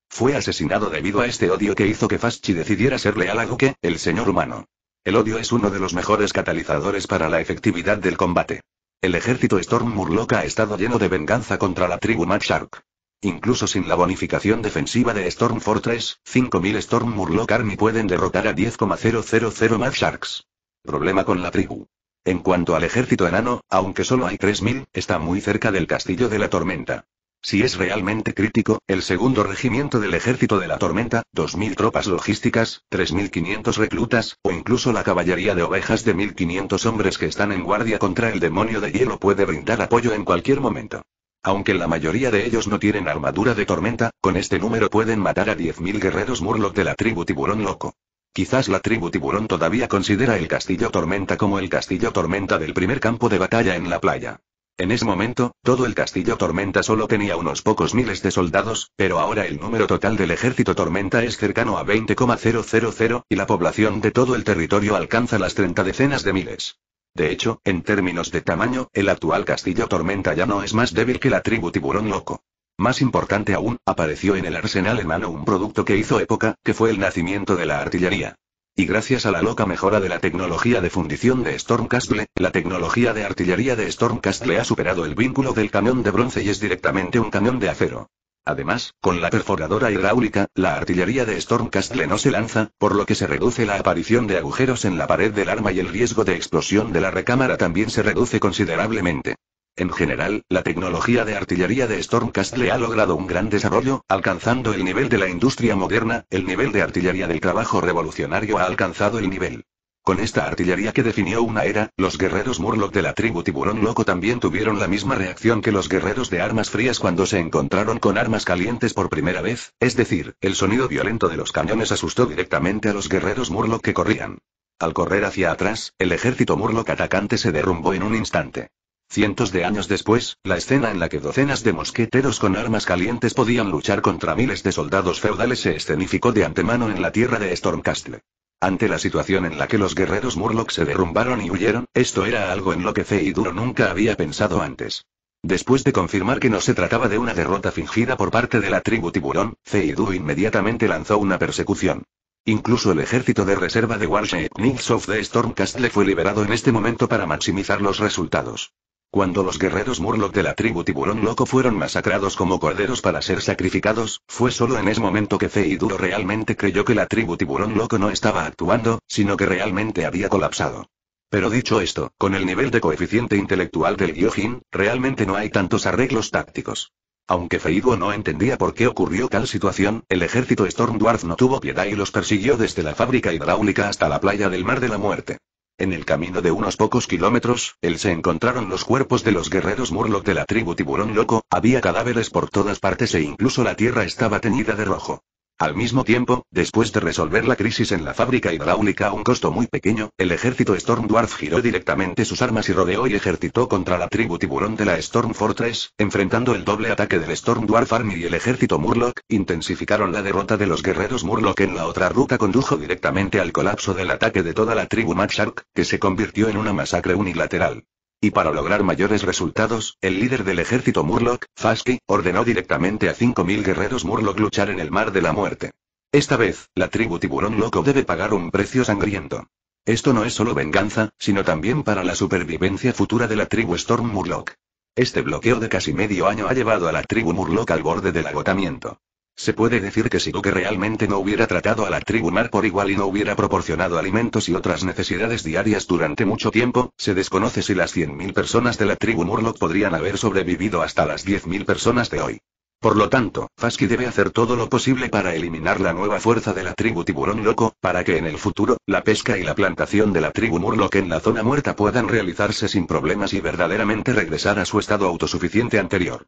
Fue asesinado debido a este odio que hizo que Faschi decidiera ser leal a Duque, el señor humano. El odio es uno de los mejores catalizadores para la efectividad del combate. El ejército Storm Murloc ha estado lleno de venganza contra la tribu Mad Shark. Incluso sin la bonificación defensiva de Storm Fortress, 5.000 Storm Murloc Army pueden derrotar a 10,000 Mad Sharks. Problema con la tribu. En cuanto al ejército enano, aunque solo hay 3.000, está muy cerca del castillo de la tormenta. Si es realmente crítico, el segundo regimiento del ejército de la tormenta, 2.000 tropas logísticas, 3.500 reclutas, o incluso la caballería de ovejas de 1.500 hombres que están en guardia contra el demonio de hielo puede brindar apoyo en cualquier momento. Aunque la mayoría de ellos no tienen armadura de tormenta, con este número pueden matar a 10.000 guerreros Murloc de la tribu tiburón loco. Quizás la tribu tiburón todavía considera el castillo tormenta como el castillo tormenta del primer campo de batalla en la playa. En ese momento, todo el castillo Tormenta solo tenía unos pocos miles de soldados, pero ahora el número total del ejército Tormenta es cercano a 20,000, y la población de todo el territorio alcanza las 30 decenas de miles. De hecho, en términos de tamaño, el actual castillo Tormenta ya no es más débil que la tribu Tiburón Loco. Más importante aún, apareció en el arsenal mano un producto que hizo época, que fue el nacimiento de la artillería. Y gracias a la loca mejora de la tecnología de fundición de Stormcastle, la tecnología de artillería de Stormcastle ha superado el vínculo del cañón de bronce y es directamente un cañón de acero. Además, con la perforadora hidráulica, la artillería de Stormcastle no se lanza, por lo que se reduce la aparición de agujeros en la pared del arma y el riesgo de explosión de la recámara también se reduce considerablemente. En general, la tecnología de artillería de Stormcastle ha logrado un gran desarrollo, alcanzando el nivel de la industria moderna, el nivel de artillería del trabajo revolucionario ha alcanzado el nivel. Con esta artillería que definió una era, los guerreros Murloc de la tribu Tiburón Loco también tuvieron la misma reacción que los guerreros de armas frías cuando se encontraron con armas calientes por primera vez, es decir, el sonido violento de los cañones asustó directamente a los guerreros Murloc que corrían. Al correr hacia atrás, el ejército Murloc atacante se derrumbó en un instante. Cientos de años después, la escena en la que docenas de mosqueteros con armas calientes podían luchar contra miles de soldados feudales se escenificó de antemano en la tierra de Stormcastle. Ante la situación en la que los guerreros Murloc se derrumbaron y huyeron, esto era algo en lo que Feiduro nunca había pensado antes. Después de confirmar que no se trataba de una derrota fingida por parte de la tribu tiburón, Feidu inmediatamente lanzó una persecución. Incluso el ejército de reserva de Warship Knights of the Stormcastle fue liberado en este momento para maximizar los resultados. Cuando los guerreros Murloc de la tribu Tiburón Loco fueron masacrados como corderos para ser sacrificados, fue solo en ese momento que Feiduro realmente creyó que la tribu Tiburón Loco no estaba actuando, sino que realmente había colapsado. Pero dicho esto, con el nivel de coeficiente intelectual del Gyojin, realmente no hay tantos arreglos tácticos. Aunque Feiduo no entendía por qué ocurrió tal situación, el ejército Storm Dwarf no tuvo piedad y los persiguió desde la fábrica hidráulica hasta la playa del Mar de la Muerte. En el camino de unos pocos kilómetros, él se encontraron los cuerpos de los guerreros Murloc de la tribu Tiburón Loco, había cadáveres por todas partes e incluso la tierra estaba teñida de rojo. Al mismo tiempo, después de resolver la crisis en la fábrica hidráulica a un costo muy pequeño, el ejército Storm Dwarf giró directamente sus armas y rodeó y ejercitó contra la tribu tiburón de la Storm Fortress, enfrentando el doble ataque del Storm Dwarf Army y el ejército Murloc, intensificaron la derrota de los guerreros Murloc en la otra ruta condujo directamente al colapso del ataque de toda la tribu Matshark, que se convirtió en una masacre unilateral. Y para lograr mayores resultados, el líder del ejército Murloc, Fasky, ordenó directamente a 5.000 guerreros Murloc luchar en el Mar de la Muerte. Esta vez, la tribu tiburón loco debe pagar un precio sangriento. Esto no es solo venganza, sino también para la supervivencia futura de la tribu Storm Murloc. Este bloqueo de casi medio año ha llevado a la tribu Murloc al borde del agotamiento. Se puede decir que si Duque realmente no hubiera tratado a la tribu Mar por igual y no hubiera proporcionado alimentos y otras necesidades diarias durante mucho tiempo, se desconoce si las 100.000 personas de la tribu Murloc podrían haber sobrevivido hasta las 10.000 personas de hoy. Por lo tanto, Faski debe hacer todo lo posible para eliminar la nueva fuerza de la tribu tiburón loco, para que en el futuro, la pesca y la plantación de la tribu Murloc en la zona muerta puedan realizarse sin problemas y verdaderamente regresar a su estado autosuficiente anterior.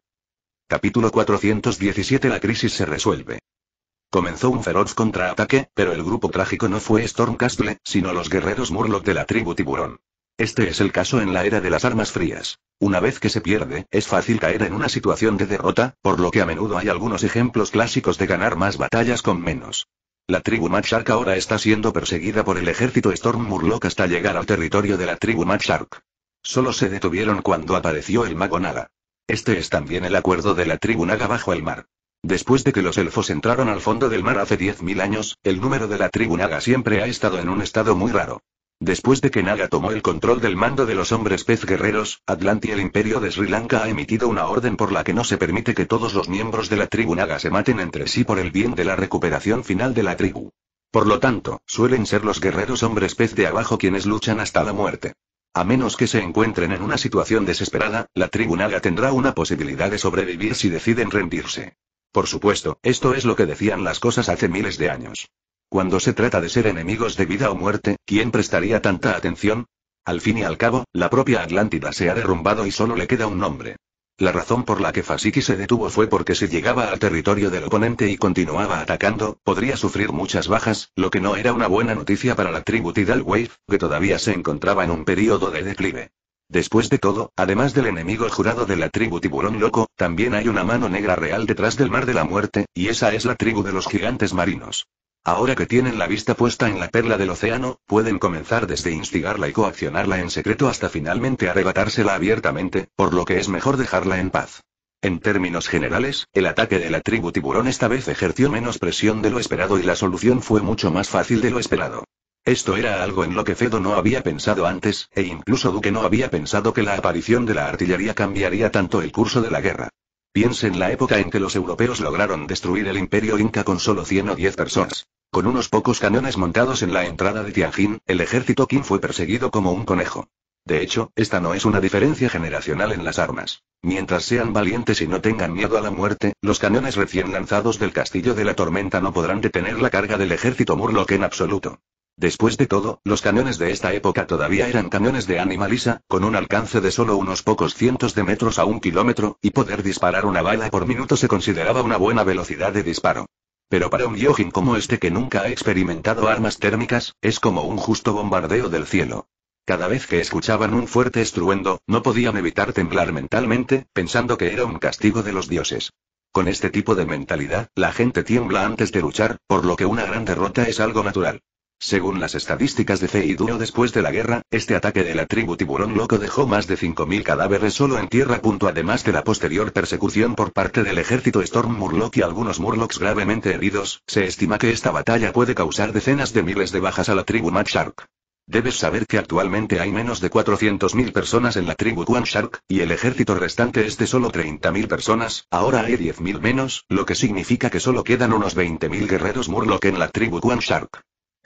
Capítulo 417 La crisis se resuelve. Comenzó un feroz contraataque, pero el grupo trágico no fue Stormcastle, sino los guerreros Murloc de la tribu Tiburón. Este es el caso en la era de las armas frías. Una vez que se pierde, es fácil caer en una situación de derrota, por lo que a menudo hay algunos ejemplos clásicos de ganar más batallas con menos. La tribu Matshark ahora está siendo perseguida por el ejército Storm Murloc hasta llegar al territorio de la tribu Matshark. Solo se detuvieron cuando apareció el mago este es también el acuerdo de la tribu Naga bajo el mar. Después de que los elfos entraron al fondo del mar hace 10.000 años, el número de la tribu Naga siempre ha estado en un estado muy raro. Después de que Naga tomó el control del mando de los hombres pez guerreros, Atlantia el imperio de Sri Lanka ha emitido una orden por la que no se permite que todos los miembros de la tribu Naga se maten entre sí por el bien de la recuperación final de la tribu. Por lo tanto, suelen ser los guerreros hombres pez de abajo quienes luchan hasta la muerte. A menos que se encuentren en una situación desesperada, la tribunaga tendrá una posibilidad de sobrevivir si deciden rendirse. Por supuesto, esto es lo que decían las cosas hace miles de años. Cuando se trata de ser enemigos de vida o muerte, ¿quién prestaría tanta atención? Al fin y al cabo, la propia Atlántida se ha derrumbado y solo le queda un nombre. La razón por la que Fasiki se detuvo fue porque si llegaba al territorio del oponente y continuaba atacando, podría sufrir muchas bajas, lo que no era una buena noticia para la tribu Tidal Wave, que todavía se encontraba en un período de declive. Después de todo, además del enemigo jurado de la tribu Tiburón Loco, también hay una mano negra real detrás del Mar de la Muerte, y esa es la tribu de los gigantes marinos. Ahora que tienen la vista puesta en la perla del océano, pueden comenzar desde instigarla y coaccionarla en secreto hasta finalmente arrebatársela abiertamente, por lo que es mejor dejarla en paz. En términos generales, el ataque de la tribu tiburón esta vez ejerció menos presión de lo esperado y la solución fue mucho más fácil de lo esperado. Esto era algo en lo que Fedo no había pensado antes, e incluso Duque no había pensado que la aparición de la artillería cambiaría tanto el curso de la guerra. Piensen la época en que los europeos lograron destruir el imperio inca con solo 10 personas. Con unos pocos cañones montados en la entrada de Tianjin, el ejército Qin fue perseguido como un conejo. De hecho, esta no es una diferencia generacional en las armas. Mientras sean valientes y no tengan miedo a la muerte, los cañones recién lanzados del castillo de la tormenta no podrán detener la carga del ejército Murloc en absoluto. Después de todo, los cañones de esta época todavía eran cañones de ánima lisa, con un alcance de solo unos pocos cientos de metros a un kilómetro, y poder disparar una bala por minuto se consideraba una buena velocidad de disparo. Pero para un yogin como este que nunca ha experimentado armas térmicas, es como un justo bombardeo del cielo. Cada vez que escuchaban un fuerte estruendo, no podían evitar temblar mentalmente, pensando que era un castigo de los dioses. Con este tipo de mentalidad, la gente tiembla antes de luchar, por lo que una gran derrota es algo natural. Según las estadísticas de duro después de la guerra, este ataque de la tribu tiburón loco dejó más de 5.000 cadáveres solo en tierra. Además de la posterior persecución por parte del ejército Storm Murloc y algunos Murlocs gravemente heridos, se estima que esta batalla puede causar decenas de miles de bajas a la tribu Mad Shark. Debes saber que actualmente hay menos de 400.000 personas en la tribu Quan Shark, y el ejército restante es de solo 30.000 personas, ahora hay 10.000 menos, lo que significa que solo quedan unos 20.000 guerreros Murloc en la tribu Quan Shark.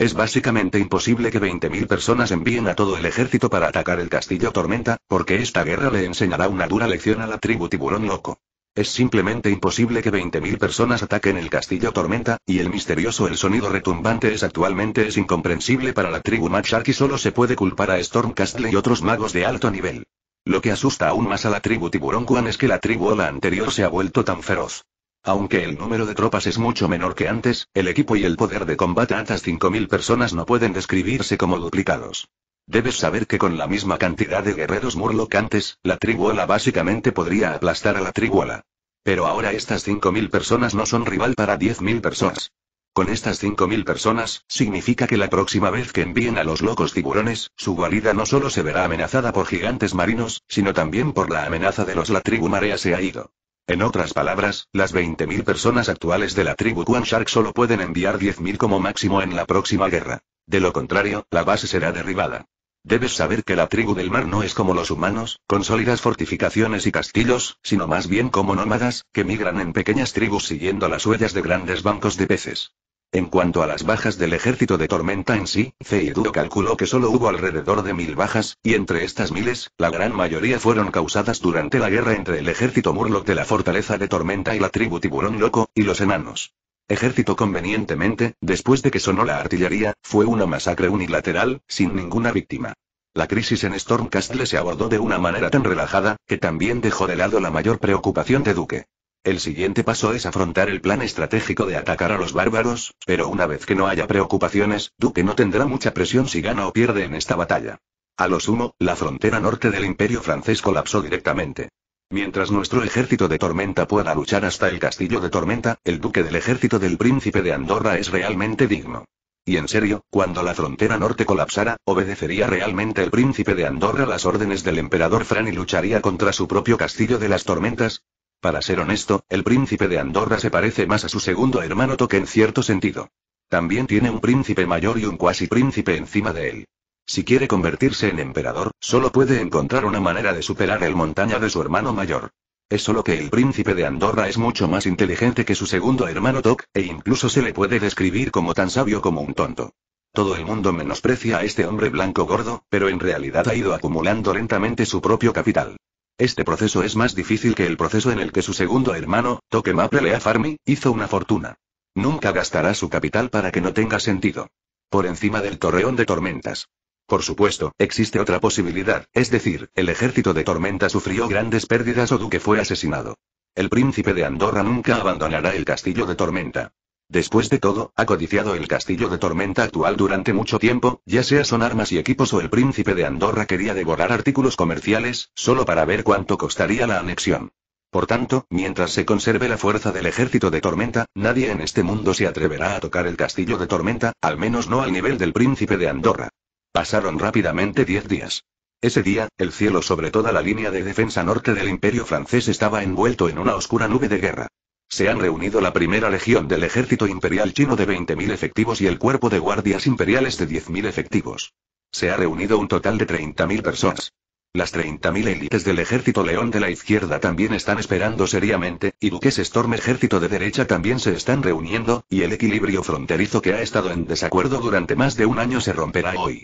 Es básicamente imposible que 20.000 personas envíen a todo el ejército para atacar el castillo Tormenta, porque esta guerra le enseñará una dura lección a la tribu tiburón loco. Es simplemente imposible que 20.000 personas ataquen el castillo Tormenta, y el misterioso el sonido retumbante es actualmente es incomprensible para la tribu Machark y solo se puede culpar a Stormcastle y otros magos de alto nivel. Lo que asusta aún más a la tribu Tiburón Kwan es que la tribu la anterior se ha vuelto tan feroz. Aunque el número de tropas es mucho menor que antes, el equipo y el poder de combate estas 5.000 personas no pueden describirse como duplicados. Debes saber que con la misma cantidad de guerreros murlocantes, la tribuola básicamente podría aplastar a la tribuola. Pero ahora estas 5.000 personas no son rival para 10.000 personas. Con estas 5.000 personas, significa que la próxima vez que envíen a los locos tiburones, su guarida no solo se verá amenazada por gigantes marinos, sino también por la amenaza de los la tribu marea se ha ido. En otras palabras, las 20.000 personas actuales de la tribu Quan Shark solo pueden enviar 10.000 como máximo en la próxima guerra. De lo contrario, la base será derribada. Debes saber que la tribu del mar no es como los humanos, con sólidas fortificaciones y castillos, sino más bien como nómadas, que migran en pequeñas tribus siguiendo las huellas de grandes bancos de peces. En cuanto a las bajas del ejército de Tormenta en sí, Zeidu calculó que solo hubo alrededor de mil bajas, y entre estas miles, la gran mayoría fueron causadas durante la guerra entre el ejército Murloc de la fortaleza de Tormenta y la tribu Tiburón Loco, y los enanos. Ejército convenientemente, después de que sonó la artillería, fue una masacre unilateral, sin ninguna víctima. La crisis en Stormcastle se abordó de una manera tan relajada, que también dejó de lado la mayor preocupación de Duque. El siguiente paso es afrontar el plan estratégico de atacar a los bárbaros, pero una vez que no haya preocupaciones, Duque no tendrá mucha presión si gana o pierde en esta batalla. A lo sumo, la frontera norte del imperio francés colapsó directamente. Mientras nuestro ejército de tormenta pueda luchar hasta el castillo de tormenta, el duque del ejército del príncipe de Andorra es realmente digno. Y en serio, cuando la frontera norte colapsara, obedecería realmente el príncipe de Andorra las órdenes del emperador Fran y lucharía contra su propio castillo de las tormentas? Para ser honesto, el príncipe de Andorra se parece más a su segundo hermano Toque en cierto sentido. También tiene un príncipe mayor y un cuasi príncipe encima de él. Si quiere convertirse en emperador, solo puede encontrar una manera de superar el montaña de su hermano mayor. Es solo que el príncipe de Andorra es mucho más inteligente que su segundo hermano Tok, e incluso se le puede describir como tan sabio como un tonto. Todo el mundo menosprecia a este hombre blanco gordo, pero en realidad ha ido acumulando lentamente su propio capital. Este proceso es más difícil que el proceso en el que su segundo hermano, Toque Maple hizo una fortuna. Nunca gastará su capital para que no tenga sentido. Por encima del torreón de tormentas. Por supuesto, existe otra posibilidad, es decir, el ejército de tormenta sufrió grandes pérdidas o Duque fue asesinado. El príncipe de Andorra nunca abandonará el castillo de tormenta. Después de todo, ha codiciado el castillo de tormenta actual durante mucho tiempo, ya sea son armas y equipos o el príncipe de Andorra quería devorar artículos comerciales, solo para ver cuánto costaría la anexión. Por tanto, mientras se conserve la fuerza del ejército de tormenta, nadie en este mundo se atreverá a tocar el castillo de tormenta, al menos no al nivel del príncipe de Andorra. Pasaron rápidamente diez días. Ese día, el cielo sobre toda la línea de defensa norte del imperio francés estaba envuelto en una oscura nube de guerra se han reunido la primera legión del ejército imperial chino de 20.000 efectivos y el cuerpo de guardias imperiales de 10.000 efectivos. Se ha reunido un total de 30.000 personas. Las 30.000 élites del ejército león de la izquierda también están esperando seriamente, y Duques Storm ejército de derecha también se están reuniendo, y el equilibrio fronterizo que ha estado en desacuerdo durante más de un año se romperá hoy.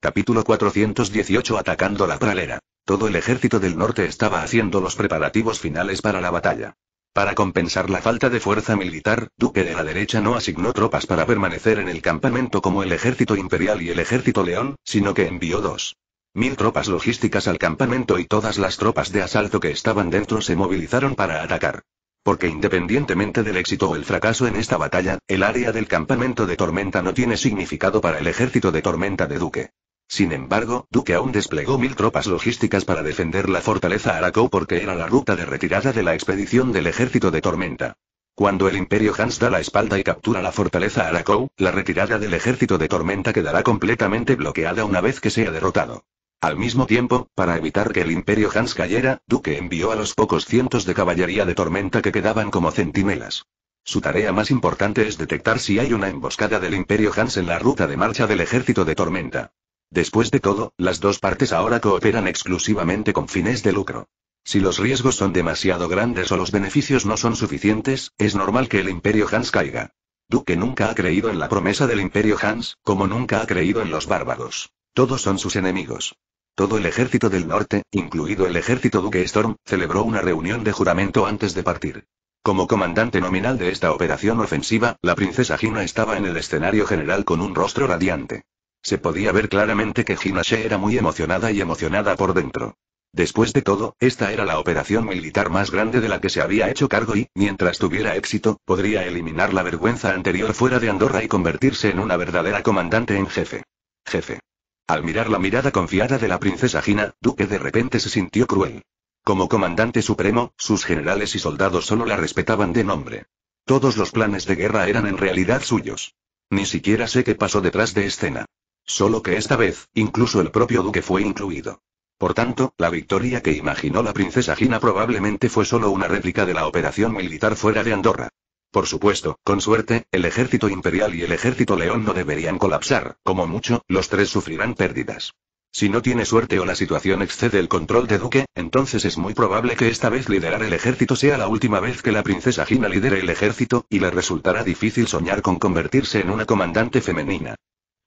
Capítulo 418 Atacando la pralera. Todo el ejército del norte estaba haciendo los preparativos finales para la batalla. Para compensar la falta de fuerza militar, Duque de la derecha no asignó tropas para permanecer en el campamento como el ejército imperial y el ejército león, sino que envió dos. Mil tropas logísticas al campamento y todas las tropas de asalto que estaban dentro se movilizaron para atacar. Porque independientemente del éxito o el fracaso en esta batalla, el área del campamento de Tormenta no tiene significado para el ejército de Tormenta de Duque. Sin embargo, Duque aún desplegó mil tropas logísticas para defender la fortaleza Araco porque era la ruta de retirada de la expedición del ejército de Tormenta. Cuando el Imperio Hans da la espalda y captura la fortaleza Araco, la retirada del ejército de Tormenta quedará completamente bloqueada una vez que sea derrotado. Al mismo tiempo, para evitar que el Imperio Hans cayera, Duque envió a los pocos cientos de caballería de Tormenta que quedaban como centinelas. Su tarea más importante es detectar si hay una emboscada del Imperio Hans en la ruta de marcha del ejército de Tormenta. Después de todo, las dos partes ahora cooperan exclusivamente con fines de lucro. Si los riesgos son demasiado grandes o los beneficios no son suficientes, es normal que el imperio Hans caiga. Duque nunca ha creído en la promesa del imperio Hans, como nunca ha creído en los bárbaros. Todos son sus enemigos. Todo el ejército del norte, incluido el ejército Duque Storm, celebró una reunión de juramento antes de partir. Como comandante nominal de esta operación ofensiva, la princesa Gina estaba en el escenario general con un rostro radiante. Se podía ver claramente que She era muy emocionada y emocionada por dentro. Después de todo, esta era la operación militar más grande de la que se había hecho cargo y, mientras tuviera éxito, podría eliminar la vergüenza anterior fuera de Andorra y convertirse en una verdadera comandante en jefe. Jefe. Al mirar la mirada confiada de la princesa Gina, Duque de repente se sintió cruel. Como comandante supremo, sus generales y soldados solo la respetaban de nombre. Todos los planes de guerra eran en realidad suyos. Ni siquiera sé qué pasó detrás de escena. Solo que esta vez, incluso el propio duque fue incluido. Por tanto, la victoria que imaginó la princesa Gina probablemente fue solo una réplica de la operación militar fuera de Andorra. Por supuesto, con suerte, el ejército imperial y el ejército león no deberían colapsar, como mucho, los tres sufrirán pérdidas. Si no tiene suerte o la situación excede el control de Duque, entonces es muy probable que esta vez liderar el ejército sea la última vez que la princesa Gina lidere el ejército, y le resultará difícil soñar con convertirse en una comandante femenina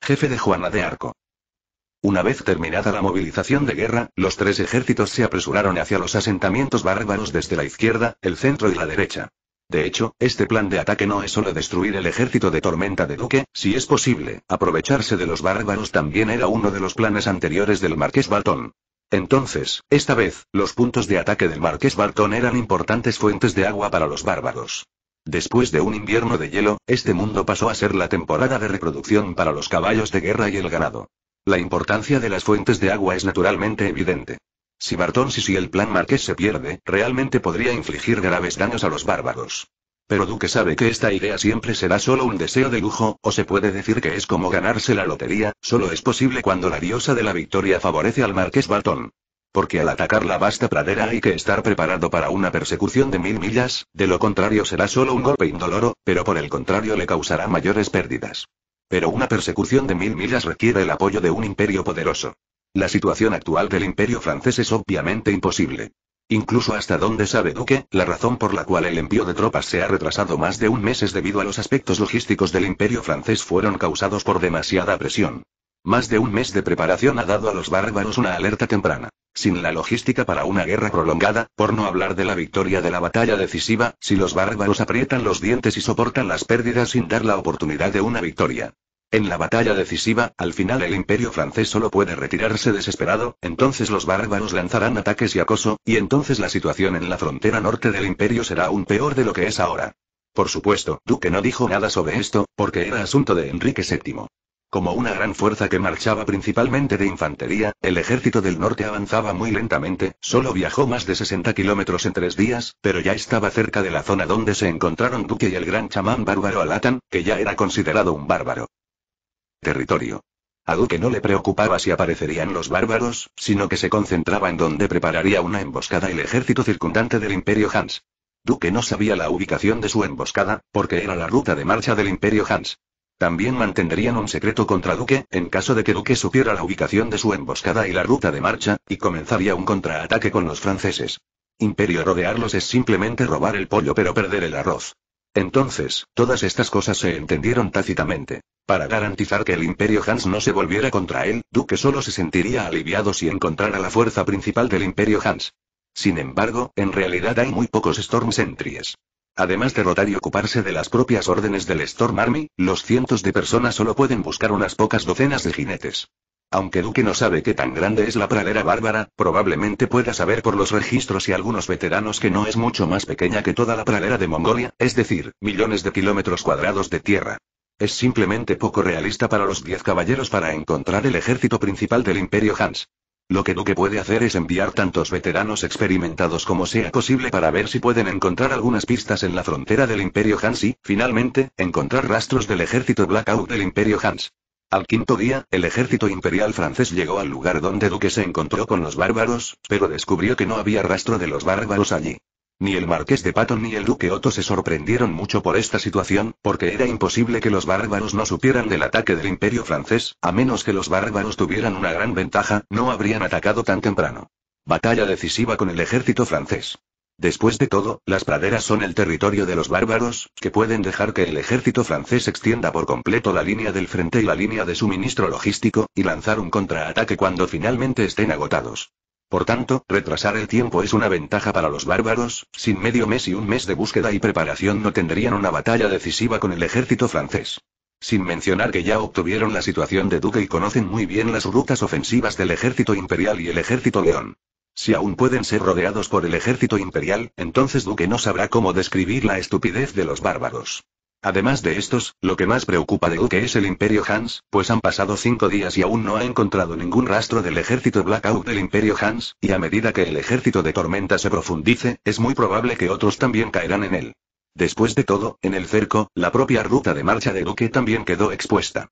jefe de Juana de Arco. Una vez terminada la movilización de guerra, los tres ejércitos se apresuraron hacia los asentamientos bárbaros desde la izquierda, el centro y la derecha. De hecho, este plan de ataque no es solo destruir el ejército de tormenta de Duque, si es posible, aprovecharse de los bárbaros también era uno de los planes anteriores del marqués Bartón. Entonces, esta vez, los puntos de ataque del marqués Bartón eran importantes fuentes de agua para los bárbaros. Después de un invierno de hielo, este mundo pasó a ser la temporada de reproducción para los caballos de guerra y el ganado. La importancia de las fuentes de agua es naturalmente evidente. Si Bartón y si el plan marqués se pierde, realmente podría infligir graves daños a los bárbaros. Pero Duque sabe que esta idea siempre será solo un deseo de lujo, o se puede decir que es como ganarse la lotería, solo es posible cuando la diosa de la victoria favorece al marqués Bartón. Porque al atacar la vasta pradera hay que estar preparado para una persecución de mil millas, de lo contrario será solo un golpe indoloro, pero por el contrario le causará mayores pérdidas. Pero una persecución de mil millas requiere el apoyo de un imperio poderoso. La situación actual del imperio francés es obviamente imposible. Incluso hasta donde sabe Duque, la razón por la cual el envío de tropas se ha retrasado más de un mes es debido a los aspectos logísticos del imperio francés fueron causados por demasiada presión. Más de un mes de preparación ha dado a los bárbaros una alerta temprana sin la logística para una guerra prolongada, por no hablar de la victoria de la batalla decisiva, si los bárbaros aprietan los dientes y soportan las pérdidas sin dar la oportunidad de una victoria. En la batalla decisiva, al final el imperio francés solo puede retirarse desesperado, entonces los bárbaros lanzarán ataques y acoso, y entonces la situación en la frontera norte del imperio será aún peor de lo que es ahora. Por supuesto, Duque no dijo nada sobre esto, porque era asunto de Enrique VII. Como una gran fuerza que marchaba principalmente de infantería, el ejército del norte avanzaba muy lentamente, solo viajó más de 60 kilómetros en tres días, pero ya estaba cerca de la zona donde se encontraron Duque y el gran chamán bárbaro Alatan, que ya era considerado un bárbaro. Territorio. A Duque no le preocupaba si aparecerían los bárbaros, sino que se concentraba en donde prepararía una emboscada el ejército circundante del Imperio Hans. Duque no sabía la ubicación de su emboscada, porque era la ruta de marcha del Imperio Hans. También mantendrían un secreto contra Duque, en caso de que Duque supiera la ubicación de su emboscada y la ruta de marcha, y comenzaría un contraataque con los franceses. Imperio rodearlos es simplemente robar el pollo pero perder el arroz. Entonces, todas estas cosas se entendieron tácitamente. Para garantizar que el imperio Hans no se volviera contra él, Duque solo se sentiría aliviado si encontrara la fuerza principal del imperio Hans. Sin embargo, en realidad hay muy pocos Storm Sentries. Además de rotar y ocuparse de las propias órdenes del Storm Army, los cientos de personas solo pueden buscar unas pocas docenas de jinetes. Aunque Duque no sabe qué tan grande es la pradera bárbara, probablemente pueda saber por los registros y algunos veteranos que no es mucho más pequeña que toda la pradera de Mongolia, es decir, millones de kilómetros cuadrados de tierra. Es simplemente poco realista para los diez caballeros para encontrar el ejército principal del Imperio Hans. Lo que Duque puede hacer es enviar tantos veteranos experimentados como sea posible para ver si pueden encontrar algunas pistas en la frontera del Imperio Hans y, finalmente, encontrar rastros del ejército Blackout del Imperio Hans. Al quinto día, el ejército imperial francés llegó al lugar donde Duque se encontró con los bárbaros, pero descubrió que no había rastro de los bárbaros allí. Ni el marqués de Patton ni el duque Otto se sorprendieron mucho por esta situación, porque era imposible que los bárbaros no supieran del ataque del imperio francés, a menos que los bárbaros tuvieran una gran ventaja, no habrían atacado tan temprano. Batalla decisiva con el ejército francés. Después de todo, las praderas son el territorio de los bárbaros, que pueden dejar que el ejército francés extienda por completo la línea del frente y la línea de suministro logístico, y lanzar un contraataque cuando finalmente estén agotados. Por tanto, retrasar el tiempo es una ventaja para los bárbaros, sin medio mes y un mes de búsqueda y preparación no tendrían una batalla decisiva con el ejército francés. Sin mencionar que ya obtuvieron la situación de duque y conocen muy bien las rutas ofensivas del ejército imperial y el ejército león. Si aún pueden ser rodeados por el ejército imperial, entonces Duque no sabrá cómo describir la estupidez de los bárbaros. Además de estos, lo que más preocupa de Duke es el Imperio Hans, pues han pasado cinco días y aún no ha encontrado ningún rastro del ejército Blackout del Imperio Hans, y a medida que el ejército de Tormenta se profundice, es muy probable que otros también caerán en él. Después de todo, en el cerco, la propia ruta de marcha de Duque también quedó expuesta.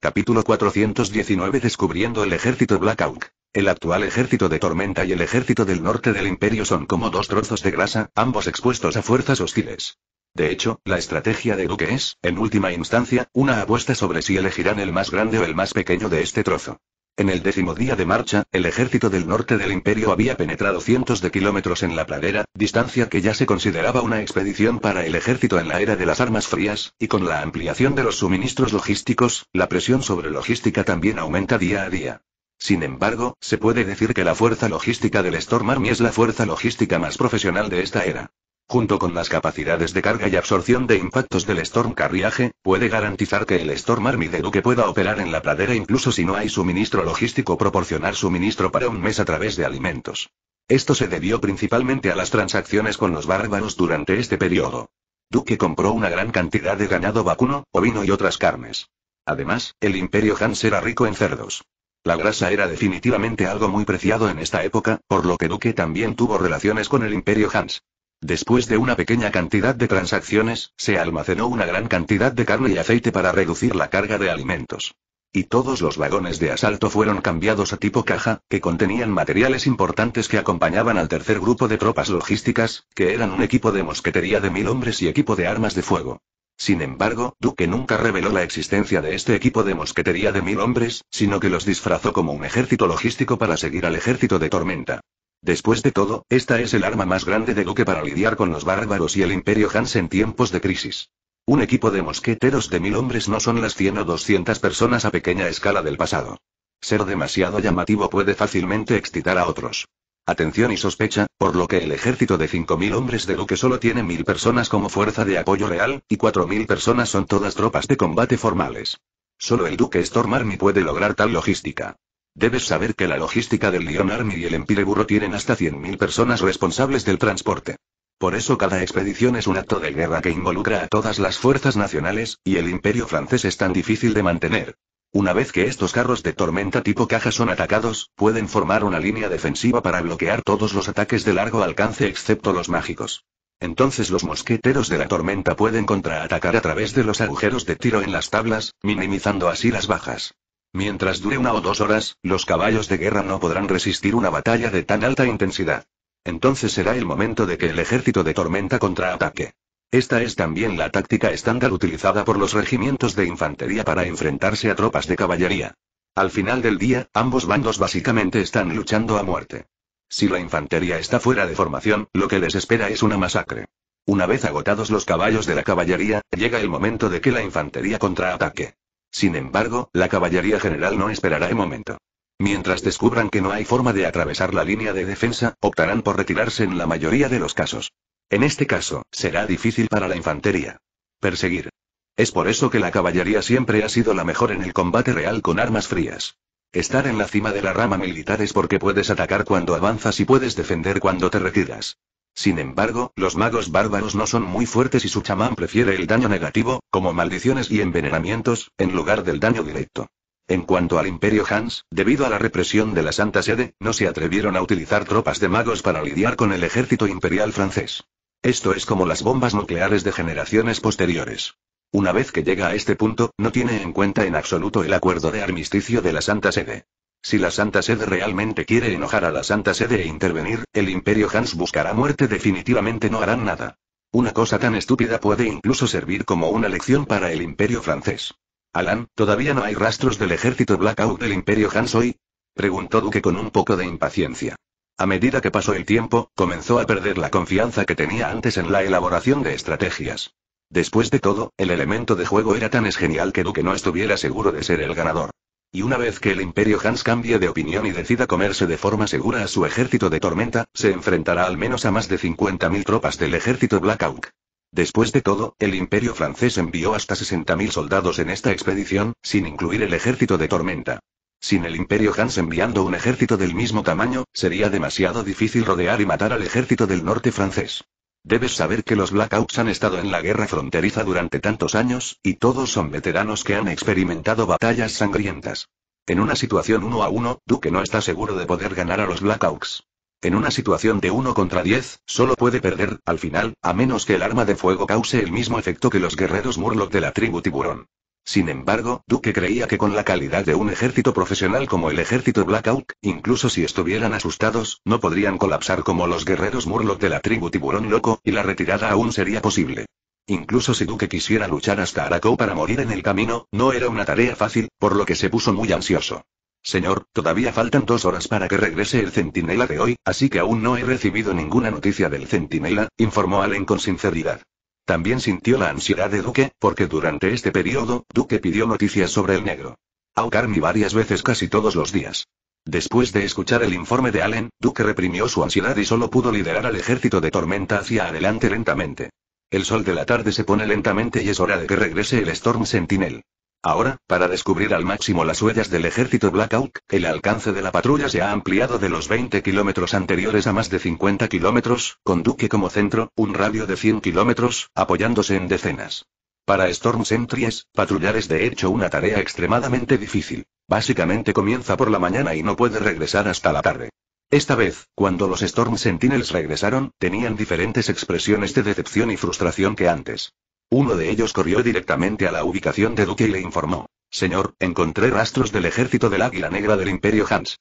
Capítulo 419 Descubriendo el ejército Blackout. El actual ejército de Tormenta y el ejército del norte del imperio son como dos trozos de grasa, ambos expuestos a fuerzas hostiles. De hecho, la estrategia de Duque es, en última instancia, una apuesta sobre si elegirán el más grande o el más pequeño de este trozo. En el décimo día de marcha, el ejército del norte del imperio había penetrado cientos de kilómetros en la pradera, distancia que ya se consideraba una expedición para el ejército en la era de las armas frías, y con la ampliación de los suministros logísticos, la presión sobre logística también aumenta día a día. Sin embargo, se puede decir que la fuerza logística del Storm Army es la fuerza logística más profesional de esta era junto con las capacidades de carga y absorción de impactos del Storm Carriaje, puede garantizar que el Storm Army de Duque pueda operar en la pradera incluso si no hay suministro logístico proporcionar suministro para un mes a través de alimentos. Esto se debió principalmente a las transacciones con los bárbaros durante este periodo. Duque compró una gran cantidad de ganado vacuno, ovino y otras carnes. Además, el imperio Hans era rico en cerdos. La grasa era definitivamente algo muy preciado en esta época, por lo que Duque también tuvo relaciones con el imperio Hans. Después de una pequeña cantidad de transacciones, se almacenó una gran cantidad de carne y aceite para reducir la carga de alimentos. Y todos los vagones de asalto fueron cambiados a tipo caja, que contenían materiales importantes que acompañaban al tercer grupo de tropas logísticas, que eran un equipo de mosquetería de mil hombres y equipo de armas de fuego. Sin embargo, Duque nunca reveló la existencia de este equipo de mosquetería de mil hombres, sino que los disfrazó como un ejército logístico para seguir al ejército de tormenta. Después de todo, esta es el arma más grande de Duque para lidiar con los bárbaros y el imperio Hans en tiempos de crisis. Un equipo de mosqueteros de mil hombres no son las 100 o 200 personas a pequeña escala del pasado. Ser demasiado llamativo puede fácilmente excitar a otros. Atención y sospecha, por lo que el ejército de 5.000 hombres de Duque solo tiene 1.000 personas como fuerza de apoyo real, y 4.000 personas son todas tropas de combate formales. Solo el Duque Army puede lograr tal logística. Debes saber que la logística del Lyon Army y el Empire Burro tienen hasta 100.000 personas responsables del transporte. Por eso cada expedición es un acto de guerra que involucra a todas las fuerzas nacionales, y el imperio francés es tan difícil de mantener. Una vez que estos carros de tormenta tipo caja son atacados, pueden formar una línea defensiva para bloquear todos los ataques de largo alcance excepto los mágicos. Entonces los mosqueteros de la tormenta pueden contraatacar a través de los agujeros de tiro en las tablas, minimizando así las bajas. Mientras dure una o dos horas, los caballos de guerra no podrán resistir una batalla de tan alta intensidad. Entonces será el momento de que el ejército de tormenta contraataque. Esta es también la táctica estándar utilizada por los regimientos de infantería para enfrentarse a tropas de caballería. Al final del día, ambos bandos básicamente están luchando a muerte. Si la infantería está fuera de formación, lo que les espera es una masacre. Una vez agotados los caballos de la caballería, llega el momento de que la infantería contraataque. Sin embargo, la caballería general no esperará el momento. Mientras descubran que no hay forma de atravesar la línea de defensa, optarán por retirarse en la mayoría de los casos. En este caso, será difícil para la infantería. Perseguir. Es por eso que la caballería siempre ha sido la mejor en el combate real con armas frías. Estar en la cima de la rama militar es porque puedes atacar cuando avanzas y puedes defender cuando te retiras. Sin embargo, los magos bárbaros no son muy fuertes y su chamán prefiere el daño negativo, como maldiciones y envenenamientos, en lugar del daño directo. En cuanto al Imperio Hans, debido a la represión de la Santa Sede, no se atrevieron a utilizar tropas de magos para lidiar con el ejército imperial francés. Esto es como las bombas nucleares de generaciones posteriores. Una vez que llega a este punto, no tiene en cuenta en absoluto el acuerdo de armisticio de la Santa Sede. Si la Santa Sede realmente quiere enojar a la Santa Sede e intervenir, el Imperio Hans buscará muerte definitivamente no harán nada. Una cosa tan estúpida puede incluso servir como una lección para el Imperio francés. Alan, ¿todavía no hay rastros del ejército Blackout del Imperio Hans hoy? Preguntó Duque con un poco de impaciencia. A medida que pasó el tiempo, comenzó a perder la confianza que tenía antes en la elaboración de estrategias. Después de todo, el elemento de juego era tan es genial que Duque no estuviera seguro de ser el ganador. Y una vez que el Imperio Hans cambie de opinión y decida comerse de forma segura a su ejército de tormenta, se enfrentará al menos a más de 50.000 tropas del ejército Black Después de todo, el Imperio francés envió hasta 60.000 soldados en esta expedición, sin incluir el ejército de tormenta. Sin el Imperio Hans enviando un ejército del mismo tamaño, sería demasiado difícil rodear y matar al ejército del norte francés. Debes saber que los Blackouts han estado en la guerra fronteriza durante tantos años, y todos son veteranos que han experimentado batallas sangrientas. En una situación uno a uno, Duke no está seguro de poder ganar a los Blackouts. En una situación de 1 contra 10, solo puede perder, al final, a menos que el arma de fuego cause el mismo efecto que los guerreros Murloc de la tribu Tiburón. Sin embargo, Duque creía que con la calidad de un ejército profesional como el ejército Blackout, incluso si estuvieran asustados, no podrían colapsar como los guerreros Murloc de la tribu Tiburón Loco, y la retirada aún sería posible. Incluso si Duque quisiera luchar hasta Araco para morir en el camino, no era una tarea fácil, por lo que se puso muy ansioso. Señor, todavía faltan dos horas para que regrese el centinela de hoy, así que aún no he recibido ninguna noticia del centinela, informó Allen con sinceridad. También sintió la ansiedad de Duque, porque durante este periodo, Duque pidió noticias sobre el negro. A varias veces casi todos los días. Después de escuchar el informe de Allen, Duque reprimió su ansiedad y solo pudo liderar al ejército de tormenta hacia adelante lentamente. El sol de la tarde se pone lentamente y es hora de que regrese el Storm Sentinel. Ahora, para descubrir al máximo las huellas del ejército Blackout, el alcance de la patrulla se ha ampliado de los 20 kilómetros anteriores a más de 50 kilómetros, con Duque como centro, un radio de 100 kilómetros, apoyándose en decenas. Para Storm Sentries, patrullar es de hecho una tarea extremadamente difícil. Básicamente comienza por la mañana y no puede regresar hasta la tarde. Esta vez, cuando los Storm Sentinels regresaron, tenían diferentes expresiones de decepción y frustración que antes. Uno de ellos corrió directamente a la ubicación de Duque y le informó. Señor, encontré rastros del ejército del Águila Negra del Imperio Hans.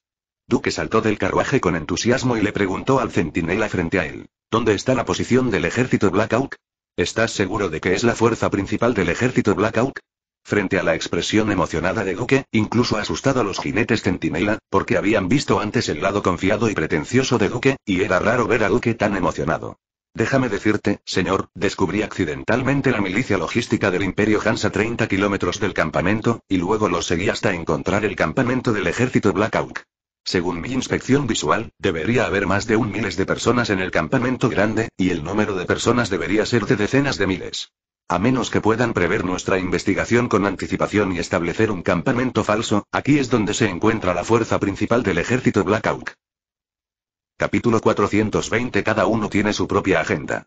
Duque saltó del carruaje con entusiasmo y le preguntó al centinela frente a él. ¿Dónde está la posición del ejército Black ¿Estás seguro de que es la fuerza principal del ejército Black Frente a la expresión emocionada de Duque, incluso asustado a los jinetes centinela, porque habían visto antes el lado confiado y pretencioso de Duque, y era raro ver a Duque tan emocionado. Déjame decirte, señor, descubrí accidentalmente la milicia logística del Imperio Hansa 30 kilómetros del campamento, y luego lo seguí hasta encontrar el campamento del ejército Blackhawk. Según mi inspección visual, debería haber más de un miles de personas en el campamento grande, y el número de personas debería ser de decenas de miles. A menos que puedan prever nuestra investigación con anticipación y establecer un campamento falso, aquí es donde se encuentra la fuerza principal del ejército Blackhawk. Capítulo 420 Cada uno tiene su propia agenda.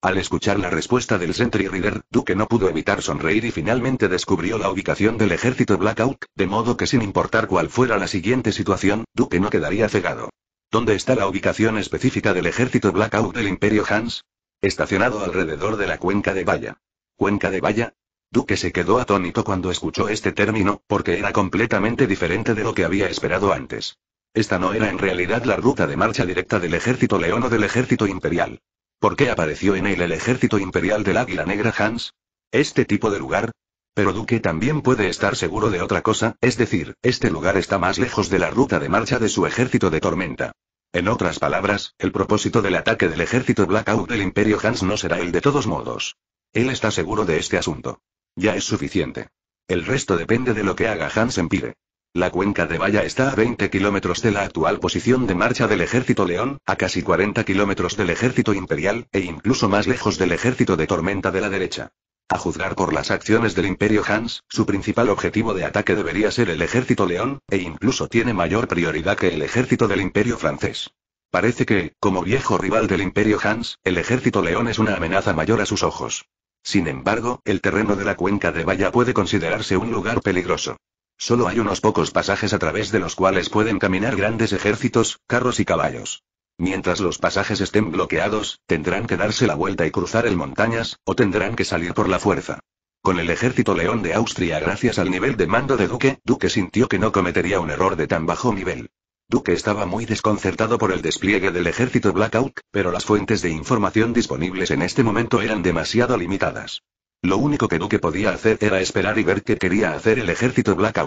Al escuchar la respuesta del Sentry Reader, Duque no pudo evitar sonreír y finalmente descubrió la ubicación del ejército Blackout, de modo que sin importar cuál fuera la siguiente situación, Duque no quedaría cegado. ¿Dónde está la ubicación específica del ejército Blackout del Imperio Hans? Estacionado alrededor de la cuenca de Valla. ¿Cuenca de Valla? Duque se quedó atónito cuando escuchó este término, porque era completamente diferente de lo que había esperado antes. Esta no era en realidad la ruta de marcha directa del ejército león o del ejército imperial. ¿Por qué apareció en él el ejército imperial del Águila Negra Hans? ¿Este tipo de lugar? Pero Duque también puede estar seguro de otra cosa, es decir, este lugar está más lejos de la ruta de marcha de su ejército de tormenta. En otras palabras, el propósito del ataque del ejército Blackout del Imperio Hans no será el de todos modos. Él está seguro de este asunto. Ya es suficiente. El resto depende de lo que haga Hans Pire. La cuenca de Valla está a 20 kilómetros de la actual posición de marcha del ejército León, a casi 40 kilómetros del ejército imperial, e incluso más lejos del ejército de Tormenta de la derecha. A juzgar por las acciones del Imperio Hans, su principal objetivo de ataque debería ser el ejército León, e incluso tiene mayor prioridad que el ejército del Imperio francés. Parece que, como viejo rival del Imperio Hans, el ejército León es una amenaza mayor a sus ojos. Sin embargo, el terreno de la cuenca de Valla puede considerarse un lugar peligroso. Solo hay unos pocos pasajes a través de los cuales pueden caminar grandes ejércitos, carros y caballos. Mientras los pasajes estén bloqueados, tendrán que darse la vuelta y cruzar el montañas, o tendrán que salir por la fuerza. Con el ejército león de Austria gracias al nivel de mando de Duque, Duque sintió que no cometería un error de tan bajo nivel. Duque estaba muy desconcertado por el despliegue del ejército Blackout, pero las fuentes de información disponibles en este momento eran demasiado limitadas. Lo único que Duque podía hacer era esperar y ver qué quería hacer el ejército Black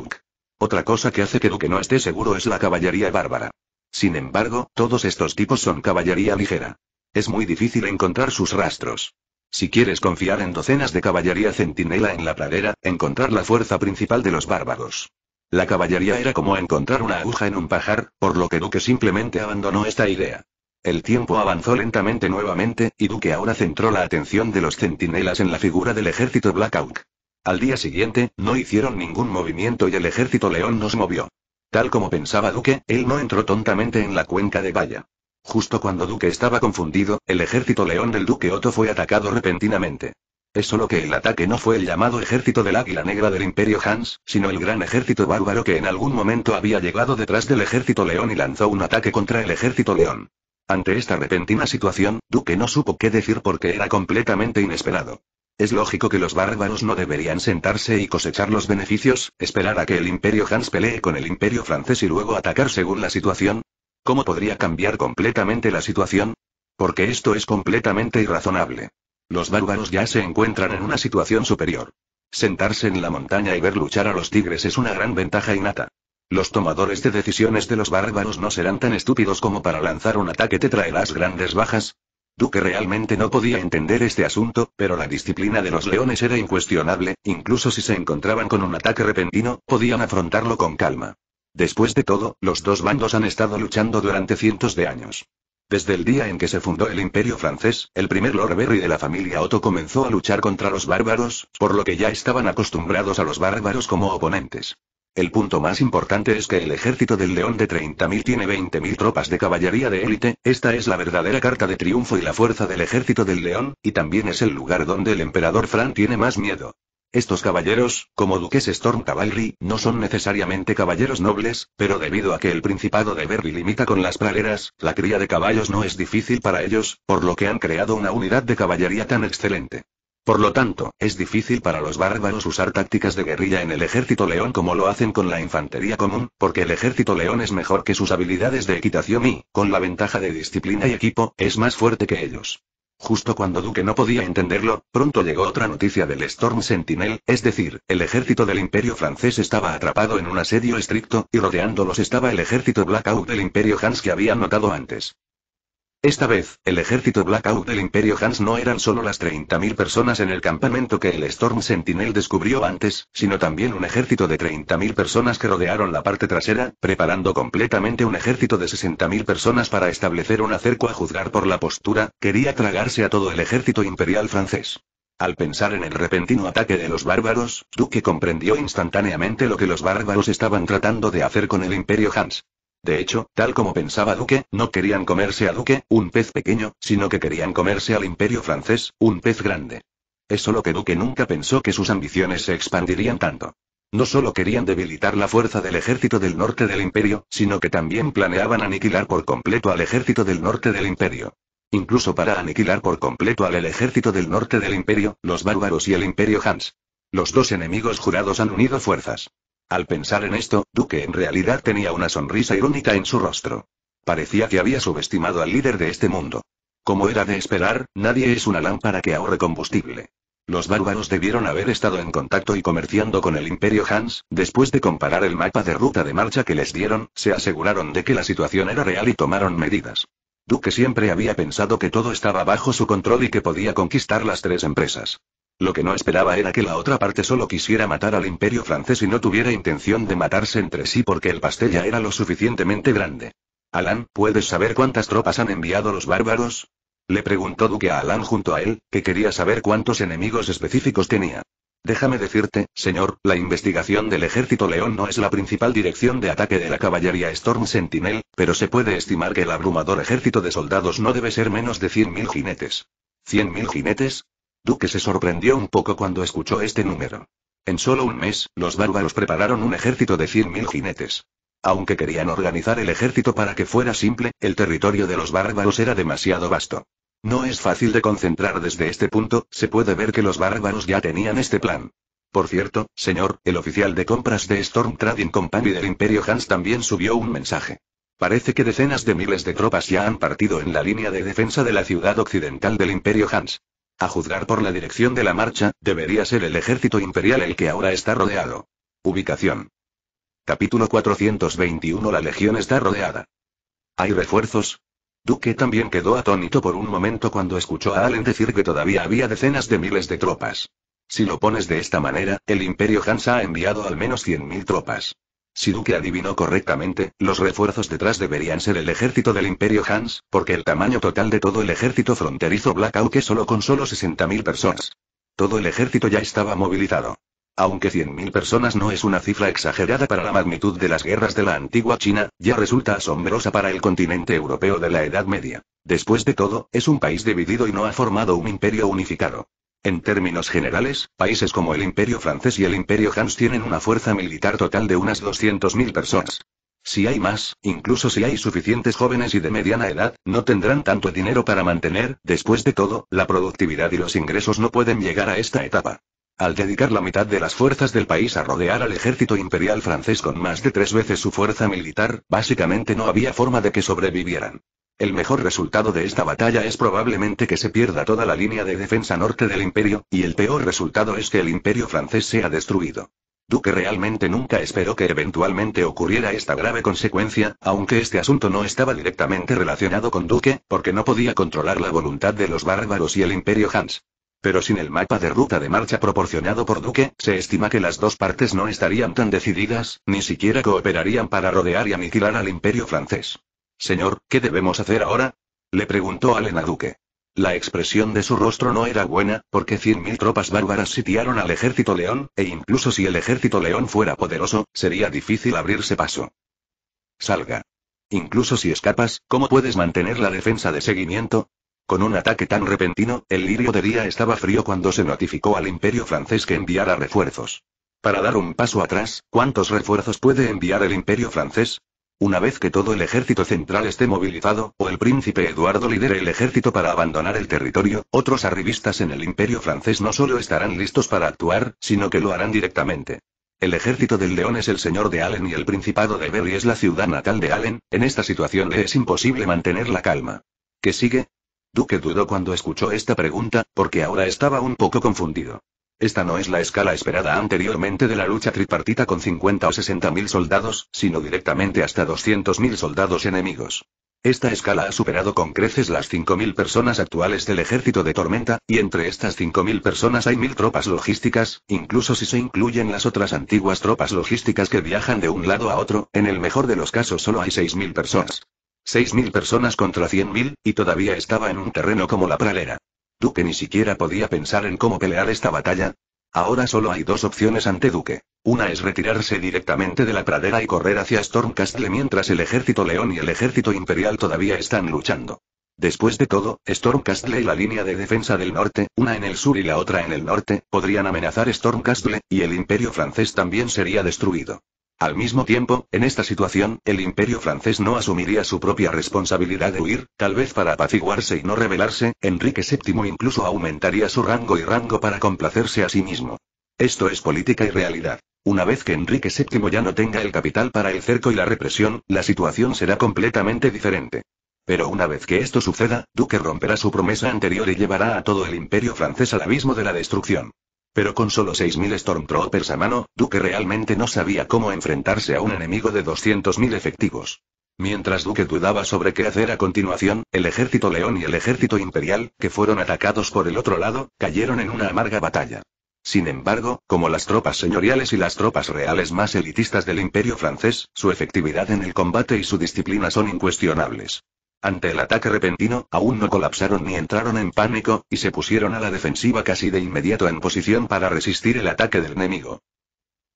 Otra cosa que hace que Duque no esté seguro es la caballería bárbara. Sin embargo, todos estos tipos son caballería ligera. Es muy difícil encontrar sus rastros. Si quieres confiar en docenas de caballería centinela en la pradera, encontrar la fuerza principal de los bárbaros. La caballería era como encontrar una aguja en un pajar, por lo que Duque simplemente abandonó esta idea. El tiempo avanzó lentamente nuevamente, y Duque ahora centró la atención de los centinelas en la figura del ejército Blackhawk. Al día siguiente, no hicieron ningún movimiento y el ejército León nos movió. Tal como pensaba Duque, él no entró tontamente en la cuenca de Valla. Justo cuando Duque estaba confundido, el ejército León del Duque Otto fue atacado repentinamente. Es solo que el ataque no fue el llamado ejército del Águila Negra del Imperio Hans, sino el gran ejército bárbaro que en algún momento había llegado detrás del ejército León y lanzó un ataque contra el ejército León. Ante esta repentina situación, Duque no supo qué decir porque era completamente inesperado. Es lógico que los bárbaros no deberían sentarse y cosechar los beneficios, esperar a que el imperio Hans pelee con el imperio francés y luego atacar según la situación. ¿Cómo podría cambiar completamente la situación? Porque esto es completamente irrazonable. Los bárbaros ya se encuentran en una situación superior. Sentarse en la montaña y ver luchar a los tigres es una gran ventaja innata. Los tomadores de decisiones de los bárbaros no serán tan estúpidos como para lanzar un ataque te traerás grandes bajas. Duque realmente no podía entender este asunto, pero la disciplina de los leones era incuestionable, incluso si se encontraban con un ataque repentino, podían afrontarlo con calma. Después de todo, los dos bandos han estado luchando durante cientos de años. Desde el día en que se fundó el Imperio francés, el primer Lord de la familia Otto comenzó a luchar contra los bárbaros, por lo que ya estaban acostumbrados a los bárbaros como oponentes. El punto más importante es que el ejército del León de 30.000 tiene 20.000 tropas de caballería de élite, esta es la verdadera carta de triunfo y la fuerza del ejército del León, y también es el lugar donde el emperador Fran tiene más miedo. Estos caballeros, como Duques Storm Cavalry, no son necesariamente caballeros nobles, pero debido a que el Principado de Berry limita con las praderas, la cría de caballos no es difícil para ellos, por lo que han creado una unidad de caballería tan excelente. Por lo tanto, es difícil para los bárbaros usar tácticas de guerrilla en el ejército león como lo hacen con la infantería común, porque el ejército león es mejor que sus habilidades de equitación y, con la ventaja de disciplina y equipo, es más fuerte que ellos. Justo cuando Duque no podía entenderlo, pronto llegó otra noticia del Storm Sentinel, es decir, el ejército del Imperio francés estaba atrapado en un asedio estricto, y rodeándolos estaba el ejército Blackout del Imperio Hans que habían notado antes. Esta vez, el ejército Blackout del Imperio Hans no eran solo las 30.000 personas en el campamento que el Storm Sentinel descubrió antes, sino también un ejército de 30.000 personas que rodearon la parte trasera, preparando completamente un ejército de 60.000 personas para establecer un acerco a juzgar por la postura, quería tragarse a todo el ejército imperial francés. Al pensar en el repentino ataque de los bárbaros, Duque comprendió instantáneamente lo que los bárbaros estaban tratando de hacer con el Imperio Hans. De hecho, tal como pensaba Duque, no querían comerse a Duque, un pez pequeño, sino que querían comerse al imperio francés, un pez grande. Es solo que Duque nunca pensó que sus ambiciones se expandirían tanto. No solo querían debilitar la fuerza del ejército del norte del imperio, sino que también planeaban aniquilar por completo al ejército del norte del imperio. Incluso para aniquilar por completo al ejército del norte del imperio, los bárbaros y el imperio Hans. Los dos enemigos jurados han unido fuerzas. Al pensar en esto, Duque en realidad tenía una sonrisa irónica en su rostro. Parecía que había subestimado al líder de este mundo. Como era de esperar, nadie es una lámpara que ahorre combustible. Los bárbaros debieron haber estado en contacto y comerciando con el Imperio Hans, después de comparar el mapa de ruta de marcha que les dieron, se aseguraron de que la situación era real y tomaron medidas. Duque siempre había pensado que todo estaba bajo su control y que podía conquistar las tres empresas. Lo que no esperaba era que la otra parte solo quisiera matar al imperio francés y no tuviera intención de matarse entre sí porque el pastel ya era lo suficientemente grande. Alan, ¿puedes saber cuántas tropas han enviado los bárbaros? Le preguntó Duque a Alan junto a él, que quería saber cuántos enemigos específicos tenía. Déjame decirte, señor, la investigación del ejército león no es la principal dirección de ataque de la caballería Storm Sentinel, pero se puede estimar que el abrumador ejército de soldados no debe ser menos de 100.000 jinetes. ¿100.000 jinetes? Duque se sorprendió un poco cuando escuchó este número. En solo un mes, los bárbaros prepararon un ejército de 100.000 jinetes. Aunque querían organizar el ejército para que fuera simple, el territorio de los bárbaros era demasiado vasto. No es fácil de concentrar desde este punto, se puede ver que los bárbaros ya tenían este plan. Por cierto, señor, el oficial de compras de Storm Trading Company del Imperio Hans también subió un mensaje. Parece que decenas de miles de tropas ya han partido en la línea de defensa de la ciudad occidental del Imperio Hans. A juzgar por la dirección de la marcha, debería ser el ejército imperial el que ahora está rodeado. Ubicación. Capítulo 421 La legión está rodeada. ¿Hay refuerzos? Duque también quedó atónito por un momento cuando escuchó a Allen decir que todavía había decenas de miles de tropas. Si lo pones de esta manera, el Imperio Hans ha enviado al menos 100.000 tropas. Si Duque adivinó correctamente, los refuerzos detrás deberían ser el ejército del Imperio Hans, porque el tamaño total de todo el ejército fronterizo Black es solo con solo 60.000 personas. Todo el ejército ya estaba movilizado. Aunque 100.000 personas no es una cifra exagerada para la magnitud de las guerras de la antigua China, ya resulta asombrosa para el continente europeo de la Edad Media. Después de todo, es un país dividido y no ha formado un imperio unificado. En términos generales, países como el Imperio francés y el Imperio Hans tienen una fuerza militar total de unas 200.000 personas. Si hay más, incluso si hay suficientes jóvenes y de mediana edad, no tendrán tanto dinero para mantener, después de todo, la productividad y los ingresos no pueden llegar a esta etapa. Al dedicar la mitad de las fuerzas del país a rodear al ejército imperial francés con más de tres veces su fuerza militar, básicamente no había forma de que sobrevivieran. El mejor resultado de esta batalla es probablemente que se pierda toda la línea de defensa norte del imperio, y el peor resultado es que el imperio francés sea destruido. Duque realmente nunca esperó que eventualmente ocurriera esta grave consecuencia, aunque este asunto no estaba directamente relacionado con Duque, porque no podía controlar la voluntad de los bárbaros y el imperio Hans. Pero sin el mapa de ruta de marcha proporcionado por Duque, se estima que las dos partes no estarían tan decididas, ni siquiera cooperarían para rodear y aniquilar al imperio francés. Señor, ¿qué debemos hacer ahora? Le preguntó Alena Duque. La expresión de su rostro no era buena, porque 100.000 tropas bárbaras sitiaron al ejército león, e incluso si el ejército león fuera poderoso, sería difícil abrirse paso. Salga. Incluso si escapas, ¿cómo puedes mantener la defensa de seguimiento? Con un ataque tan repentino, el lirio de día estaba frío cuando se notificó al imperio francés que enviara refuerzos. Para dar un paso atrás, ¿cuántos refuerzos puede enviar el imperio francés? Una vez que todo el ejército central esté movilizado, o el príncipe Eduardo lidere el ejército para abandonar el territorio, otros arribistas en el imperio francés no solo estarán listos para actuar, sino que lo harán directamente. El ejército del león es el señor de Allen y el principado de Berry es la ciudad natal de Allen, en esta situación le es imposible mantener la calma. ¿Qué sigue? Duque dudó cuando escuchó esta pregunta, porque ahora estaba un poco confundido. Esta no es la escala esperada anteriormente de la lucha tripartita con 50 o 60 mil soldados, sino directamente hasta 200 mil soldados enemigos. Esta escala ha superado con creces las 5.000 personas actuales del ejército de Tormenta, y entre estas 5.000 personas hay mil tropas logísticas, incluso si se incluyen las otras antiguas tropas logísticas que viajan de un lado a otro, en el mejor de los casos solo hay 6.000 personas. 6.000 personas contra 100.000, y todavía estaba en un terreno como la pradera. Duque ni siquiera podía pensar en cómo pelear esta batalla. Ahora solo hay dos opciones ante Duque. Una es retirarse directamente de la pradera y correr hacia Stormcastle mientras el ejército león y el ejército imperial todavía están luchando. Después de todo, Stormcastle y la línea de defensa del norte, una en el sur y la otra en el norte, podrían amenazar Stormcastle, y el imperio francés también sería destruido. Al mismo tiempo, en esta situación, el imperio francés no asumiría su propia responsabilidad de huir, tal vez para apaciguarse y no rebelarse, Enrique VII incluso aumentaría su rango y rango para complacerse a sí mismo. Esto es política y realidad. Una vez que Enrique VII ya no tenga el capital para el cerco y la represión, la situación será completamente diferente. Pero una vez que esto suceda, Duque romperá su promesa anterior y llevará a todo el imperio francés al abismo de la destrucción. Pero con solo 6.000 Stormtroopers a mano, Duque realmente no sabía cómo enfrentarse a un enemigo de 200.000 efectivos. Mientras Duque dudaba sobre qué hacer a continuación, el ejército león y el ejército imperial, que fueron atacados por el otro lado, cayeron en una amarga batalla. Sin embargo, como las tropas señoriales y las tropas reales más elitistas del imperio francés, su efectividad en el combate y su disciplina son incuestionables. Ante el ataque repentino, aún no colapsaron ni entraron en pánico, y se pusieron a la defensiva casi de inmediato en posición para resistir el ataque del enemigo.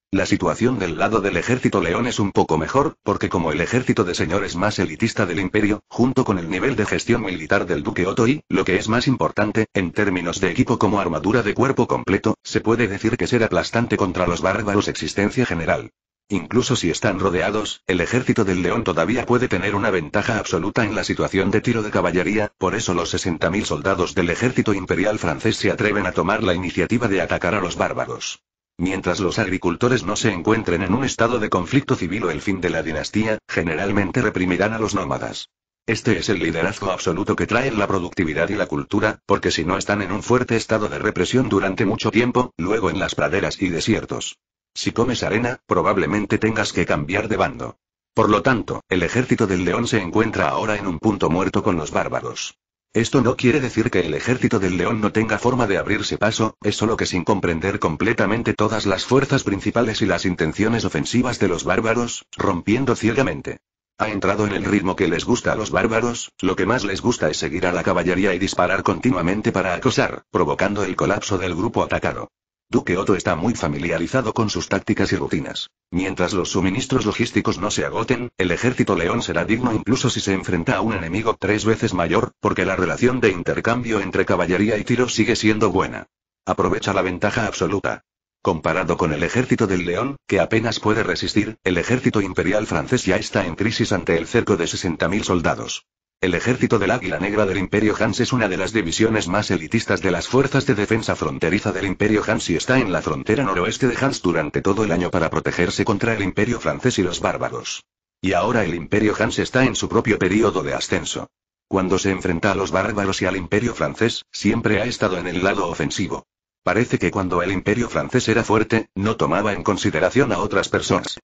La situación del lado del ejército león es un poco mejor, porque como el ejército de señores más elitista del imperio, junto con el nivel de gestión militar del duque Otto y, lo que es más importante, en términos de equipo como armadura de cuerpo completo, se puede decir que ser aplastante contra los bárbaros existencia general. Incluso si están rodeados, el ejército del león todavía puede tener una ventaja absoluta en la situación de tiro de caballería, por eso los 60.000 soldados del ejército imperial francés se atreven a tomar la iniciativa de atacar a los bárbaros. Mientras los agricultores no se encuentren en un estado de conflicto civil o el fin de la dinastía, generalmente reprimirán a los nómadas. Este es el liderazgo absoluto que traen la productividad y la cultura, porque si no están en un fuerte estado de represión durante mucho tiempo, luego en las praderas y desiertos. Si comes arena, probablemente tengas que cambiar de bando. Por lo tanto, el ejército del león se encuentra ahora en un punto muerto con los bárbaros. Esto no quiere decir que el ejército del león no tenga forma de abrirse paso, es solo que sin comprender completamente todas las fuerzas principales y las intenciones ofensivas de los bárbaros, rompiendo ciegamente. Ha entrado en el ritmo que les gusta a los bárbaros, lo que más les gusta es seguir a la caballería y disparar continuamente para acosar, provocando el colapso del grupo atacado. Duque Otto está muy familiarizado con sus tácticas y rutinas. Mientras los suministros logísticos no se agoten, el ejército león será digno incluso si se enfrenta a un enemigo tres veces mayor, porque la relación de intercambio entre caballería y tiro sigue siendo buena. Aprovecha la ventaja absoluta. Comparado con el ejército del león, que apenas puede resistir, el ejército imperial francés ya está en crisis ante el cerco de 60.000 soldados. El ejército del Águila Negra del Imperio Hans es una de las divisiones más elitistas de las fuerzas de defensa fronteriza del Imperio Hans y está en la frontera noroeste de Hans durante todo el año para protegerse contra el Imperio francés y los bárbaros. Y ahora el Imperio Hans está en su propio periodo de ascenso. Cuando se enfrenta a los bárbaros y al Imperio francés, siempre ha estado en el lado ofensivo. Parece que cuando el Imperio francés era fuerte, no tomaba en consideración a otras personas.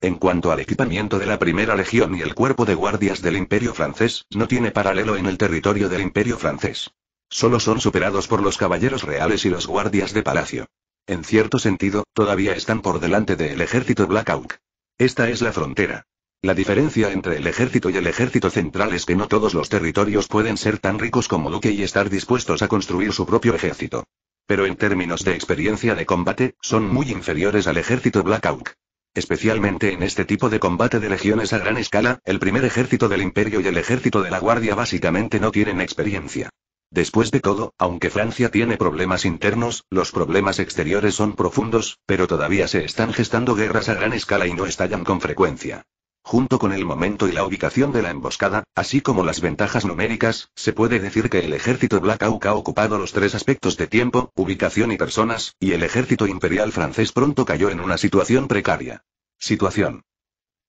En cuanto al equipamiento de la Primera Legión y el Cuerpo de Guardias del Imperio francés, no tiene paralelo en el territorio del Imperio francés. Solo son superados por los caballeros reales y los guardias de palacio. En cierto sentido, todavía están por delante del ejército Blackhawk. Esta es la frontera. La diferencia entre el ejército y el ejército central es que no todos los territorios pueden ser tan ricos como Duque y estar dispuestos a construir su propio ejército. Pero en términos de experiencia de combate, son muy inferiores al ejército Blackhawk. Especialmente en este tipo de combate de legiones a gran escala, el primer ejército del imperio y el ejército de la guardia básicamente no tienen experiencia. Después de todo, aunque Francia tiene problemas internos, los problemas exteriores son profundos, pero todavía se están gestando guerras a gran escala y no estallan con frecuencia. Junto con el momento y la ubicación de la emboscada, así como las ventajas numéricas, se puede decir que el ejército Black Hawk ha ocupado los tres aspectos de tiempo, ubicación y personas, y el ejército imperial francés pronto cayó en una situación precaria. Situación.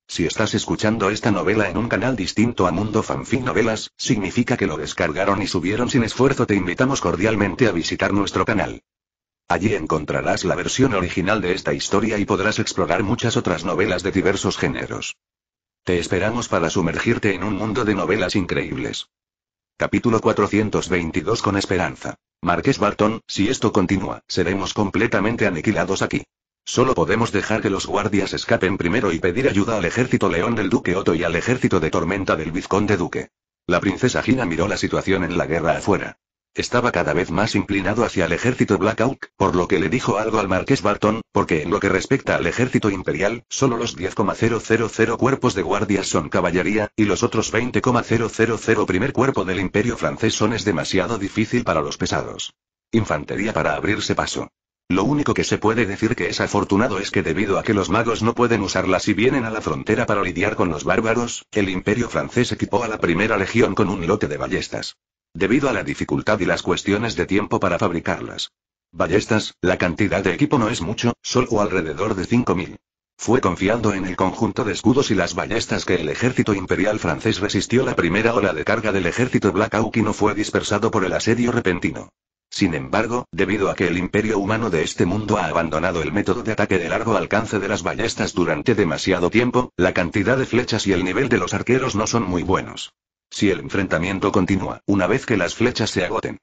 Si estás escuchando esta novela en un canal distinto a Mundo Fanfic Novelas, significa que lo descargaron y subieron sin esfuerzo. Te invitamos cordialmente a visitar nuestro canal. Allí encontrarás la versión original de esta historia y podrás explorar muchas otras novelas de diversos géneros. Te esperamos para sumergirte en un mundo de novelas increíbles. Capítulo 422 Con esperanza. Marqués Barton, si esto continúa, seremos completamente aniquilados aquí. Solo podemos dejar que los guardias escapen primero y pedir ayuda al ejército león del duque Otto y al ejército de tormenta del vizconde duque. La princesa Gina miró la situación en la guerra afuera estaba cada vez más inclinado hacia el ejército Blackout, por lo que le dijo algo al marqués Barton, porque en lo que respecta al ejército imperial, solo los 10,000 cuerpos de guardias son caballería, y los otros 20,000 primer cuerpo del imperio francés son es demasiado difícil para los pesados. Infantería para abrirse paso. Lo único que se puede decir que es afortunado es que debido a que los magos no pueden usarlas si vienen a la frontera para lidiar con los bárbaros, el imperio francés equipó a la primera legión con un lote de ballestas debido a la dificultad y las cuestiones de tiempo para fabricarlas. Ballestas, la cantidad de equipo no es mucho, solo alrededor de 5.000. Fue confiando en el conjunto de escudos y las ballestas que el ejército imperial francés resistió la primera ola de carga del ejército Black Hawk y no fue dispersado por el asedio repentino. Sin embargo, debido a que el imperio humano de este mundo ha abandonado el método de ataque de largo alcance de las ballestas durante demasiado tiempo, la cantidad de flechas y el nivel de los arqueros no son muy buenos. Si el enfrentamiento continúa, una vez que las flechas se agoten.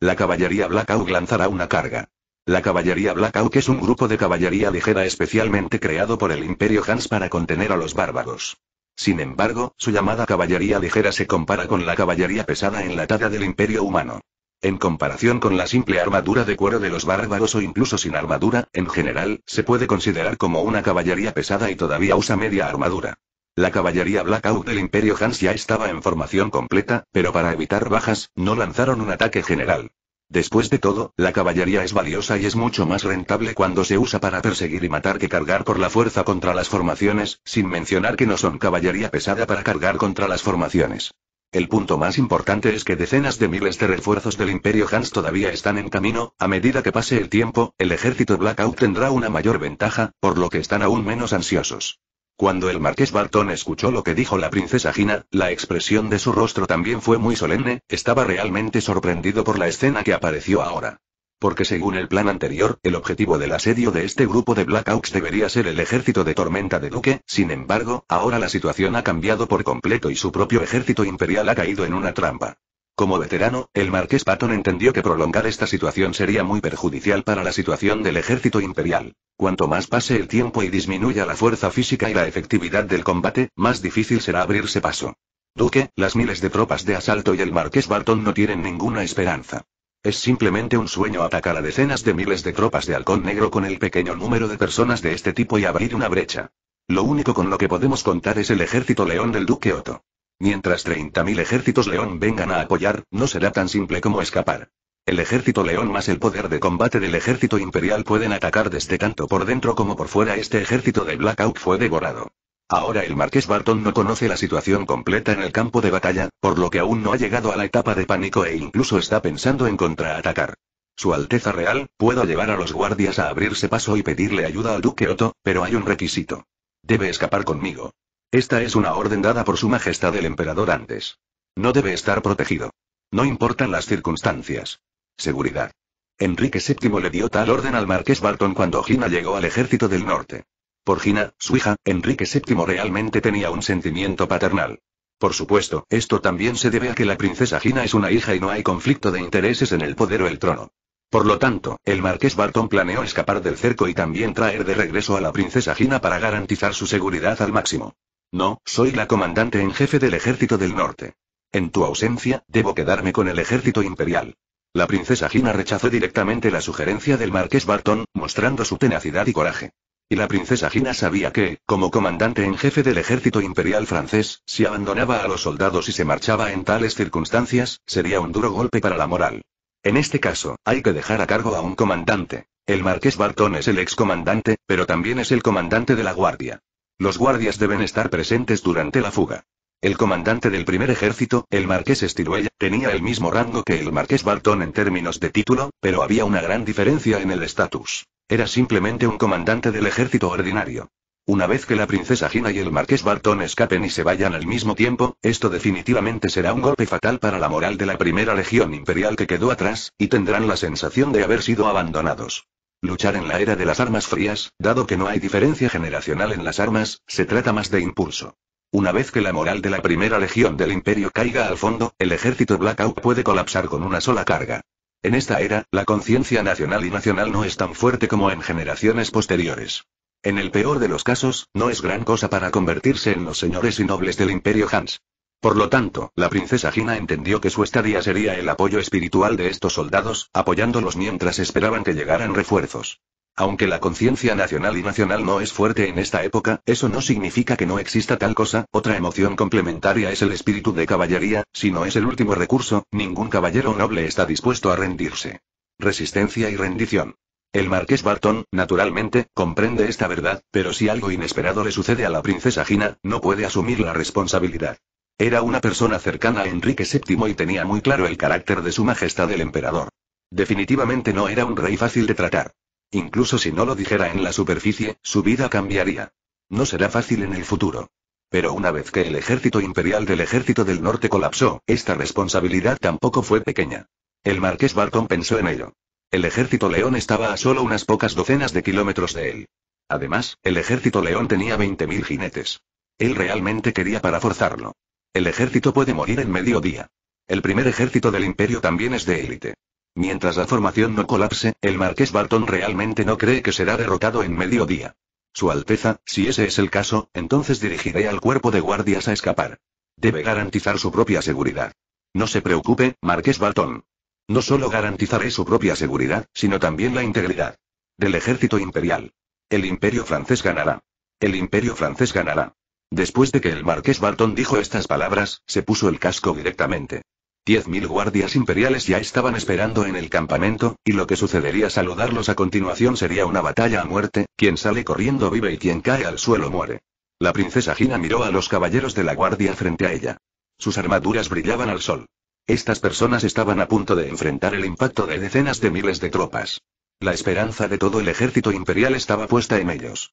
La caballería Blackout lanzará una carga. La caballería Blackout es un grupo de caballería ligera especialmente creado por el Imperio Hans para contener a los bárbaros. Sin embargo, su llamada caballería ligera se compara con la caballería pesada enlatada del Imperio Humano. En comparación con la simple armadura de cuero de los bárbaros o incluso sin armadura, en general, se puede considerar como una caballería pesada y todavía usa media armadura. La caballería Blackout del Imperio Hans ya estaba en formación completa, pero para evitar bajas, no lanzaron un ataque general. Después de todo, la caballería es valiosa y es mucho más rentable cuando se usa para perseguir y matar que cargar por la fuerza contra las formaciones, sin mencionar que no son caballería pesada para cargar contra las formaciones. El punto más importante es que decenas de miles de refuerzos del Imperio Hans todavía están en camino, a medida que pase el tiempo, el ejército Blackout tendrá una mayor ventaja, por lo que están aún menos ansiosos. Cuando el marqués Bartón escuchó lo que dijo la princesa Gina, la expresión de su rostro también fue muy solemne, estaba realmente sorprendido por la escena que apareció ahora. Porque según el plan anterior, el objetivo del asedio de este grupo de Black Hawks debería ser el ejército de tormenta de Duque, sin embargo, ahora la situación ha cambiado por completo y su propio ejército imperial ha caído en una trampa. Como veterano, el marqués Patton entendió que prolongar esta situación sería muy perjudicial para la situación del ejército imperial. Cuanto más pase el tiempo y disminuya la fuerza física y la efectividad del combate, más difícil será abrirse paso. Duque, las miles de tropas de asalto y el marqués Barton no tienen ninguna esperanza. Es simplemente un sueño atacar a decenas de miles de tropas de halcón negro con el pequeño número de personas de este tipo y abrir una brecha. Lo único con lo que podemos contar es el ejército león del duque Otto. Mientras 30.000 ejércitos león vengan a apoyar, no será tan simple como escapar. El ejército león más el poder de combate del ejército imperial pueden atacar desde tanto por dentro como por fuera. Este ejército de Blackout fue devorado. Ahora el marqués Barton no conoce la situación completa en el campo de batalla, por lo que aún no ha llegado a la etapa de pánico e incluso está pensando en contraatacar. Su Alteza Real, puedo llevar a los guardias a abrirse paso y pedirle ayuda al Duque Otto, pero hay un requisito. Debe escapar conmigo. Esta es una orden dada por su majestad el emperador antes. No debe estar protegido. No importan las circunstancias. Seguridad. Enrique VII le dio tal orden al marqués Barton cuando Gina llegó al ejército del norte. Por Gina, su hija, Enrique VII realmente tenía un sentimiento paternal. Por supuesto, esto también se debe a que la princesa Gina es una hija y no hay conflicto de intereses en el poder o el trono. Por lo tanto, el marqués Barton planeó escapar del cerco y también traer de regreso a la princesa Gina para garantizar su seguridad al máximo. No, soy la comandante en jefe del ejército del norte. En tu ausencia, debo quedarme con el ejército imperial. La princesa Gina rechazó directamente la sugerencia del marqués Barton, mostrando su tenacidad y coraje. Y la princesa Gina sabía que, como comandante en jefe del ejército imperial francés, si abandonaba a los soldados y se marchaba en tales circunstancias, sería un duro golpe para la moral. En este caso, hay que dejar a cargo a un comandante. El marqués Barton es el excomandante, pero también es el comandante de la guardia. Los guardias deben estar presentes durante la fuga. El comandante del primer ejército, el marqués Estiluella, tenía el mismo rango que el marqués Bartón en términos de título, pero había una gran diferencia en el estatus. Era simplemente un comandante del ejército ordinario. Una vez que la princesa Gina y el marqués Bartón escapen y se vayan al mismo tiempo, esto definitivamente será un golpe fatal para la moral de la primera legión imperial que quedó atrás, y tendrán la sensación de haber sido abandonados. Luchar en la era de las armas frías, dado que no hay diferencia generacional en las armas, se trata más de impulso. Una vez que la moral de la primera legión del imperio caiga al fondo, el ejército Blackout puede colapsar con una sola carga. En esta era, la conciencia nacional y nacional no es tan fuerte como en generaciones posteriores. En el peor de los casos, no es gran cosa para convertirse en los señores y nobles del imperio Hans. Por lo tanto, la princesa Gina entendió que su estadía sería el apoyo espiritual de estos soldados, apoyándolos mientras esperaban que llegaran refuerzos. Aunque la conciencia nacional y nacional no es fuerte en esta época, eso no significa que no exista tal cosa, otra emoción complementaria es el espíritu de caballería, si no es el último recurso, ningún caballero noble está dispuesto a rendirse. Resistencia y rendición. El marqués Barton, naturalmente, comprende esta verdad, pero si algo inesperado le sucede a la princesa Gina, no puede asumir la responsabilidad. Era una persona cercana a Enrique VII y tenía muy claro el carácter de su majestad el emperador. Definitivamente no era un rey fácil de tratar. Incluso si no lo dijera en la superficie, su vida cambiaría. No será fácil en el futuro. Pero una vez que el ejército imperial del ejército del norte colapsó, esta responsabilidad tampoco fue pequeña. El marqués Barton pensó en ello. El ejército león estaba a solo unas pocas docenas de kilómetros de él. Además, el ejército león tenía 20.000 jinetes. Él realmente quería para forzarlo. El ejército puede morir en mediodía. El primer ejército del imperio también es de élite. Mientras la formación no colapse, el marqués Bartón realmente no cree que será derrotado en mediodía. Su Alteza, si ese es el caso, entonces dirigiré al cuerpo de guardias a escapar. Debe garantizar su propia seguridad. No se preocupe, Marqués Bartón. No solo garantizaré su propia seguridad, sino también la integridad del ejército imperial. El imperio francés ganará. El imperio francés ganará. Después de que el marqués Barton dijo estas palabras, se puso el casco directamente. Diez mil guardias imperiales ya estaban esperando en el campamento, y lo que sucedería saludarlos a continuación sería una batalla a muerte, quien sale corriendo vive y quien cae al suelo muere. La princesa Gina miró a los caballeros de la guardia frente a ella. Sus armaduras brillaban al sol. Estas personas estaban a punto de enfrentar el impacto de decenas de miles de tropas. La esperanza de todo el ejército imperial estaba puesta en ellos.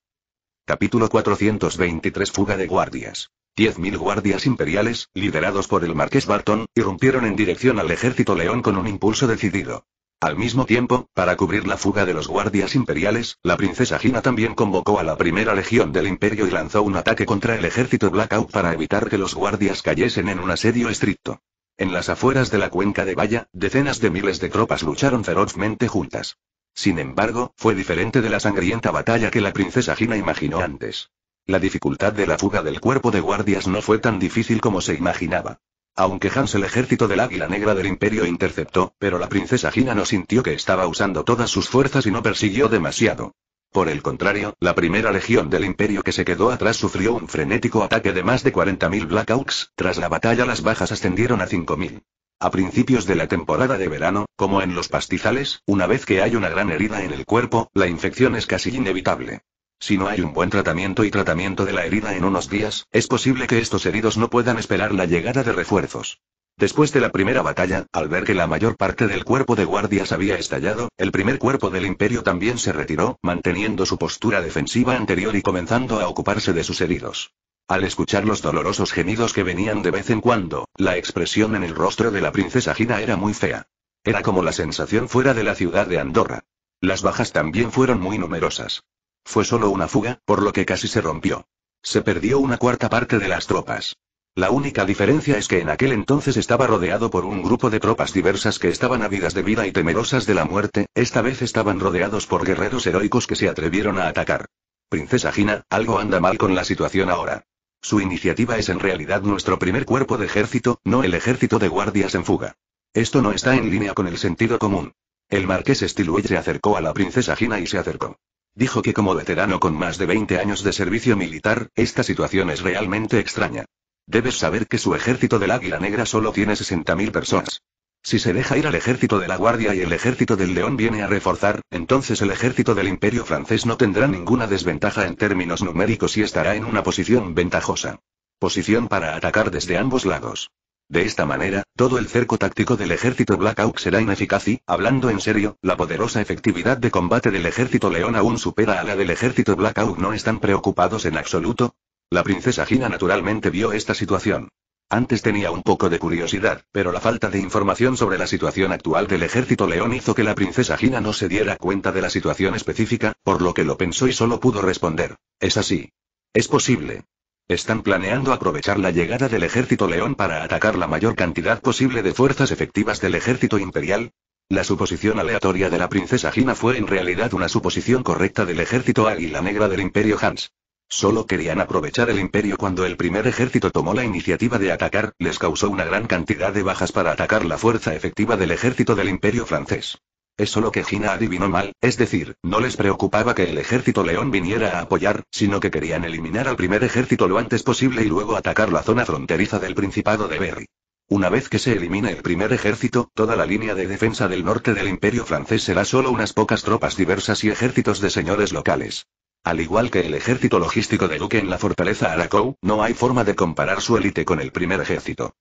Capítulo 423 Fuga de guardias. Diez mil guardias imperiales, liderados por el marqués Barton, irrumpieron en dirección al ejército león con un impulso decidido. Al mismo tiempo, para cubrir la fuga de los guardias imperiales, la princesa Gina también convocó a la primera legión del imperio y lanzó un ataque contra el ejército Blackout para evitar que los guardias cayesen en un asedio estricto. En las afueras de la cuenca de Valla, decenas de miles de tropas lucharon ferozmente juntas. Sin embargo, fue diferente de la sangrienta batalla que la princesa Gina imaginó antes. La dificultad de la fuga del cuerpo de guardias no fue tan difícil como se imaginaba. Aunque Hans el ejército del Águila Negra del Imperio interceptó, pero la princesa Gina no sintió que estaba usando todas sus fuerzas y no persiguió demasiado. Por el contrario, la primera legión del imperio que se quedó atrás sufrió un frenético ataque de más de 40.000 Black tras la batalla las bajas ascendieron a 5.000. A principios de la temporada de verano, como en los pastizales, una vez que hay una gran herida en el cuerpo, la infección es casi inevitable. Si no hay un buen tratamiento y tratamiento de la herida en unos días, es posible que estos heridos no puedan esperar la llegada de refuerzos. Después de la primera batalla, al ver que la mayor parte del cuerpo de guardias había estallado, el primer cuerpo del imperio también se retiró, manteniendo su postura defensiva anterior y comenzando a ocuparse de sus heridos. Al escuchar los dolorosos gemidos que venían de vez en cuando, la expresión en el rostro de la princesa Gina era muy fea. Era como la sensación fuera de la ciudad de Andorra. Las bajas también fueron muy numerosas. Fue solo una fuga, por lo que casi se rompió. Se perdió una cuarta parte de las tropas. La única diferencia es que en aquel entonces estaba rodeado por un grupo de tropas diversas que estaban ávidas de vida y temerosas de la muerte, esta vez estaban rodeados por guerreros heroicos que se atrevieron a atacar. Princesa Gina, algo anda mal con la situación ahora. Su iniciativa es en realidad nuestro primer cuerpo de ejército, no el ejército de guardias en fuga. Esto no está en línea con el sentido común. El marqués Stilwell se acercó a la princesa Gina y se acercó. Dijo que como veterano con más de 20 años de servicio militar, esta situación es realmente extraña. Debes saber que su ejército del Águila Negra solo tiene 60.000 personas. Si se deja ir al ejército de la Guardia y el ejército del León viene a reforzar, entonces el ejército del Imperio francés no tendrá ninguna desventaja en términos numéricos y estará en una posición ventajosa. Posición para atacar desde ambos lados. De esta manera, todo el cerco táctico del ejército Blackout será ineficaz y, hablando en serio, la poderosa efectividad de combate del ejército León aún supera a la del ejército Blackout. No están preocupados en absoluto. La princesa Gina naturalmente vio esta situación. Antes tenía un poco de curiosidad, pero la falta de información sobre la situación actual del ejército león hizo que la princesa Gina no se diera cuenta de la situación específica, por lo que lo pensó y solo pudo responder. Es así. Es posible. Están planeando aprovechar la llegada del ejército león para atacar la mayor cantidad posible de fuerzas efectivas del ejército imperial. La suposición aleatoria de la princesa Gina fue en realidad una suposición correcta del ejército águila negra del imperio Hans. Solo querían aprovechar el imperio cuando el primer ejército tomó la iniciativa de atacar, les causó una gran cantidad de bajas para atacar la fuerza efectiva del ejército del imperio francés. Eso lo que Gina adivinó mal, es decir, no les preocupaba que el ejército león viniera a apoyar, sino que querían eliminar al primer ejército lo antes posible y luego atacar la zona fronteriza del Principado de Berry. Una vez que se elimine el primer ejército, toda la línea de defensa del norte del imperio francés será solo unas pocas tropas diversas y ejércitos de señores locales. Al igual que el ejército logístico de Duque en la fortaleza Arakou, no hay forma de comparar su élite con el primer ejército.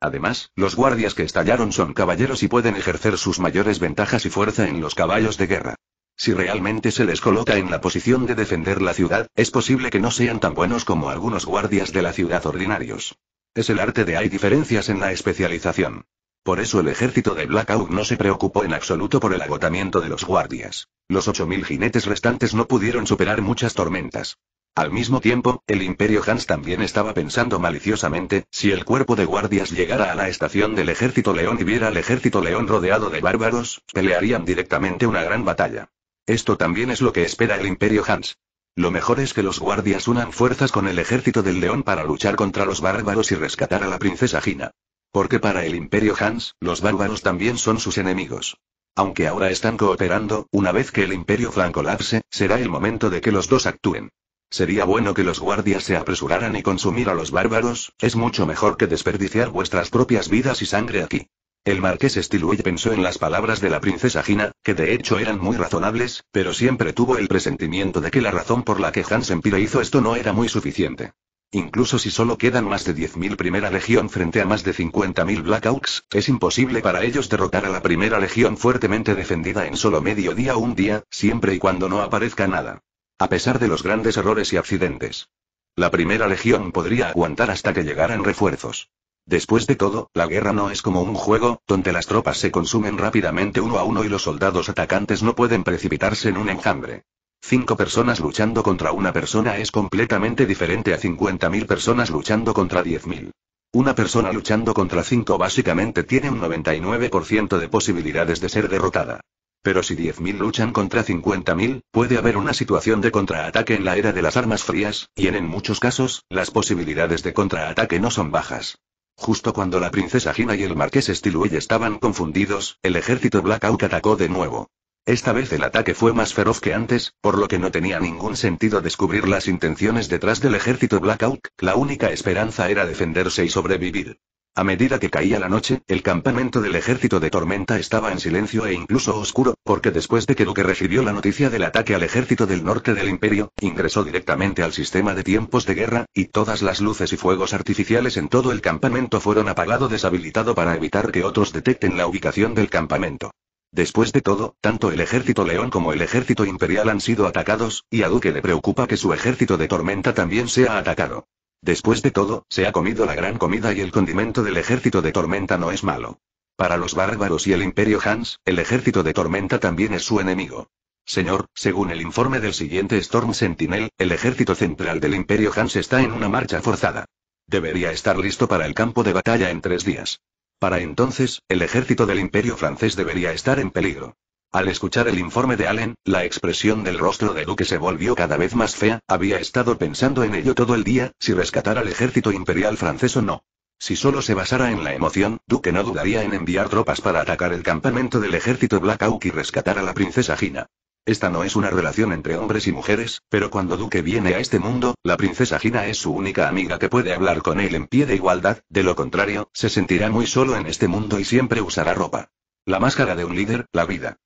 Además, los guardias que estallaron son caballeros y pueden ejercer sus mayores ventajas y fuerza en los caballos de guerra. Si realmente se les coloca en la posición de defender la ciudad, es posible que no sean tan buenos como algunos guardias de la ciudad ordinarios. Es el arte de hay diferencias en la especialización. Por eso el ejército de Blackout no se preocupó en absoluto por el agotamiento de los guardias. Los 8.000 jinetes restantes no pudieron superar muchas tormentas. Al mismo tiempo, el Imperio Hans también estaba pensando maliciosamente, si el cuerpo de guardias llegara a la estación del Ejército León y viera al Ejército León rodeado de bárbaros, pelearían directamente una gran batalla. Esto también es lo que espera el Imperio Hans. Lo mejor es que los guardias unan fuerzas con el Ejército del León para luchar contra los bárbaros y rescatar a la princesa Gina. Porque para el Imperio Hans, los bárbaros también son sus enemigos. Aunque ahora están cooperando, una vez que el Imperio Franco colapse, será el momento de que los dos actúen. Sería bueno que los guardias se apresuraran y consumir a los bárbaros, es mucho mejor que desperdiciar vuestras propias vidas y sangre aquí. El marqués Stilwell pensó en las palabras de la princesa Gina, que de hecho eran muy razonables, pero siempre tuvo el presentimiento de que la razón por la que Hans Empire hizo esto no era muy suficiente. Incluso si solo quedan más de 10.000 Primera Legión frente a más de 50.000 Black es imposible para ellos derrotar a la Primera Legión fuertemente defendida en solo medio día o un día, siempre y cuando no aparezca nada. A pesar de los grandes errores y accidentes. La Primera Legión podría aguantar hasta que llegaran refuerzos. Después de todo, la guerra no es como un juego, donde las tropas se consumen rápidamente uno a uno y los soldados atacantes no pueden precipitarse en un enjambre. Cinco personas luchando contra una persona es completamente diferente a 50.000 personas luchando contra 10.000. Una persona luchando contra cinco básicamente tiene un 99% de posibilidades de ser derrotada. Pero si 10.000 luchan contra 50.000, puede haber una situación de contraataque en la era de las armas frías, y en, muchos casos, las posibilidades de contraataque no son bajas. Justo cuando la princesa Gina y el marqués Stilwell estaban confundidos, el ejército Blackout atacó de nuevo. Esta vez el ataque fue más feroz que antes, por lo que no tenía ningún sentido descubrir las intenciones detrás del ejército Blackout, la única esperanza era defenderse y sobrevivir. A medida que caía la noche, el campamento del ejército de Tormenta estaba en silencio e incluso oscuro, porque después de que Duque recibió la noticia del ataque al ejército del norte del imperio, ingresó directamente al sistema de tiempos de guerra, y todas las luces y fuegos artificiales en todo el campamento fueron apagado deshabilitado para evitar que otros detecten la ubicación del campamento. Después de todo, tanto el ejército león como el ejército imperial han sido atacados, y a Duque le preocupa que su ejército de tormenta también sea atacado. Después de todo, se ha comido la gran comida y el condimento del ejército de tormenta no es malo. Para los bárbaros y el imperio Hans, el ejército de tormenta también es su enemigo. Señor, según el informe del siguiente Storm Sentinel, el ejército central del imperio Hans está en una marcha forzada. Debería estar listo para el campo de batalla en tres días. Para entonces, el ejército del imperio francés debería estar en peligro. Al escuchar el informe de Allen, la expresión del rostro de Duque se volvió cada vez más fea, había estado pensando en ello todo el día, si rescatar al ejército imperial francés o no. Si solo se basara en la emoción, Duque no dudaría en enviar tropas para atacar el campamento del ejército Black Hawk y rescatar a la princesa Gina. Esta no es una relación entre hombres y mujeres, pero cuando Duque viene a este mundo, la princesa Gina es su única amiga que puede hablar con él en pie de igualdad, de lo contrario, se sentirá muy solo en este mundo y siempre usará ropa. La máscara de un líder, la vida.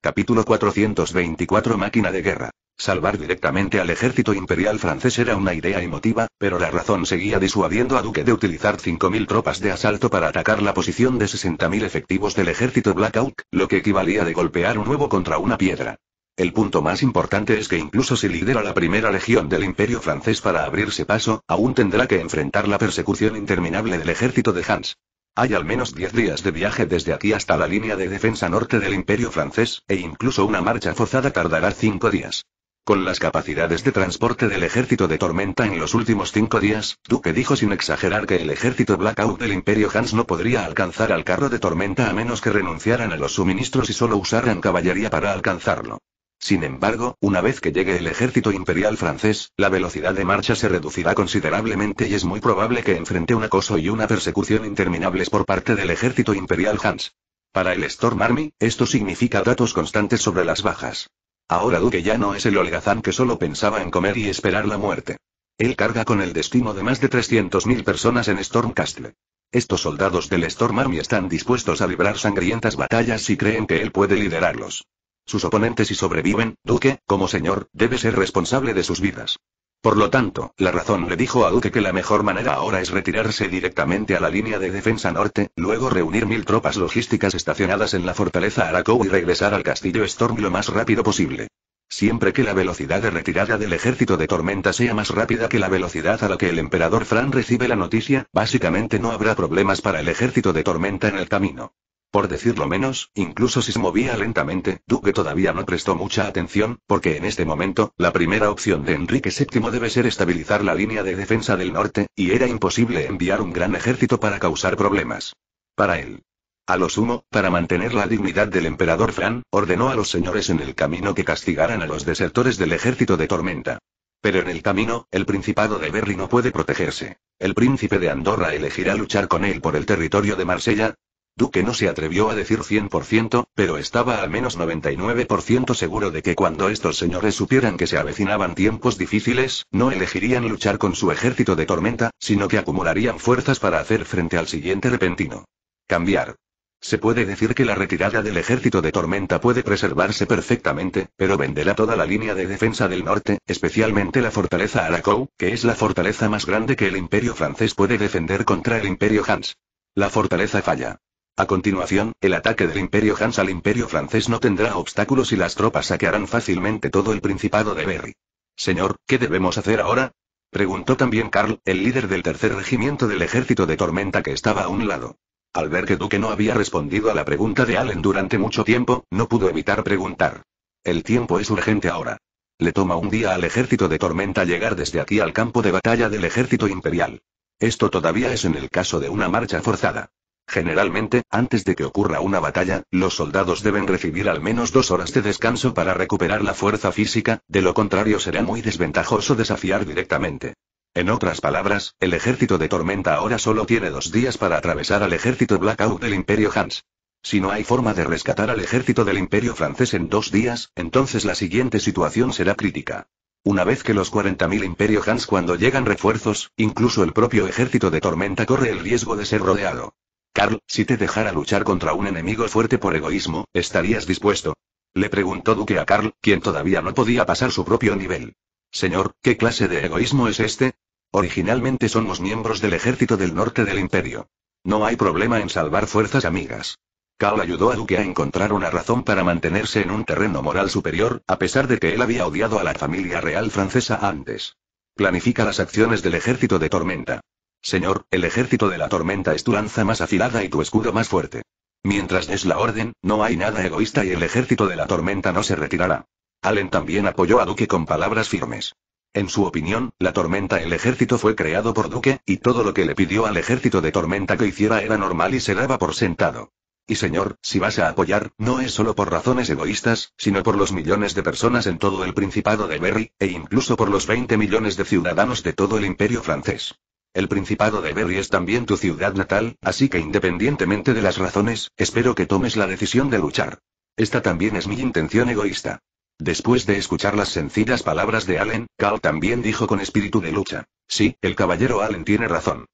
Capítulo 424 Máquina de guerra. Salvar directamente al ejército imperial francés era una idea emotiva, pero la razón seguía disuadiendo a Duque de utilizar 5.000 tropas de asalto para atacar la posición de 60.000 efectivos del ejército Blackout, lo que equivalía de golpear un huevo contra una piedra. El punto más importante es que incluso si lidera la primera legión del imperio francés para abrirse paso, aún tendrá que enfrentar la persecución interminable del ejército de Hans. Hay al menos 10 días de viaje desde aquí hasta la línea de defensa norte del imperio francés, e incluso una marcha forzada tardará 5 días. Con las capacidades de transporte del ejército de Tormenta en los últimos cinco días, Duque dijo sin exagerar que el ejército Blackout del Imperio Hans no podría alcanzar al carro de Tormenta a menos que renunciaran a los suministros y solo usaran caballería para alcanzarlo. Sin embargo, una vez que llegue el ejército imperial francés, la velocidad de marcha se reducirá considerablemente y es muy probable que enfrente un acoso y una persecución interminables por parte del ejército imperial Hans. Para el Storm Army, esto significa datos constantes sobre las bajas. Ahora Duque ya no es el holgazán que solo pensaba en comer y esperar la muerte. Él carga con el destino de más de 300.000 personas en Stormcastle. Estos soldados del Storm Army están dispuestos a librar sangrientas batallas si creen que él puede liderarlos sus oponentes y sobreviven, Duque, como señor, debe ser responsable de sus vidas. Por lo tanto, la razón le dijo a Duque que la mejor manera ahora es retirarse directamente a la línea de defensa norte, luego reunir mil tropas logísticas estacionadas en la fortaleza Arakou y regresar al castillo Storm lo más rápido posible. Siempre que la velocidad de retirada del ejército de tormenta sea más rápida que la velocidad a la que el emperador Fran recibe la noticia, básicamente no habrá problemas para el ejército de tormenta en el camino. Por decirlo menos, incluso si se movía lentamente, Duque todavía no prestó mucha atención, porque en este momento, la primera opción de Enrique VII debe ser estabilizar la línea de defensa del norte, y era imposible enviar un gran ejército para causar problemas. Para él. A lo sumo, para mantener la dignidad del emperador Fran, ordenó a los señores en el camino que castigaran a los desertores del ejército de Tormenta. Pero en el camino, el Principado de Berry no puede protegerse. El príncipe de Andorra elegirá luchar con él por el territorio de Marsella, Duque no se atrevió a decir 100%, pero estaba al menos 99% seguro de que cuando estos señores supieran que se avecinaban tiempos difíciles, no elegirían luchar con su ejército de tormenta, sino que acumularían fuerzas para hacer frente al siguiente repentino. Cambiar. Se puede decir que la retirada del ejército de tormenta puede preservarse perfectamente, pero venderá toda la línea de defensa del norte, especialmente la fortaleza Aracou, que es la fortaleza más grande que el imperio francés puede defender contra el imperio Hans. La fortaleza falla. A continuación, el ataque del Imperio Hans al Imperio francés no tendrá obstáculos y las tropas saquearán fácilmente todo el Principado de Berry. Señor, ¿qué debemos hacer ahora? Preguntó también Karl, el líder del tercer regimiento del ejército de Tormenta que estaba a un lado. Al ver que Duque no había respondido a la pregunta de Allen durante mucho tiempo, no pudo evitar preguntar. El tiempo es urgente ahora. Le toma un día al ejército de Tormenta llegar desde aquí al campo de batalla del ejército imperial. Esto todavía es en el caso de una marcha forzada. Generalmente, antes de que ocurra una batalla, los soldados deben recibir al menos dos horas de descanso para recuperar la fuerza física, de lo contrario será muy desventajoso desafiar directamente. En otras palabras, el ejército de Tormenta ahora solo tiene dos días para atravesar al ejército Blackout del Imperio Hans. Si no hay forma de rescatar al ejército del Imperio francés en dos días, entonces la siguiente situación será crítica. Una vez que los 40.000 Imperio Hans cuando llegan refuerzos, incluso el propio ejército de Tormenta corre el riesgo de ser rodeado. Carl, si te dejara luchar contra un enemigo fuerte por egoísmo, ¿estarías dispuesto? Le preguntó Duque a Carl, quien todavía no podía pasar su propio nivel. Señor, ¿qué clase de egoísmo es este? Originalmente somos miembros del ejército del norte del imperio. No hay problema en salvar fuerzas amigas. Carl ayudó a Duque a encontrar una razón para mantenerse en un terreno moral superior, a pesar de que él había odiado a la familia real francesa antes. Planifica las acciones del ejército de Tormenta. Señor, el ejército de la tormenta es tu lanza más afilada y tu escudo más fuerte. Mientras es la orden, no hay nada egoísta y el ejército de la tormenta no se retirará. Allen también apoyó a Duque con palabras firmes. En su opinión, la tormenta el ejército fue creado por Duque, y todo lo que le pidió al ejército de tormenta que hiciera era normal y se daba por sentado. Y señor, si vas a apoyar, no es solo por razones egoístas, sino por los millones de personas en todo el Principado de Berry, e incluso por los 20 millones de ciudadanos de todo el Imperio francés. El Principado de Berry es también tu ciudad natal, así que independientemente de las razones, espero que tomes la decisión de luchar. Esta también es mi intención egoísta. Después de escuchar las sencillas palabras de Allen, Cal también dijo con espíritu de lucha. Sí, el caballero Allen tiene razón.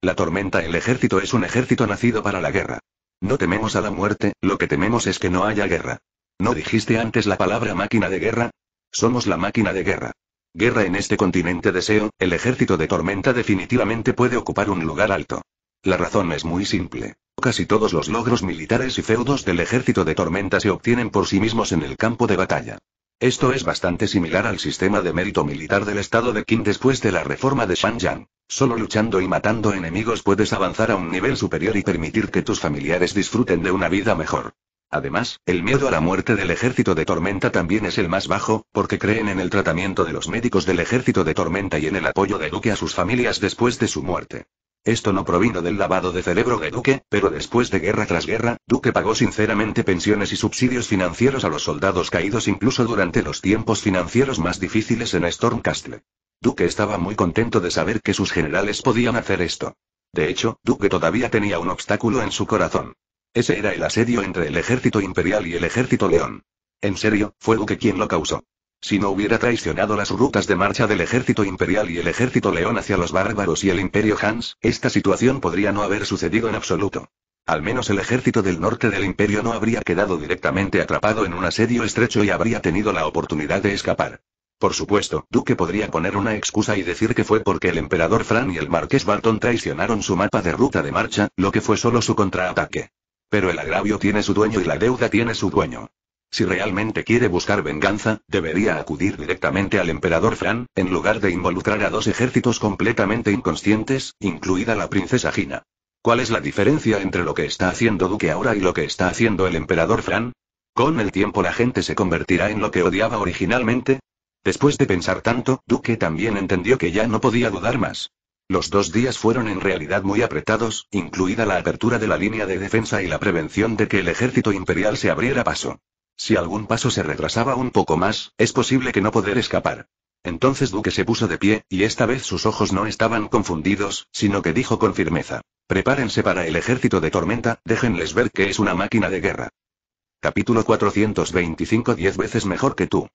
La tormenta, el ejército es un ejército nacido para la guerra. No tememos a la muerte, lo que tememos es que no haya guerra. ¿No dijiste antes la palabra máquina de guerra? Somos la máquina de guerra. Guerra en este continente deseo, el ejército de tormenta definitivamente puede ocupar un lugar alto. La razón es muy simple. Casi todos los logros militares y feudos del ejército de tormenta se obtienen por sí mismos en el campo de batalla. Esto es bastante similar al sistema de mérito militar del estado de Qin después de la reforma de Shanjiang. Solo luchando y matando enemigos puedes avanzar a un nivel superior y permitir que tus familiares disfruten de una vida mejor. Además, el miedo a la muerte del ejército de tormenta también es el más bajo, porque creen en el tratamiento de los médicos del ejército de tormenta y en el apoyo de Duque a sus familias después de su muerte. Esto no provino del lavado de cerebro de Duque, pero después de guerra tras guerra, Duque pagó sinceramente pensiones y subsidios financieros a los soldados caídos incluso durante los tiempos financieros más difíciles en Stormcastle. Duque estaba muy contento de saber que sus generales podían hacer esto. De hecho, Duque todavía tenía un obstáculo en su corazón. Ese era el asedio entre el ejército imperial y el ejército león. En serio, fue Duque quien lo causó. Si no hubiera traicionado las rutas de marcha del ejército imperial y el ejército león hacia los bárbaros y el imperio Hans, esta situación podría no haber sucedido en absoluto. Al menos el ejército del norte del imperio no habría quedado directamente atrapado en un asedio estrecho y habría tenido la oportunidad de escapar. Por supuesto, Duque podría poner una excusa y decir que fue porque el emperador Fran y el marqués Barton traicionaron su mapa de ruta de marcha, lo que fue solo su contraataque. Pero el agravio tiene su dueño y la deuda tiene su dueño. Si realmente quiere buscar venganza, debería acudir directamente al emperador Fran, en lugar de involucrar a dos ejércitos completamente inconscientes, incluida la princesa Gina. ¿Cuál es la diferencia entre lo que está haciendo Duque ahora y lo que está haciendo el emperador Fran? Con el tiempo la gente se convertirá en lo que odiaba originalmente. Después de pensar tanto, Duque también entendió que ya no podía dudar más. Los dos días fueron en realidad muy apretados, incluida la apertura de la línea de defensa y la prevención de que el ejército imperial se abriera paso. Si algún paso se retrasaba un poco más, es posible que no poder escapar. Entonces Duque se puso de pie, y esta vez sus ojos no estaban confundidos, sino que dijo con firmeza. Prepárense para el ejército de tormenta, déjenles ver que es una máquina de guerra. Capítulo 425 Diez veces mejor que tú.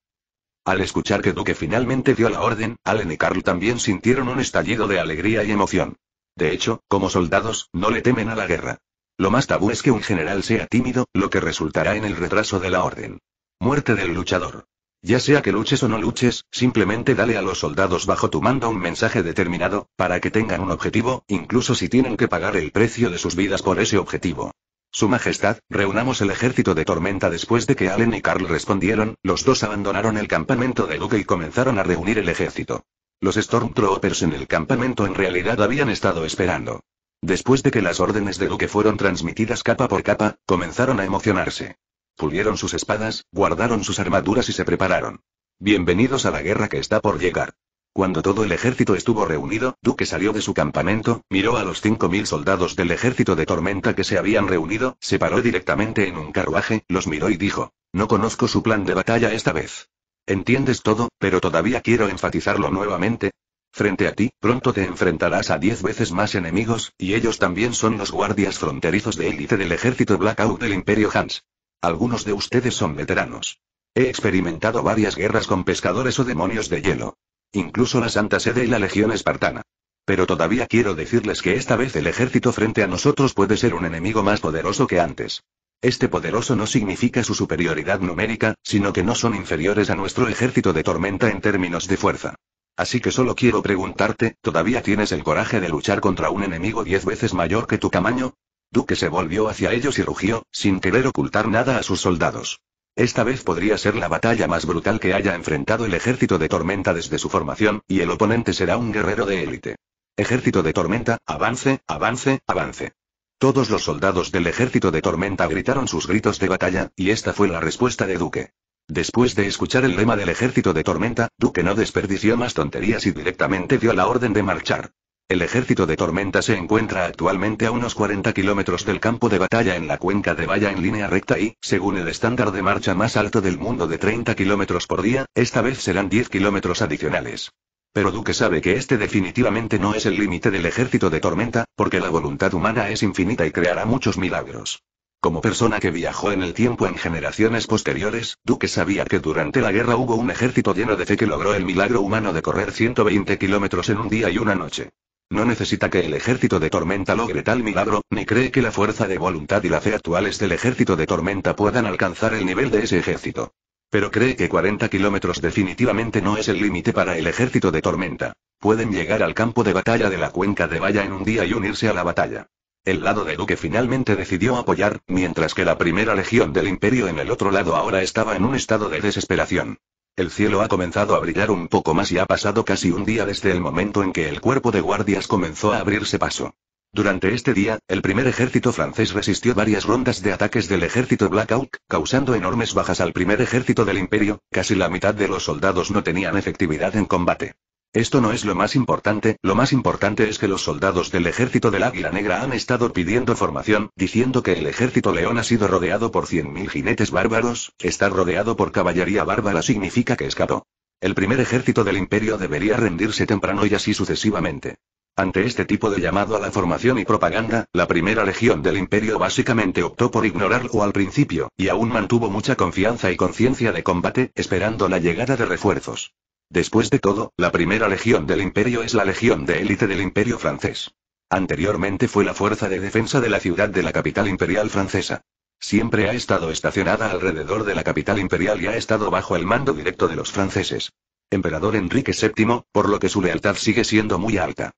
Al escuchar que Duque finalmente dio la orden, Allen y Carl también sintieron un estallido de alegría y emoción. De hecho, como soldados, no le temen a la guerra. Lo más tabú es que un general sea tímido, lo que resultará en el retraso de la orden. Muerte del luchador. Ya sea que luches o no luches, simplemente dale a los soldados bajo tu mando un mensaje determinado, para que tengan un objetivo, incluso si tienen que pagar el precio de sus vidas por ese objetivo. Su Majestad, reunamos el ejército de tormenta después de que Allen y Carl respondieron, los dos abandonaron el campamento de Luke y comenzaron a reunir el ejército. Los Stormtroopers en el campamento en realidad habían estado esperando. Después de que las órdenes de Luke fueron transmitidas capa por capa, comenzaron a emocionarse. Pulieron sus espadas, guardaron sus armaduras y se prepararon. Bienvenidos a la guerra que está por llegar. Cuando todo el ejército estuvo reunido, Duque salió de su campamento, miró a los 5.000 soldados del ejército de tormenta que se habían reunido, se paró directamente en un carruaje, los miró y dijo, no conozco su plan de batalla esta vez. Entiendes todo, pero todavía quiero enfatizarlo nuevamente. Frente a ti, pronto te enfrentarás a 10 veces más enemigos, y ellos también son los guardias fronterizos de élite del ejército Blackout del Imperio Hans. Algunos de ustedes son veteranos. He experimentado varias guerras con pescadores o demonios de hielo. Incluso la Santa Sede y la Legión Espartana. Pero todavía quiero decirles que esta vez el ejército frente a nosotros puede ser un enemigo más poderoso que antes. Este poderoso no significa su superioridad numérica, sino que no son inferiores a nuestro ejército de tormenta en términos de fuerza. Así que solo quiero preguntarte, ¿todavía tienes el coraje de luchar contra un enemigo diez veces mayor que tu tamaño? Duque se volvió hacia ellos y rugió, sin querer ocultar nada a sus soldados. Esta vez podría ser la batalla más brutal que haya enfrentado el ejército de Tormenta desde su formación, y el oponente será un guerrero de élite. Ejército de Tormenta, avance, avance, avance. Todos los soldados del ejército de Tormenta gritaron sus gritos de batalla, y esta fue la respuesta de Duque. Después de escuchar el lema del ejército de Tormenta, Duque no desperdició más tonterías y directamente dio la orden de marchar. El ejército de tormenta se encuentra actualmente a unos 40 kilómetros del campo de batalla en la cuenca de Valla en línea recta y, según el estándar de marcha más alto del mundo de 30 kilómetros por día, esta vez serán 10 kilómetros adicionales. Pero Duque sabe que este definitivamente no es el límite del ejército de tormenta, porque la voluntad humana es infinita y creará muchos milagros. Como persona que viajó en el tiempo en generaciones posteriores, Duque sabía que durante la guerra hubo un ejército lleno de fe que logró el milagro humano de correr 120 kilómetros en un día y una noche. No necesita que el ejército de tormenta logre tal milagro, ni cree que la fuerza de voluntad y la fe actuales del ejército de tormenta puedan alcanzar el nivel de ese ejército. Pero cree que 40 kilómetros definitivamente no es el límite para el ejército de tormenta. Pueden llegar al campo de batalla de la cuenca de Valla en un día y unirse a la batalla. El lado de Duque finalmente decidió apoyar, mientras que la primera legión del imperio en el otro lado ahora estaba en un estado de desesperación. El cielo ha comenzado a brillar un poco más y ha pasado casi un día desde el momento en que el cuerpo de guardias comenzó a abrirse paso. Durante este día, el primer ejército francés resistió varias rondas de ataques del ejército blackout, causando enormes bajas al primer ejército del imperio, casi la mitad de los soldados no tenían efectividad en combate. Esto no es lo más importante, lo más importante es que los soldados del ejército del Águila Negra han estado pidiendo formación, diciendo que el ejército león ha sido rodeado por 100.000 jinetes bárbaros, estar rodeado por caballería bárbara significa que escapó. El primer ejército del imperio debería rendirse temprano y así sucesivamente. Ante este tipo de llamado a la formación y propaganda, la primera legión del imperio básicamente optó por ignorarlo al principio, y aún mantuvo mucha confianza y conciencia de combate, esperando la llegada de refuerzos. Después de todo, la primera legión del imperio es la legión de élite del imperio francés. Anteriormente fue la fuerza de defensa de la ciudad de la capital imperial francesa. Siempre ha estado estacionada alrededor de la capital imperial y ha estado bajo el mando directo de los franceses. Emperador Enrique VII, por lo que su lealtad sigue siendo muy alta.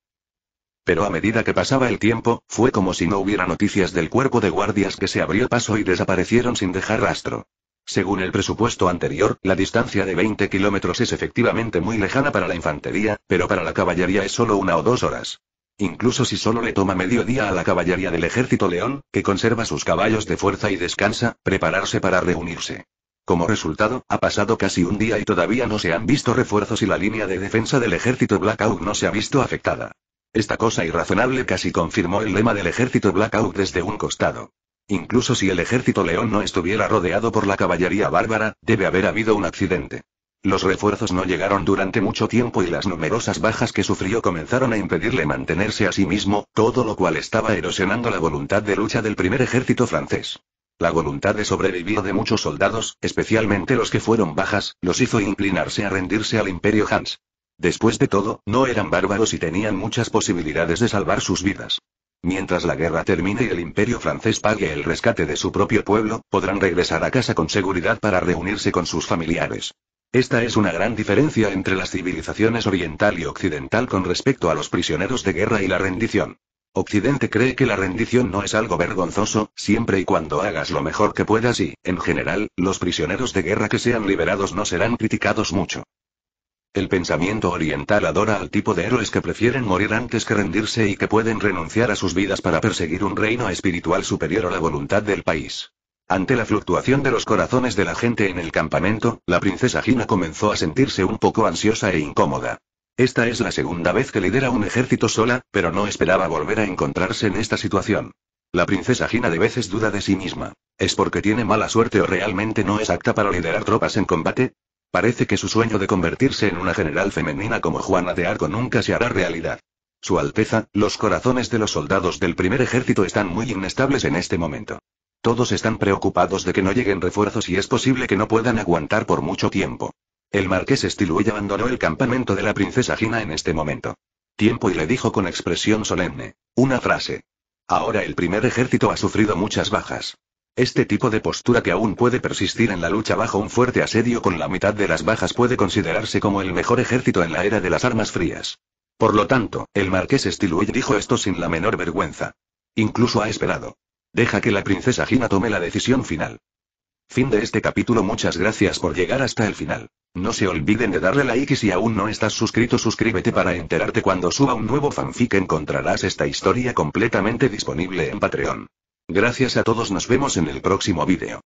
Pero a medida que pasaba el tiempo, fue como si no hubiera noticias del cuerpo de guardias que se abrió paso y desaparecieron sin dejar rastro. Según el presupuesto anterior, la distancia de 20 kilómetros es efectivamente muy lejana para la infantería, pero para la caballería es solo una o dos horas. Incluso si solo le toma medio día a la caballería del ejército león, que conserva sus caballos de fuerza y descansa, prepararse para reunirse. Como resultado, ha pasado casi un día y todavía no se han visto refuerzos y la línea de defensa del ejército Blackout no se ha visto afectada. Esta cosa irrazonable casi confirmó el lema del ejército Blackout desde un costado. Incluso si el ejército león no estuviera rodeado por la caballería bárbara, debe haber habido un accidente. Los refuerzos no llegaron durante mucho tiempo y las numerosas bajas que sufrió comenzaron a impedirle mantenerse a sí mismo, todo lo cual estaba erosionando la voluntad de lucha del primer ejército francés. La voluntad de sobrevivir de muchos soldados, especialmente los que fueron bajas, los hizo inclinarse a rendirse al imperio Hans. Después de todo, no eran bárbaros y tenían muchas posibilidades de salvar sus vidas. Mientras la guerra termine y el imperio francés pague el rescate de su propio pueblo, podrán regresar a casa con seguridad para reunirse con sus familiares. Esta es una gran diferencia entre las civilizaciones oriental y occidental con respecto a los prisioneros de guerra y la rendición. Occidente cree que la rendición no es algo vergonzoso, siempre y cuando hagas lo mejor que puedas y, en general, los prisioneros de guerra que sean liberados no serán criticados mucho. El pensamiento oriental adora al tipo de héroes que prefieren morir antes que rendirse y que pueden renunciar a sus vidas para perseguir un reino espiritual superior a la voluntad del país. Ante la fluctuación de los corazones de la gente en el campamento, la princesa Gina comenzó a sentirse un poco ansiosa e incómoda. Esta es la segunda vez que lidera un ejército sola, pero no esperaba volver a encontrarse en esta situación. La princesa Gina de veces duda de sí misma. ¿Es porque tiene mala suerte o realmente no es apta para liderar tropas en combate? Parece que su sueño de convertirse en una general femenina como Juana de Arco nunca se hará realidad. Su Alteza, los corazones de los soldados del primer ejército están muy inestables en este momento. Todos están preocupados de que no lleguen refuerzos y es posible que no puedan aguantar por mucho tiempo. El marqués Stiluy abandonó el campamento de la princesa Gina en este momento. Tiempo y le dijo con expresión solemne. Una frase. Ahora el primer ejército ha sufrido muchas bajas. Este tipo de postura que aún puede persistir en la lucha bajo un fuerte asedio con la mitad de las bajas puede considerarse como el mejor ejército en la era de las armas frías. Por lo tanto, el marqués Stilwell dijo esto sin la menor vergüenza. Incluso ha esperado. Deja que la princesa Gina tome la decisión final. Fin de este capítulo Muchas gracias por llegar hasta el final. No se olviden de darle like y si aún no estás suscrito suscríbete para enterarte cuando suba un nuevo fanfic encontrarás esta historia completamente disponible en Patreon. Gracias a todos nos vemos en el próximo video.